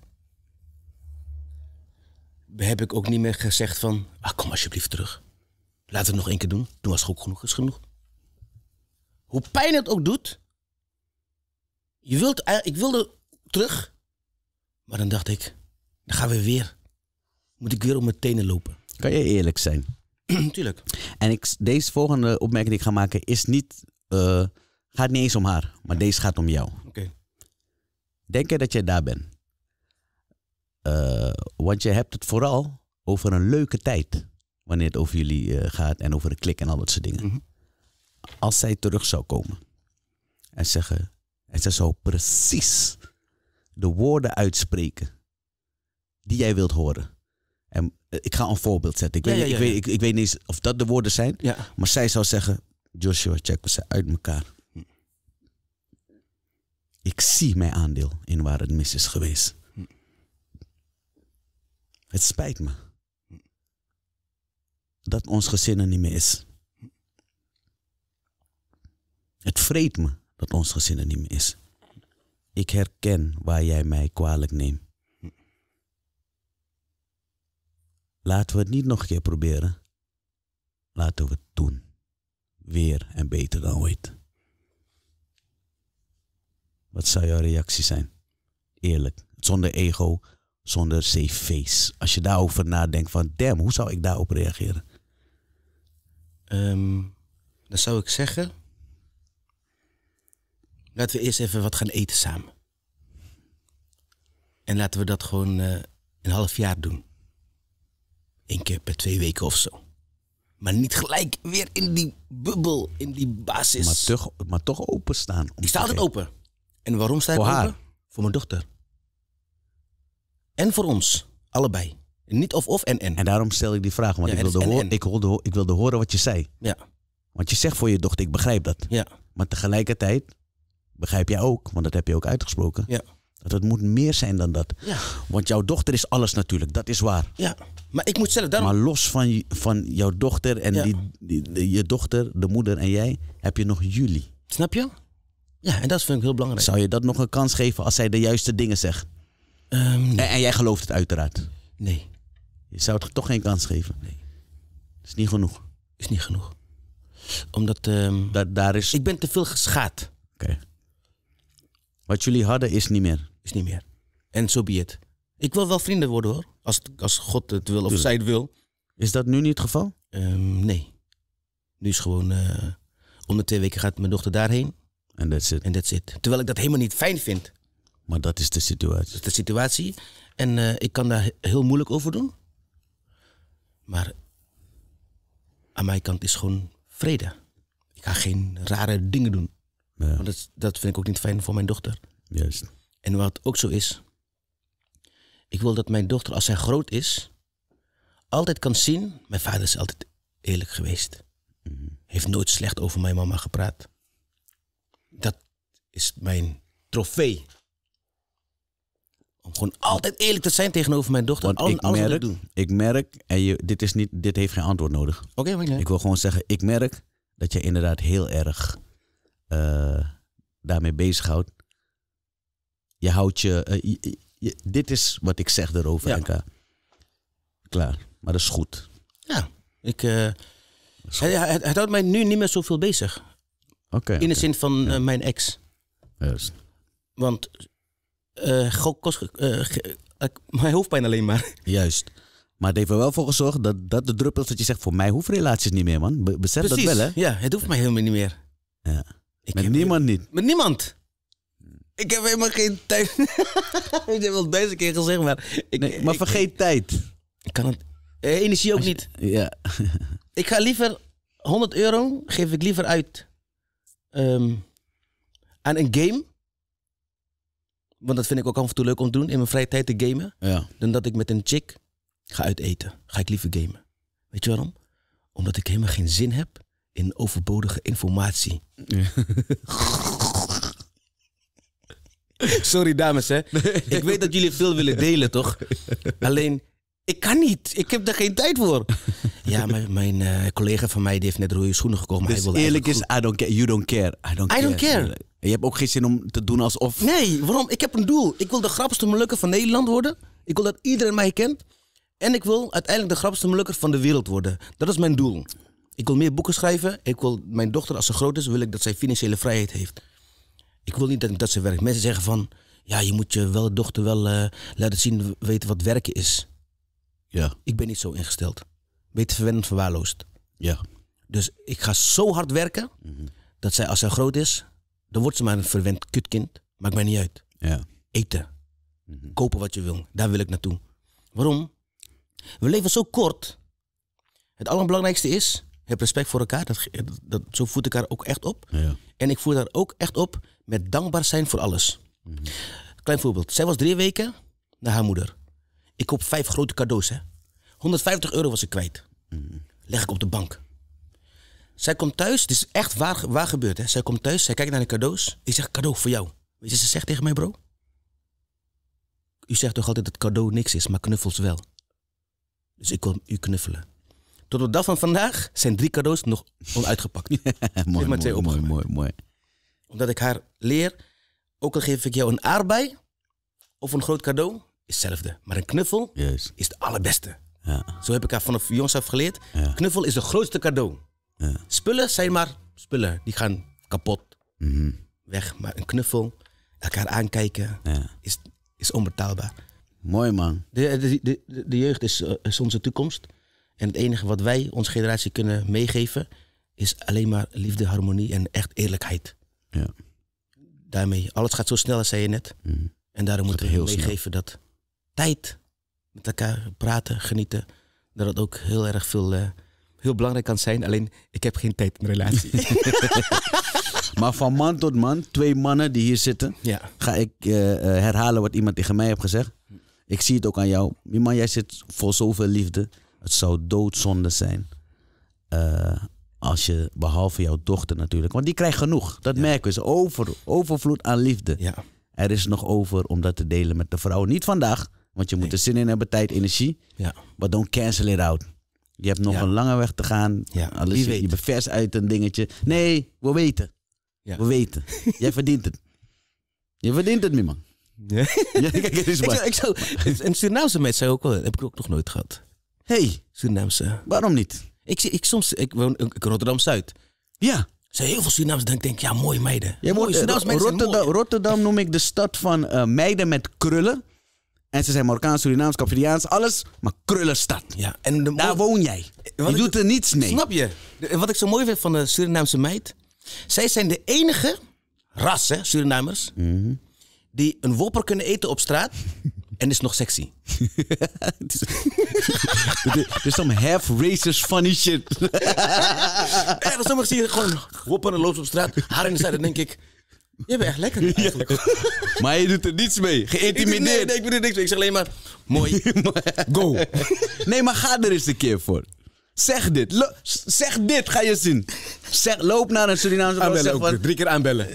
Heb ik ook niet meer gezegd van, ah, kom alsjeblieft terug. Laten we het nog één keer doen. Toen was het ook genoeg, is genoeg. Hoe pijn het ook doet. Je wilt, ik wilde terug. Maar dan dacht ik, dan gaan we weer. Moet ik weer op mijn tenen lopen. *clears throat* Kan je eerlijk zijn? Tuurlijk. En ik, deze volgende opmerking die ik ga maken is niet, eh, gaat niet eens om haar, maar deze gaat om jou. Oké. Denk je dat je daar bent? Eh, want je hebt het vooral over een leuke tijd. Wanneer het over jullie eh, gaat en over de klik en al dat soort dingen. Mhm. Als zij terug zou komen en zeggen, en ze zou precies de woorden uitspreken die jij wilt horen. En eh, ik ga een voorbeeld zetten. Ik, weet, ik, weet, ik, ik, weet niet eens of dat de woorden zijn. Maar zij zou zeggen, Joshua, check, ze uit elkaar. Hm. Ik zie mijn aandeel in waar het mis is geweest. Hm. Het spijt me. Hm. Dat ons gezin er niet meer is. Het vreet me dat ons gezin er niet meer is. Ik herken waar jij mij kwalijk neemt. Laten we het niet nog een keer proberen. Laten we het doen. Weer en beter dan ooit. Wat zou jouw reactie zijn? Eerlijk, zonder ego, zonder cv's. Als je daarover nadenkt van, damn, hoe zou ik daarop reageren? Um, dan zou ik zeggen, Laten we eerst even wat gaan eten samen. En laten we dat gewoon eh, een half jaar doen. Eén keer per twee weken of zo. Maar niet gelijk weer in die bubbel, in die basis. Maar toch, maar toch openstaan. Ik staat altijd open. En waarom sta ik voor open? Haar. Voor mijn dochter. En voor ons, allebei. Niet of of en en. En daarom stel ik die vraag, want ik, wilde en, en. Ik, horen. ik wilde horen wat je zei. Ja. Want je zegt voor je dochter, ik begrijp dat. Ja. Maar tegelijkertijd begrijp jij ook, want dat heb je ook uitgesproken. Ja. Dat het moet meer zijn dan dat. Ja. Want jouw dochter is alles natuurlijk, dat is waar. Ja, maar ik moet zelf daarom... Maar los van, van jouw dochter en die, die, je dochter, de moeder en jij, heb je nog jullie. Snap je? Ja, en dat vind ik heel belangrijk. Zou je dat nog een kans geven als zij de juiste dingen zegt? Ehm, nee. en, jij gelooft het uiteraard? Nee. Je zou het toch geen kans geven? Nee. Is niet genoeg? Is niet genoeg. Omdat... Ehm, daar is... Ik ben te veel geschaad. Oké. Wat jullie hadden is niet meer. Is niet meer. En zo so be Ik wil wel vrienden worden hoor. Als, als God het wil of zij het wil. Is dat nu niet het geval? Ehm, nee. Nu is gewoon. Uh, om twee weken gaat mijn dochter daarheen. En that's it. En that's it. Terwijl ik dat helemaal niet fijn vind. Maar dat is de situatie. Dat is de situatie. En eh, ik kan daar heel moeilijk over doen. Maar aan mijn kant is gewoon vrede. Ik ga geen rare dingen doen. Ja. Want dat, dat vind ik ook niet fijn voor mijn dochter. Juist. En wat ook zo is, ik wil dat mijn dochter, als zij groot is, altijd kan zien. Mijn vader is altijd eerlijk geweest. Mm Heeft nooit slecht over mijn mama gepraat. Dat is mijn trofee. Om gewoon altijd eerlijk te zijn tegenover mijn dochter. Want ik, merk, ik, merk, en je, dit, is niet, dit heeft geen antwoord nodig. Oké, okay, Ik wil gewoon zeggen, ik merk dat je inderdaad heel erg uh, daarmee bezighoudt. Je houdt eh, je, Dit is wat ik zeg erover, ja. Klaar. Maar dat is goed. Ja, ik. Het, eh, houdt mij nu niet meer zoveel bezig. Oké. In de zin van mijn ex. Juist. Want. kost, mijn hoofdpijn alleen maar. *laughs* Juist. Maar het heeft er wel voor gezorgd dat, dat de druppels dat je zegt: voor mij hoeft relaties niet meer, man. Besef dat wel, hè? Ja, het hoeft mij helemaal niet meer. Ja met niemand niet. Met niemand. Ik heb helemaal geen tijd. je *laughs* hebt wel deze keer gezegd, maar... Ik, maar vergeet tijd. Ik kan het... Eh, energie ook niet. Ja. ik ga liever... 100 euro geef ik liever uit ehm, aan een game. Want dat vind ik ook af en toe leuk om te doen. In mijn vrije tijd te gamen. Ja. Dan dat ik met een chick ga uiteten. Ga ik liever gamen. Weet je waarom? Omdat ik helemaal geen zin heb in overbodige informatie. *laughs* Sorry dames, hè. Ik weet dat jullie veel willen delen, toch? Alleen, ik kan niet. Ik heb daar geen tijd voor. Ja, mijn, mijn eh, collega van mij die heeft net rode schoenen gekomen. Maar dus hij eerlijk is, I don't care. You don't care. I don't care. I don't care. Je hebt ook geen zin om te doen alsof... Nee, waarom? Ik heb een doel. Ik wil de grappigste melukker van Nederland worden. Ik wil dat iedereen mij kent. En ik wil uiteindelijk de grappigste melukker van de wereld worden. Dat is mijn doel. Ik wil meer boeken schrijven. Ik wil mijn dochter, als ze groot is, wil ik dat zij financiële vrijheid heeft. Ik wil niet dat, dat ze werkt. Mensen zeggen van, ja, je moet je wel, dochter wel eh, laten zien, weten wat werken is. Ja. Ik ben niet zo ingesteld. Beetje verwend verwaarloosd. Ja. Dus ik ga zo hard werken, mhm. dat zij als zij groot is, dan wordt ze maar een verwend kutkind. Maakt mij niet uit. Ja. Eten. Mhm. Kopen wat je wil. Daar wil ik naartoe. Waarom? We leven zo kort. Het allerbelangrijkste is, heb respect voor elkaar. Dat, dat, zo voed ik haar ook echt op. Ja. En ik voer daar ook echt op met dankbaar zijn voor alles. Mhm. Klein voorbeeld. Zij was drie weken naar haar moeder. Ik koop vijf grote cadeaus. Hè. 150 euro was ik kwijt. Mhm. Leg ik op de bank. Zij komt thuis. Het is echt waar, waar gebeurd. Hè. Zij komt thuis. Zij kijkt naar de cadeaus. Ik zeg cadeau voor jou. Weet je ze zegt tegen mij bro? U zegt toch altijd dat cadeau niks is, maar knuffels wel. Dus ik kom u knuffelen. Tot op dag van vandaag zijn drie cadeaus nog onuitgepakt. Nee, *laughs* mooi, twee mooi, mooi, mooi, Omdat ik haar leer, ook al geef ik jou een aardbei of een groot cadeau, is hetzelfde. Maar een knuffel is het allerbeste. Ja. Zo heb ik haar vanaf jongs af geleerd. Knuffel is het grootste cadeau. Ja. Spullen zijn maar spullen. Die gaan kapot, mhm. weg. Maar een knuffel, elkaar aankijken, is, is onbetaalbaar. Mooi man. De, de, de, de jeugd is, eh, is onze toekomst. En het enige wat wij, onze generatie, kunnen meegeven, is alleen maar liefde, harmonie en echt eerlijkheid. Ja. Daarmee, alles gaat zo snel, als zei je net. Mm En daarom moeten we meegeven dat tijd met elkaar praten, genieten, dat het ook heel erg veel, eh, heel belangrijk kan zijn. Alleen, ik heb geen tijd in een relatie. *laughs* maar van man tot man, twee mannen die hier zitten, ga ik eh, eh, herhalen wat iemand tegen mij heeft gezegd. Ik zie het ook aan jou. Man, jij zit vol zoveel liefde. Het zou doodzonde zijn. Eh, als je, behalve jouw dochter natuurlijk, want die krijgt genoeg. Dat merken ze. Over, overvloed aan liefde. Ja. Er is nog over om dat te delen met de vrouw. Niet vandaag, want je moet er zin in hebben, tijd, energie. Ja. But don't cancel it out. Je hebt nog een lange weg te gaan. Alles, je, bevers uit een dingetje. Nee, we weten. We weten. *laughs* Jij verdient het. Je verdient het, niet, man. Ja. ja kijk, is Ik zou, ik zou, *laughs* een Surinaamse zei ook wel, heb ik ook nog nooit gehad hey, Surinaamse. Waarom niet? Ik zie, ik soms, ik woon in Rotterdam-Zuid. Ja. zijn heel veel Surinaamse denk ik, ja, mooie meiden. Ja, mooie eh, Surinaamse meiden. Rotterdam, Rotterdam noem ik de stad van eh, meiden met krullen. En ze zijn Marokkaans, Surinaams, Capriaans, alles, maar krullenstad. Ja, en Daar woon jij. Eh, je doet er niets mee. Snap je? wat ik zo mooi vind van de Surinaamse meid. Zij zijn de enige ras, Surinamers, mhm. die een wopper kunnen eten op straat. en is nog sexy. *laughs* *laughs* Dit is some half-racist funny shit. *laughs* ja, dan sommigen zie je gewoon woppen en loopt op straat, haar in de zijde, denk ik. Je bent echt lekker eigenlijk. *laughs* maar je doet er niets mee. Geïntimideerd. Nee, nee, ik bedoel niks mee. Ik zeg alleen maar, mooi, *laughs* go. nee, maar ga er eens een keer voor. Zeg dit. zeg dit, ga je zien. Zeg, loop naar een Surinaamse aanbellen. Zeg, wat... Drie keer aanbellen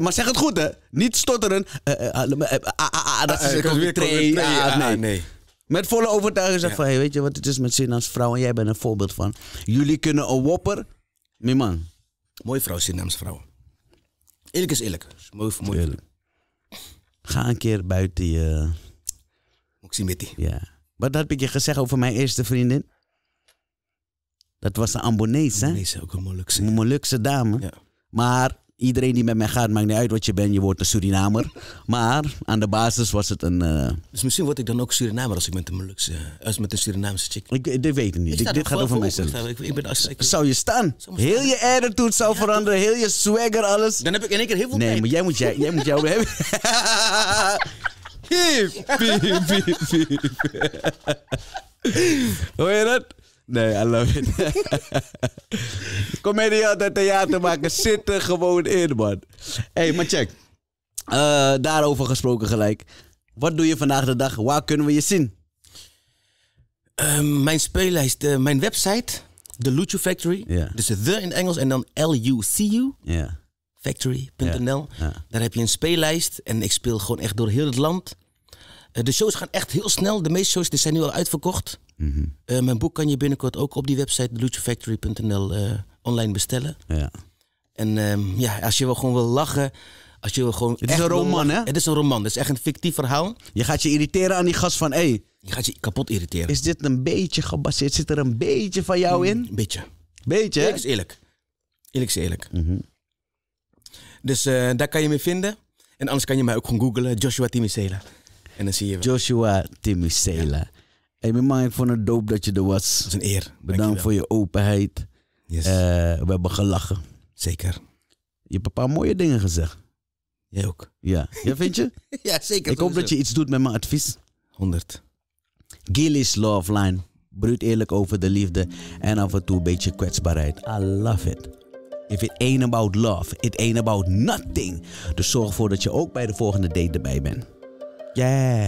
maar zeg het goed, hè. Niet stotteren. Eh, eh, eh, ah, ah, ah, dat is weer nee. nee. Met volle overtuiging zeg van, weet je wat het is met Sinans vrouw? En jij bent een voorbeeld van. Jullie kunnen een wopper. Mijn man. Mooie vrouw, Sinans vrouw. Eerlijk is eerlijk. Mooi, mooi. Ga een keer buiten je... Moximiti. Ja. Wat heb ik je gezegd over mijn eerste vriendin? Dat was een Ambonese, hè? Ambonese, ook een Molukse. Een Molukse dame. Ja. Maar iedereen die met mij gaat, maakt niet uit wat je bent, je wordt een Surinamer. *laughs* Maar aan de basis was het een. Eh, dus misschien word ik dan ook Surinamer als ik met een Molukse, eh, als met een Surinaamse chick. Ik, eh, ik weet het niet. dit gaat over mijzelf. Zou je staan? heel staan. je attitude zou veranderen, heel je swagger, alles. Dan heb ik in één keer heel veel. Nee, maar jij moet, jij, jij moet jou *laughs* hebben. Hip, hip, hip, Hoor je dat? Nee, I love it. *laughs* Comedian en theater maken zitten gewoon in, man. hey, maar check. Eh, daarover gesproken gelijk. Wat doe je vandaag de dag? Waar kunnen we je zien? Ehm, mijn speellijst, eh, mijn website, The Lucho Factory. Yeah. Dus The in Engels en dan L-U-C-U. Factory.nl. Daar heb je een speellijst en ik speel gewoon echt door heel het land. Eh, de shows gaan echt heel snel. De meeste shows zijn nu al uitverkocht. Mhm. Eh, mijn boek kan je binnenkort ook op die website luchafactory.nl eh, online bestellen. Ja. En ehm, ja, als je wel gewoon wil lachen. Als je wil gewoon het is een roman, hè? Het is een roman. Het is echt een fictief verhaal. Je gaat je irriteren aan die gast van, hé. je gaat je kapot irriteren. Is dit een beetje gebaseerd? Zit er een beetje van jou mm, in? Een beetje. Beetje? Eerlijk is eerlijk. Eerlijk is eerlijk. Mhm. Dus eh, daar kan je me vinden. En anders kan je mij ook gewoon googlen. Joshua Timisela. En dan zie je wel. Joshua Timisela. Hey, man, ik vond het dat je er was. Dat is een eer. Bedankt voor je openheid. Yes. Eh, we hebben gelachen. Zeker. Je hebt een paar mooie dingen gezegd. Jij ook. Ja, ja vind je? *laughs* ja, zeker. Ik hoop dat je iets doet met mijn advies. 100. Gillies love Line. Bruut eerlijk over de liefde en af en toe een beetje kwetsbaarheid. I love it. If it ain't about love, it ain't about nothing. Dus zorg ervoor dat je ook bij de volgende date erbij bent. Yeah.